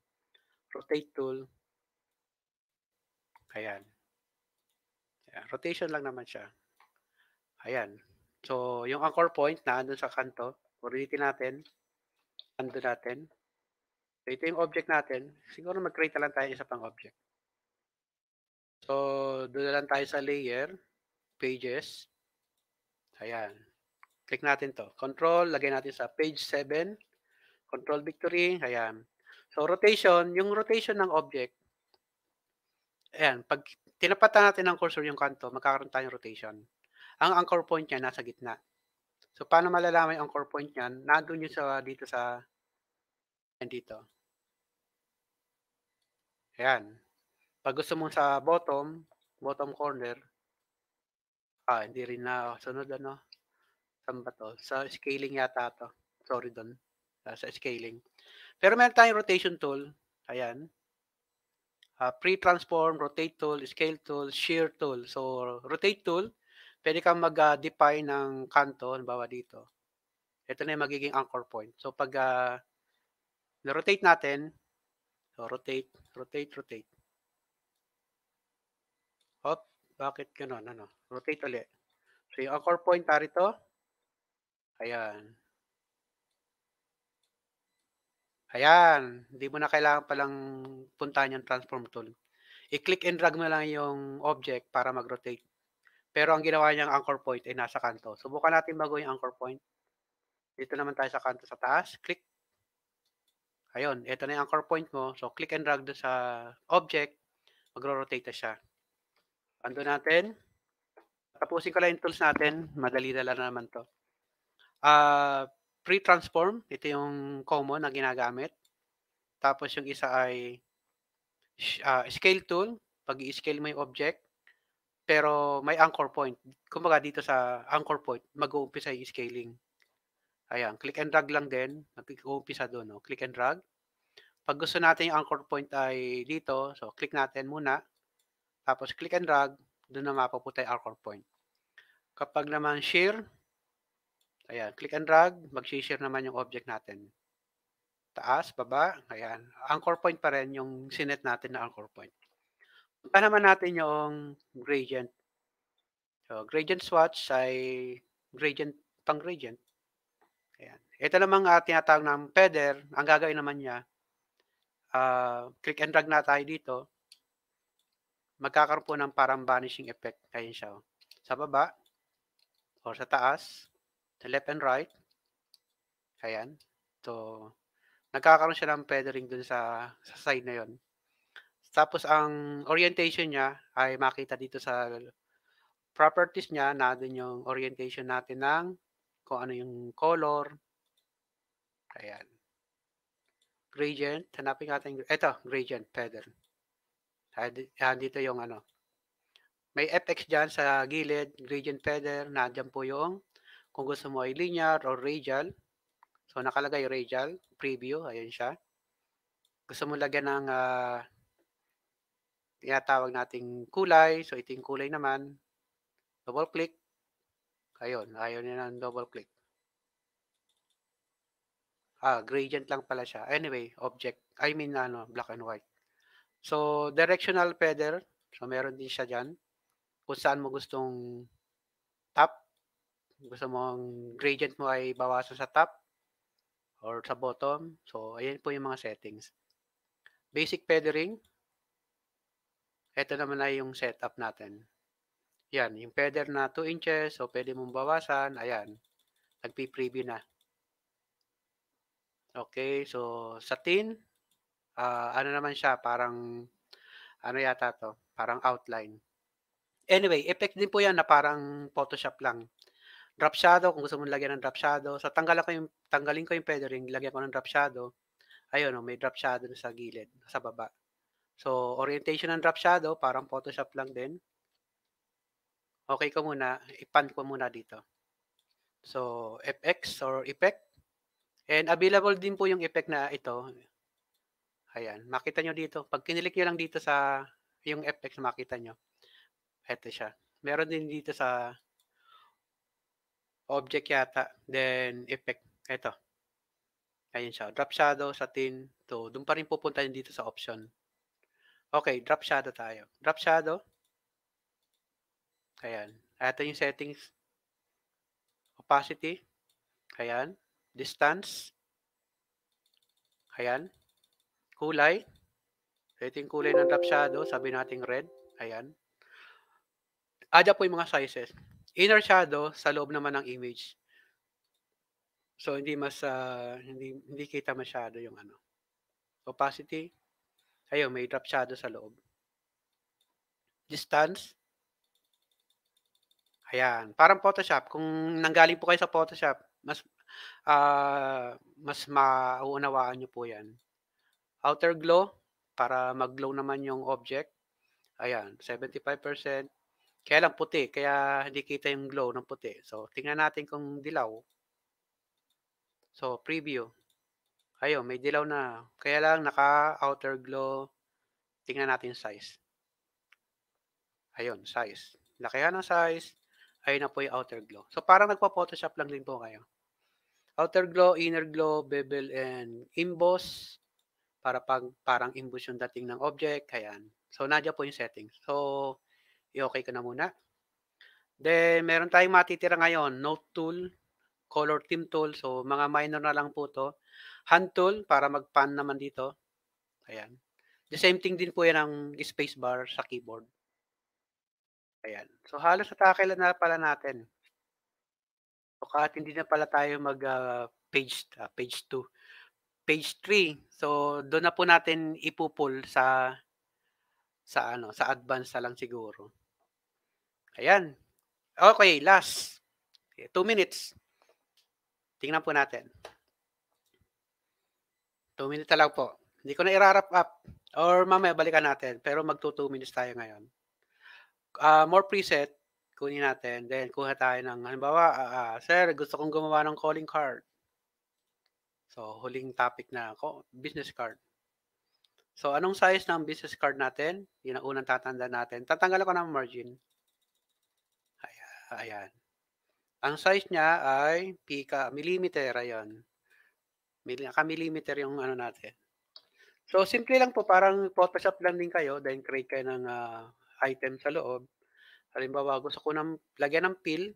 S2: Rotate tool. Ayan. Ayan. Rotation lang naman siya. Ayan. So yung anchor point na andun sa kanto. Ulitin natin. Andun natin. So ito yung object natin. Siguro mag-create lang tayo isa pang object. So doon lang tayo sa layer. Pages. Ayan. Click natin to. Control, lagay natin sa page 7. Control victory. Ayan. So, rotation. Yung rotation ng object, ayan, pag tinapatan natin ng cursor yung kanto, magkakaroon tayong rotation. Ang anchor point niya nasa gitna. So, paano malalaman yung anchor point niyan? Nandun yun sa, dito sa, and dito. Ayan. Pag gusto mo sa bottom, bottom corner, ah, hindi rin na sunod ano. Saan ba to? Sa scaling yata to. Sorry doon. Uh, sa scaling. Pero meron tayong rotation tool. Ayan. Uh, pre-transform, rotate tool, scale tool, shear tool. So, rotate tool, pwede kang mag-define ah, ng kanto, halimbawa dito. Ito na yung magiging anchor point. So, pag uh, ah, rotate natin, so, rotate, rotate, rotate. Hop, bakit ganun? Ano? Rotate ulit. So, yung anchor point tarito, Ayan. Ayan. Hindi mo na kailangan palang puntahan yung transform tool. I-click and drag mo lang yung object para mag-rotate. Pero ang ginawa niyang anchor point ay nasa kanto. Subukan natin bago yung anchor point. Dito naman tayo sa kanto sa taas. Click. Ayun. Ito na yung anchor point mo. So, click and drag doon sa object. Magro-rotate na siya. Ando natin. Tapusin ko lang yung tools natin. Madali na lang naman to. Uh, pre-transform, ito yung common na ginagamit. Tapos yung isa ay uh, scale tool, pag i-scale mo yung object, pero may anchor point. Kumbaga dito sa anchor point, mag-uumpisa yung scaling. Ayan, click and drag lang din. Mag-uumpisa doon. No? Oh, click and drag. Pag gusto natin yung anchor point ay dito, so click natin muna. Tapos click and drag, doon na mapapunta yung anchor point. Kapag naman share, Ayan, click and drag, mag-share naman yung object natin. Taas, baba, ayan. Anchor point pa rin yung sinet natin na anchor point. Punta naman natin yung gradient. So, gradient swatch ay gradient, pang gradient. Ayan. Ito namang uh, tinatawag ng feather. Ang gagawin naman niya, uh, click and drag na tayo dito. Magkakaroon po ng parang vanishing effect. Ayan siya. Oh. Sa baba, or sa taas the left and right. Ayan. So, nagkakaroon siya ng feathering dun sa, sa side na yon. Tapos, ang orientation niya ay makita dito sa properties niya, na dun yung orientation natin ng kung ano yung color. Ayan. Gradient. Hanapin natin. Ito, gradient feather. Ayan, ah, dito yung ano. May FX dyan sa gilid, gradient feather. Nandiyan po yung kung gusto mo ay linear or radial, so nakalagay radial, preview, ayan siya. Gusto mo lagyan ng uh, tinatawag nating kulay, so ito yung kulay naman. Double click. Ayun, ayun niya ng double click. Ah, gradient lang pala siya. Anyway, object. I mean, ano, black and white. So, directional feather. So, meron din siya dyan. Kung saan mo gustong gusto mong gradient mo ay bawasan sa top or sa bottom. So, ayan po yung mga settings. Basic feathering. Ito naman ay yung setup natin. Yan, yung feather na 2 inches, so pwede mong bawasan. Ayan, nagpi-preview na. Okay, so satin. tin, uh, ano naman siya, parang, ano yata to, parang outline. Anyway, effect din po yan na parang Photoshop lang drop shadow, kung gusto mo lagyan ng drop shadow. So, tanggalan ko yung, tanggalin ko yung feathering, lagyan ko ng drop shadow. Ayun, oh, may drop shadow sa gilid, sa baba. So, orientation ng drop shadow, parang Photoshop lang din. Okay ko muna, ipan ko muna dito. So, FX or effect. And available din po yung effect na ito. Ayan, makita nyo dito. Pag kinilik nyo lang dito sa yung FX, makita nyo. Ito siya. Meron din dito sa object yata, then effect. Ito. Ayan siya. Drop shadow, satin, to. Doon pa rin pupunta yun dito sa option. Okay, drop shadow tayo. Drop shadow. Ayan. Ito yung settings. Opacity. Ayan. Distance. Ayan. Kulay. Ito yung kulay ng drop shadow. Sabi nating red. Ayan. Aja po yung mga sizes inner shadow sa loob naman ng image. So hindi mas uh, hindi hindi kita masyado yung ano. Opacity. Ayun, may drop shadow sa loob. Distance. Ayan, parang Photoshop. Kung nanggaling po kayo sa Photoshop, mas uh, mas mauunawaan niyo po 'yan. Outer glow para mag-glow naman yung object. Ayan, 75%, kaya lang puti, kaya hindi kita yung glow ng puti. So, tingnan natin kung dilaw. So, preview. Ayun, may dilaw na. Kaya lang naka-outer glow. Tingnan natin size. Ayun, size. Lakihan ng size. Ayun na po yung outer glow. So, parang nagpa-photoshop lang din po kayo. Outer glow, inner glow, bevel, and emboss. Para pag, parang emboss yung dating ng object. Ayan. So, nadya po yung settings. So, I-okay ko na muna. Then, meron tayong matitira ngayon, note tool, color team tool. So, mga minor na lang po to. Hand tool, para mag-pan naman dito. Ayan. The same thing din po yan ang bar sa keyboard. Ayan. So, halos natakailan na pala natin. So, kahit hindi na pala tayo mag uh, page uh, page 2. Page 3. So, doon na po natin ipupul sa sa ano, sa advance na lang siguro. Ayan. Okay, last. Two minutes. Tingnan po natin. Two minutes na lang po. Hindi ko na i-wrap up. Or mamaya balikan natin. Pero magto 2 minutes tayo ngayon. Uh, more preset. Kunin natin. Then kuha tayo ng, halimbawa, uh, uh, Sir, gusto kong gumawa ng calling card. So, huling topic na ako, business card. So, anong size ng business card natin? Yun ang unang tatanda natin. Tatanggalan ko ng margin. Ayan. Ang size niya ay pika, millimeter, ayan. Naka-millimeter yung ano natin. So, simple lang po, parang Photoshop lang din kayo, then create kayo ng uh, item sa loob. Halimbawa, gusto ko ng, lagyan ng pill.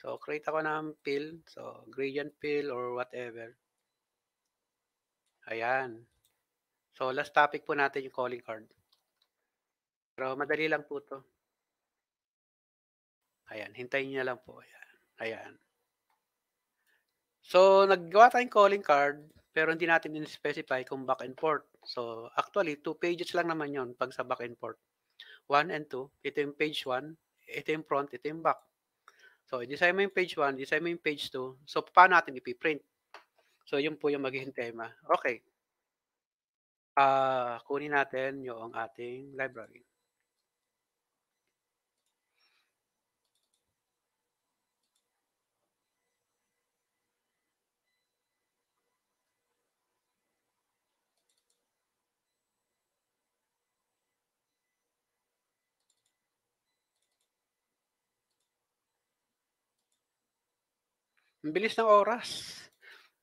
S2: So, create ako ng pill. So, gradient pill or whatever. Ayan. So, last topic po natin yung calling card. Pero madali lang po to. Ayan, hintayin niya lang po. Ayan. Ayan. So, naggawa tayong calling card, pero hindi natin in-specify kung back and forth. So, actually, two pages lang naman yon pag sa back and forth. One and two. Ito yung page one, ito yung front, ito yung back. So, i-design mo yung page 1, design mo yung page 2. So, paano natin ipiprint? So, yun po yung magiging tema. Okay. Uh, kunin natin yung ating library. Ang bilis ng oras.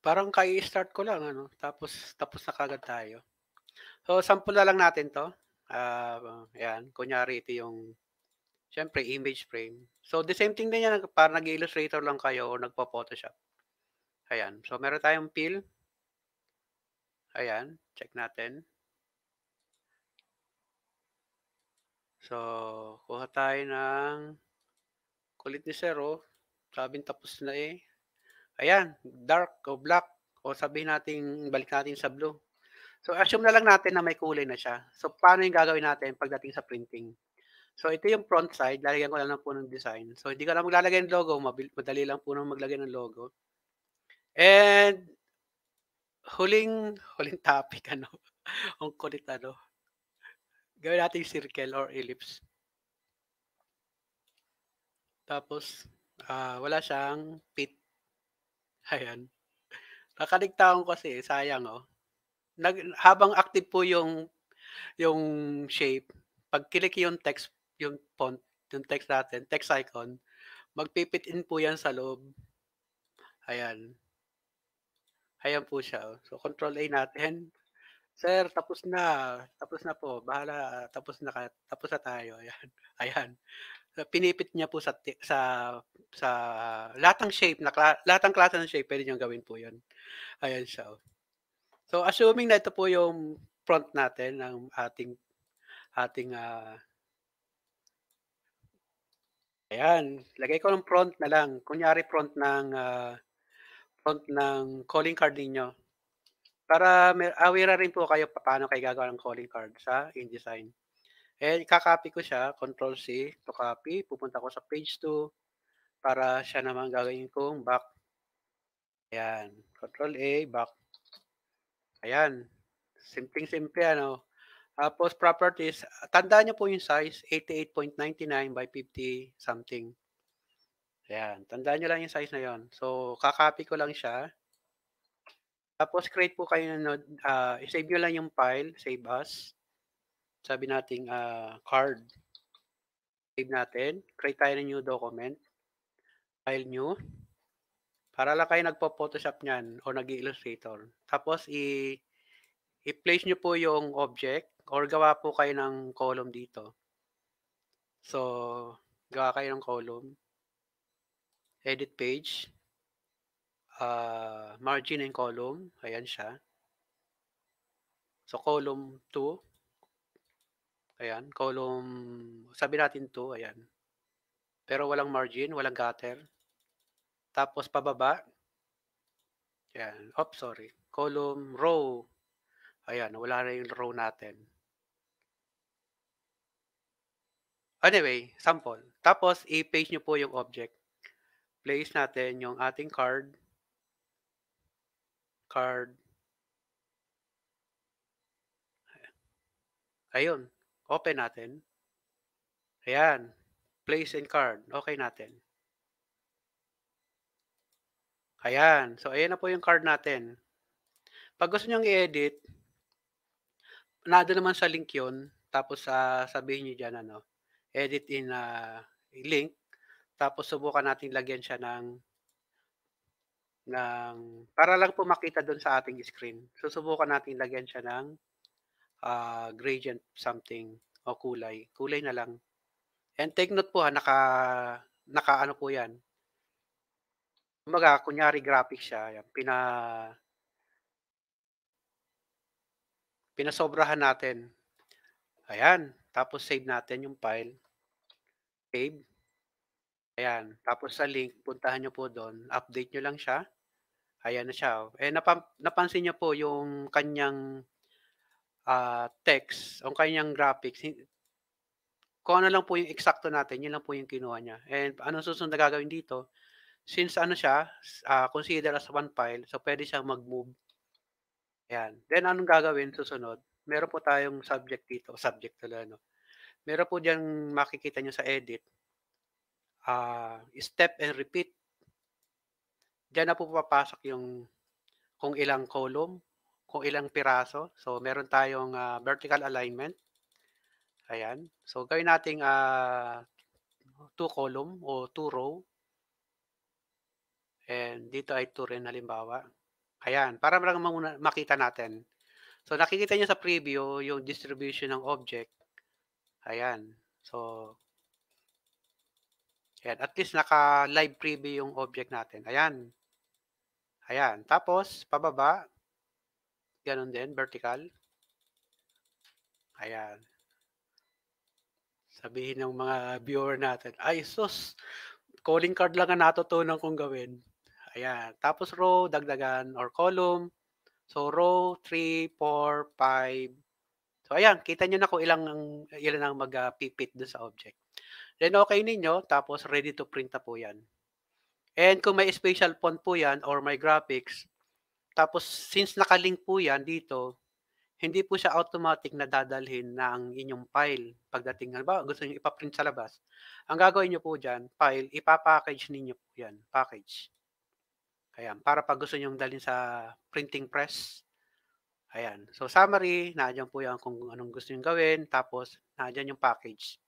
S2: Parang kay start ko lang ano, tapos tapos na kagad tayo. So sample na lang natin 'to. Uh, ah, ayan, kunyari ito yung syempre image frame. So the same thing din yan, para nag-illustrator lang kayo o nagpo photoshop Ayan. So meron tayong peel. Ayan, check natin. So, kuha tayo ng kulit ni Zero. Oh. Sabing tapos na eh. Ayan, dark o black o sabihin natin, balik natin sa blue. So assume na lang natin na may kulay na siya. So paano yung gagawin natin pagdating sa printing? So ito yung front side, lalagyan ko lang, lang po ng design. So hindi ka lang maglalagay ng logo, madali lang po nang maglagay ng logo. And huling huling topic ano, ang kulit ano. Gawin natin circle or ellipse. Tapos uh, wala siyang pit Ayan. Nakaligtaan kasi, sayang oh. Nag, habang active po yung yung shape, pag click yung text, yung font, yung text natin, text icon, magpipit in po yan sa loob. Ayan. Ayan po siya. Oh. So, control A natin. Sir, tapos na. Tapos na po. Bahala. Tapos na, ka, tapos na tayo. Ayan. Ayan pinipit niya po sa sa sa latang shape na latang klase ng shape pwede niyo gawin po 'yon. Ayun so. Oh. So assuming na ito po yung front natin ng ating ating uh, Ayan, lagay ko ng front na lang. Kunyari front ng uh, front ng calling card niyo. Para aware rin po kayo paano kayo gagawa ng calling card sa InDesign. And kakopy ko siya, control C to copy. Pupunta ko sa page 2 para siya naman gagawin kong back. Ayan. Control A, back. Ayan. Simpleng-simple ano. Tapos properties, tandaan niyo po yung size, 88.99 by 50 something. Ayan. Tandaan niyo lang yung size na yon. So, kakopy ko lang siya. Tapos create po kayo ng node. uh, ah, save nyo lang yung file, save as sabi nating uh, card. Save natin. Create tayo ng new document. File new. Para lang kayo nagpo-photoshop niyan o nag illustrator Tapos, i- i-place nyo po yung object or gawa po kayo ng column dito. So, gawa kayo ng column. Edit page. Uh, margin and column. Ayan siya. So, column 2. Ayan, column, sabi natin 2, ayan. Pero walang margin, walang gutter. Tapos pababa. Ayan, oh, sorry. Column, row. Ayan, wala na yung row natin. Anyway, sample. Tapos, i-page nyo po yung object. Place natin yung ating card. Card. Ayun, Open natin. Ayan. Place and card. Okay natin. Ayan. So, ayan na po yung card natin. Pag gusto nyo i-edit, nado naman sa link yon Tapos, uh, sabihin nyo dyan, ano, edit in uh, link. Tapos, subukan natin lagyan siya ng ng para lang po makita doon sa ating screen. Susubukan natin lagyan siya ng uh, gradient something o kulay. Kulay na lang. And take note po ha, naka, naka ano po yan. Kumbaga, kunyari graphic siya. Yan, pina, pinasobrahan natin. Ayan. Tapos save natin yung file. Save. Ayan. Tapos sa link, puntahan nyo po doon. Update nyo lang siya. Ayan na siya. Eh, napan napansin nyo po yung kanyang uh, text, ang kanyang graphics, kung ano lang po yung eksakto natin, yun lang po yung kinuha niya. And ano susunod na gagawin dito? Since ano siya, uh, consider as one file, so pwede siyang mag-move. Ayan. Then anong gagawin susunod? Meron po tayong subject dito, subject tuloy, no? Meron po dyan makikita nyo sa edit. Uh, step and repeat. Diyan na po papasok yung kung ilang column, kung ilang piraso. So, meron tayong uh, vertical alignment. Ayan. So, gawin nating uh, two column o two row. And dito ay two rin halimbawa. Ayan. Para lang makita natin. So, nakikita nyo sa preview yung distribution ng object. Ayan. So, ayan. At least naka-live preview yung object natin. Ayan. Ayan. Tapos, pababa, Ganon din, vertical. Ayan. Sabihin ng mga viewer natin, ay sus, calling card lang ang natutunan kong gawin. Ayan. Tapos row, dagdagan, or column. So row, 3, 4, 5. So ayan, kita nyo na kung ilang, ilan ang mag-pipit doon sa object. Then okay ninyo, tapos ready to print na po yan. And kung may special font po yan or may graphics, tapos, since nakalink po yan dito, hindi po siya automatic na dadalhin ng inyong file. Pagdating, halimbawa, gusto nyo ipaprint sa labas. Ang gagawin niyo po diyan, file, ipapackage ninyo po yan, package. Ayan, para pag gusto nyo dalhin sa printing press. Ayan, so summary, nandiyan po yan kung anong gusto nyo gawin, tapos nandiyan yung package.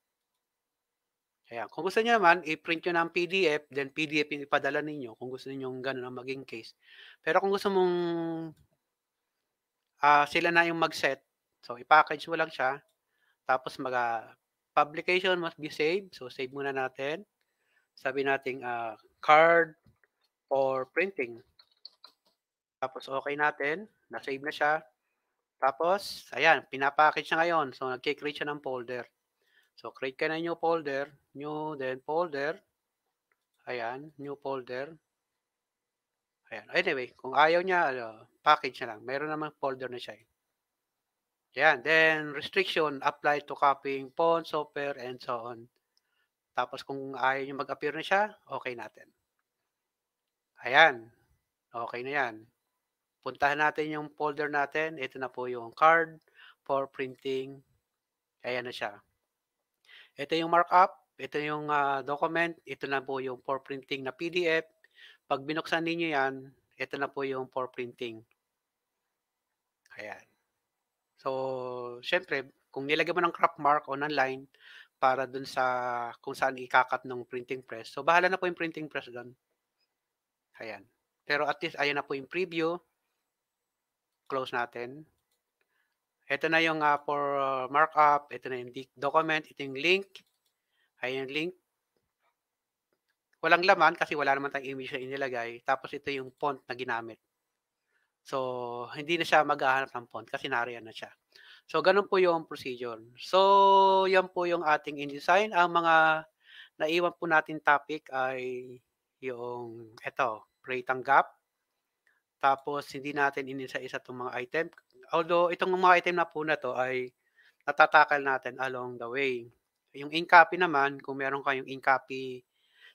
S2: Ayan. Kung gusto niyo naman, i-print nyo na ang PDF, then PDF yung ipadala ninyo kung gusto niyo ganun ang maging case. Pero kung gusto mong uh, sila na yung mag-set, so i-package mo lang siya, tapos mag uh, publication must be saved, so save muna natin. Sabi nating uh, card or printing. Tapos okay natin, na-save na siya. Tapos, ayan, pinapackage na ngayon. So, nag-create siya ng folder. So, create ka na new folder. New, then folder. Ayan, new folder. Ayan. Anyway, kung ayaw niya, ano, package na lang. Meron namang folder na siya. Eh. Ayan. Then, restriction, apply to copying font, software, and so on. Tapos, kung ayaw niya mag-appear na siya, okay natin. Ayan. Okay na yan. Puntahan natin yung folder natin. Ito na po yung card for printing. Ayan na siya. Ito yung markup, ito yung uh, document, ito na po yung for printing na PDF. Pag binuksan ninyo yan, ito na po yung for printing. Ayan. So, syempre, kung nilagay mo ng crop mark o on line para dun sa kung saan ikakat ng printing press, so bahala na po yung printing press dun. Ayan. Pero at least, ayan na po yung preview. Close natin. Ito na yung uh, for ah, markup. Ito na yung document. Ito yung link. Ayan yung link. Walang laman kasi wala naman tayong image na inilagay. Tapos ito yung font na ginamit. So, hindi na siya maghahanap ng font kasi nariyan na siya. So, ganun po yung procedure. So, yan po yung ating InDesign. Ang mga naiwan po natin topic ay yung ito, rate ang gap. Tapos, hindi natin inisa-isa itong mga item. Although itong mga item na po na to ay natatakal natin along the way. Yung in naman, kung meron kayong in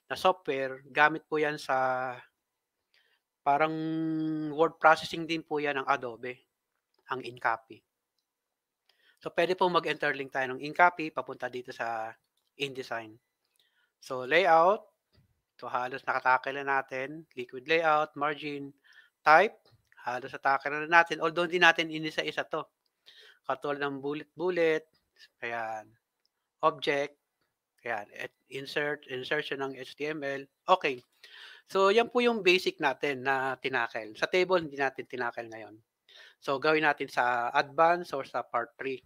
S2: na software, gamit po yan sa parang word processing din po yan ng Adobe, ang in So, pwede po mag-interlink tayo ng in papunta dito sa InDesign. So, layout. So, halos nakatakil na natin. Liquid layout, margin, type halos atake na natin. Although hindi natin inisa-isa to. Katulad ng bullet-bullet, ayan, object, ayan, insert, insertion ng HTML. Okay. So, yan po yung basic natin na tinakel. Sa table, hindi natin tinakel ngayon. So, gawin natin sa advanced or sa part 3.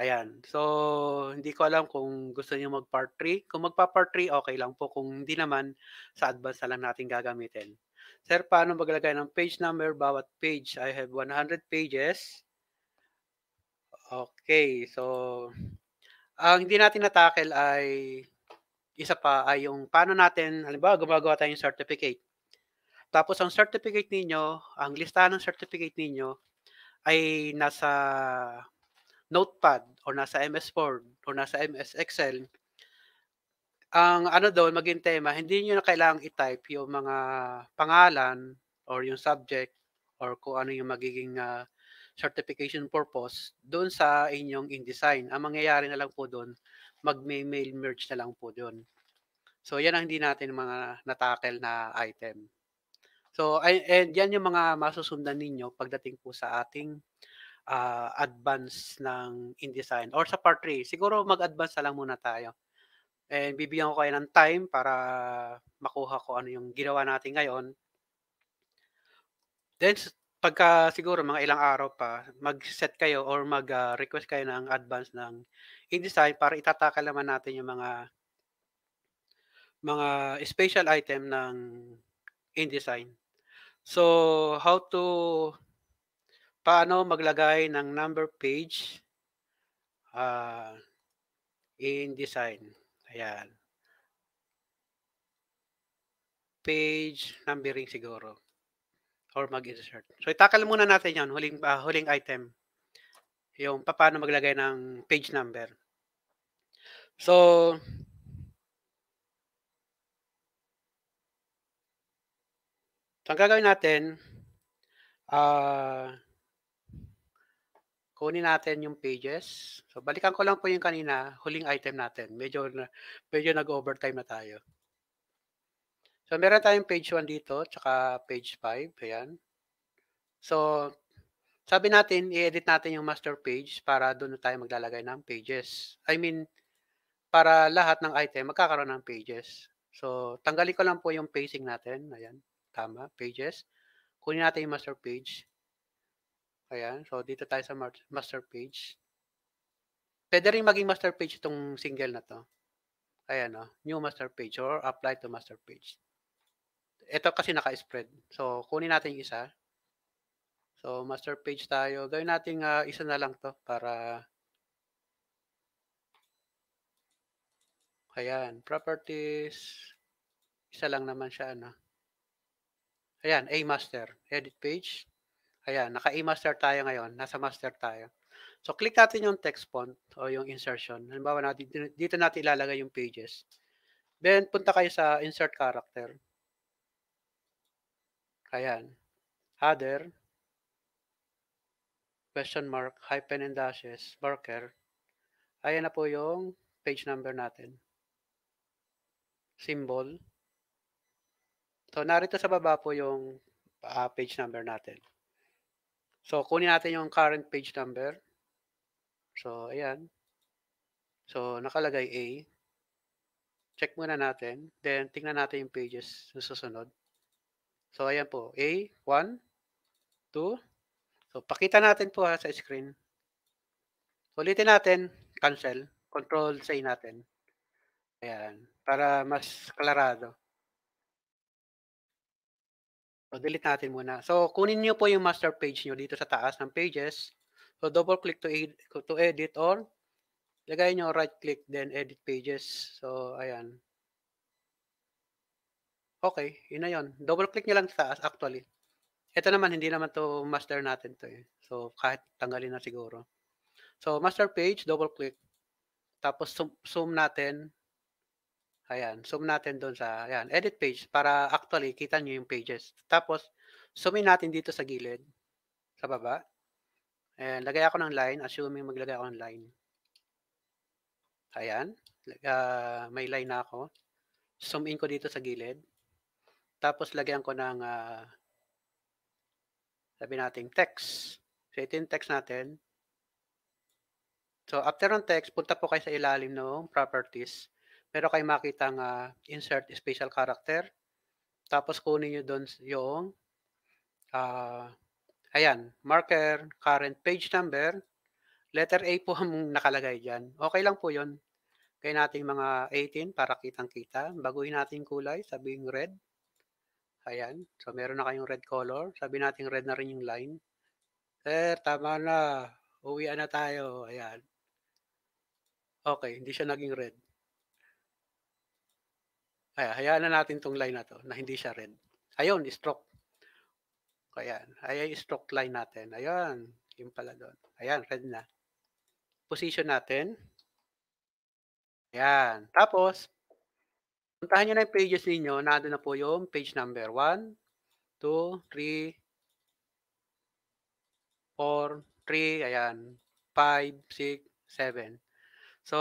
S2: Ayan. So, hindi ko alam kung gusto niyo mag-part 3. Kung magpa-part 3, okay lang po. Kung hindi naman, sa advanced na lang natin gagamitin. Sir, paano maglagay ng page number bawat page? I have 100 pages. Okay, so ang hindi natin natakel ay isa pa ay yung paano natin, halimbawa gumagawa ng certificate. Tapos ang certificate ninyo, ang listahan ng certificate ninyo ay nasa notepad or nasa MS Word or nasa MS Excel ang ano doon, maging tema, hindi nyo na kailangang i-type yung mga pangalan or yung subject or kung ano yung magiging uh, certification purpose doon sa inyong InDesign. Ang mangyayari na lang po doon, mag-mail merge na lang po doon. So, yan ang hindi natin mga natakel na item. So, and yan yung mga masusundan ninyo pagdating po sa ating uh, advance ng InDesign or sa part 3. Siguro mag-advance na lang muna tayo And bibigyan ko kayo ng time para makuha ko ano yung ginawa natin ngayon. Then, pagka siguro mga ilang araw pa, mag-set kayo or mag-request ah, kayo ng advance ng InDesign para itatakal naman natin yung mga mga special item ng InDesign. So, how to paano maglagay ng number page uh, ah, in design. Ayan. Page numbering siguro. Or mag-insert. So itakal muna natin yon huling, uh, huling item. Yung paano maglagay ng page number. So, So, ang gagawin natin, uh, kunin natin yung pages. So, balikan ko lang po yung kanina, huling item natin. Medyo, medyo nag-overtime na tayo. So, meron tayong page 1 dito, tsaka page 5. Ayan. So, sabi natin, i-edit natin yung master page para doon tayo maglalagay ng pages. I mean, para lahat ng item magkakaroon ng pages. So, tanggalin ko lang po yung pacing natin. Ayan, tama, pages. Kunin natin yung master page. Ayan. So, dito tayo sa master page. Pwede rin maging master page itong single na to. Ayan, oh. New master page or apply to master page. Ito kasi naka-spread. So, kunin natin isa. So, master page tayo. Gawin natin uh, isa na lang to para Ayan, properties. Isa lang naman siya, ano. Ayan, A master. Edit page. Ayan, naka-e-master tayo ngayon. Nasa master tayo. So, click natin yung text font o yung insertion. Halimbawa natin, dito natin ilalagay yung pages. Then, punta kayo sa insert character. Ayan. Header. Question mark. Hyphen and dashes. Marker. Ayan na po yung page number natin. Symbol. So, narito sa baba po yung uh, page number natin. So, kunin natin yung current page number. So, ayan. So, nakalagay A. Check muna natin. Then, tingnan natin yung pages na susunod. So, ayan po. A, 1, 2. So, pakita natin po ha, sa screen. Ulitin natin. Cancel. Control say natin. Ayan. Para mas klarado. So, delete natin muna. So, kunin niyo po yung master page niyo dito sa taas ng pages. So, double click to, ed to edit or lagay niyo right click then edit pages. So, ayan. Okay, yun na yun. Double click niyo lang sa taas actually. Ito naman, hindi naman to master natin to eh. So, kahit tanggalin na siguro. So, master page, double click. Tapos, zoom, zoom natin. Ayan, zoom natin doon sa ayan, edit page para actually kita nyo yung pages. Tapos, zoom natin dito sa gilid, sa baba. Ayan, lagay ako ng line, assuming maglagay ako ng line. Ayan, uh, may line na ako. Zoom in ko dito sa gilid. Tapos, lagyan ko ng, uh, sabi natin, text. So, ito yung text natin. So, after ng text, punta po kayo sa ilalim ng properties pero kayo makita nga uh, insert special character. Tapos kunin niyo doon yung uh, ayan, marker, current page number, letter A po ang nakalagay diyan. Okay lang po 'yon. Kaya natin mga 18 para kitang-kita. Baguhin natin kulay, sabihin red. Ayan. So, meron na kayong red color. Sabi natin red na rin yung line. Sir, tama na. Uwi na tayo. Ayan. Okay, hindi siya naging red. Kaya hayaan na natin tong line na to na hindi siya red. Ayun, stroke. Ayan. Ay, stroke line natin. Ayun. Yung pala doon. Ayan, red na. Position natin. Ayan. Tapos, puntahan nyo na yung pages ninyo. Nado na po yung page number 1, 2, 3, 4, 3, ayan, 5, 6, 7. So,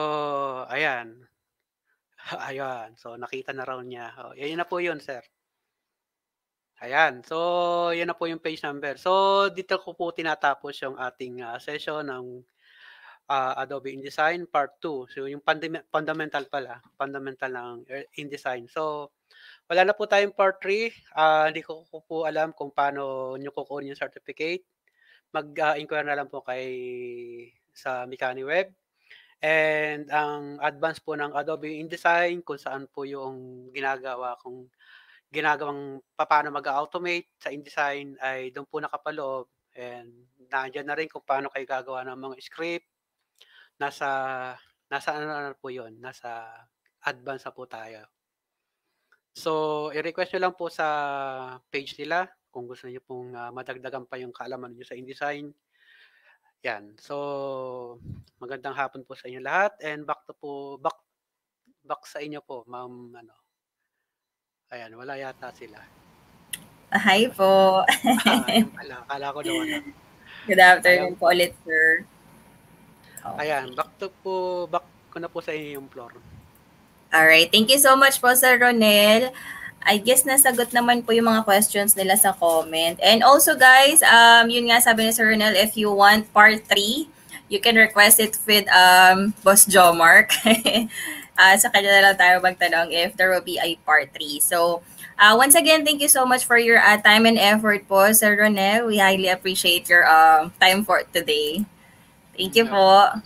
S2: ayan. Ayan. So, nakita na raw niya. O, oh, yun na po yun, sir. Ayan. So, yun na po yung page number. So, dito ko po tinatapos yung ating uh, session ng uh, Adobe InDesign Part 2. So, yung fundamental pala. Fundamental ng eh, InDesign. So, wala na po tayong Part 3. Uh, ah, hindi ko, ko po alam kung paano nyo kukunin yung certificate. Mag-inquire uh, na lang po kay sa Mikani Web. And ang advance po ng Adobe InDesign kung saan po yung ginagawa kung ginagawang paano mag-automate sa InDesign ay doon po nakapaloob and nandiyan na rin kung paano kayo gagawa ng mga script. Nasa nasa ano na po 'yon, nasa advance na po tayo. So, i-request nyo lang po sa page nila kung gusto niyo pong uh, madagdagan pa yung kaalaman niyo sa InDesign. Yan. So, magandang hapon po sa inyo lahat and back to po back back sa inyo po, ma'am ano. Ayan, wala yata sila.
S1: Hi po. ah, pala,
S2: kala ko naman. Ah.
S1: Good afternoon Ayan. po ulit,
S2: sir. Oh. Ayan, back to po, back ko na po sa inyo yung floor.
S1: All right. Thank you so much po, Sir Ronel. I guess nasagot naman po yung mga questions nila sa comment. And also guys, um, yun nga sabi ni Sir Ronel, if you want part 3, you can request it with um, Boss Mark. uh, ah, sa kanya na lang tayo magtanong if there will be a part 3. So, uh, once again, thank you so much for your uh, time and effort po, Sir Ronel. We highly appreciate your um, time for today. Thank you po.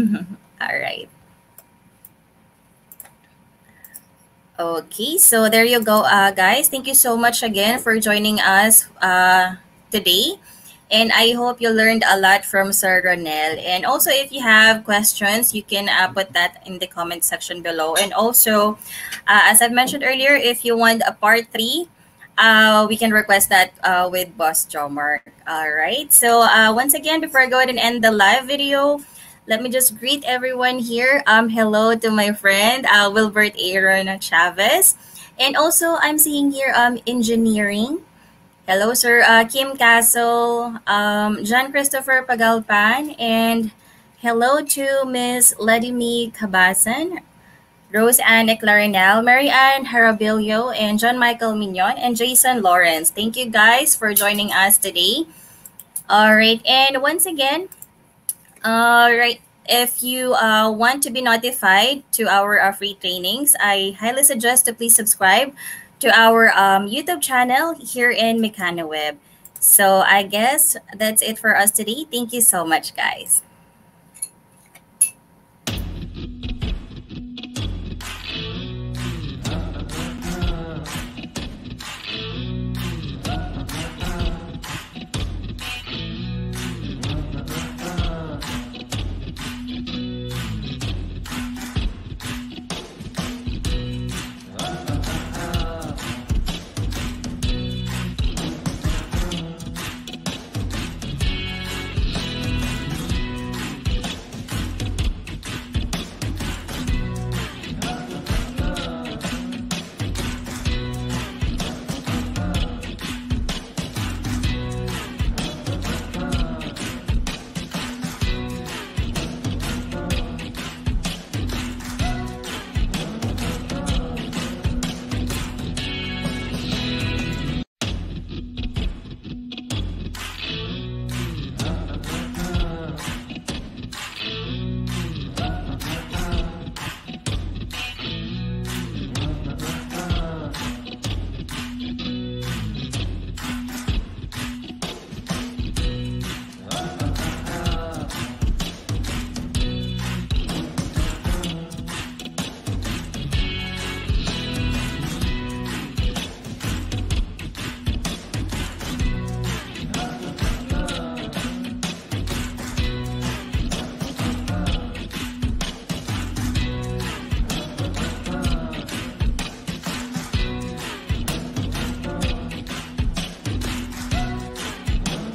S1: All right. Okay, so there you go, uh, guys. Thank you so much again for joining us uh, today. And I hope you learned a lot from Sir Ronel. And also, if you have questions, you can uh, put that in the comment section below. And also, uh, as I've mentioned earlier, if you want a part three, uh, we can request that uh, with Boss Jomar. All right. So uh, once again, before I go ahead and end the live video, let me just greet everyone here. Um, hello to my friend uh, Wilbert Aaron Chavez. And also, I'm seeing here um, engineering. Hello, sir. Uh, Kim Castle, um, John Christopher Pagalpan, and hello to Miss Ledimi Kabasan, Rose Anne Clarinel, Mary Ann Harabilio, and John Michael Mignon, and Jason Lawrence. Thank you guys for joining us today. All right, and once again, all right. If you uh, want to be notified to our uh, free trainings, I highly suggest to please subscribe to our um, YouTube channel here in Mechano Web. So I guess that's it for us today. Thank you so much, guys.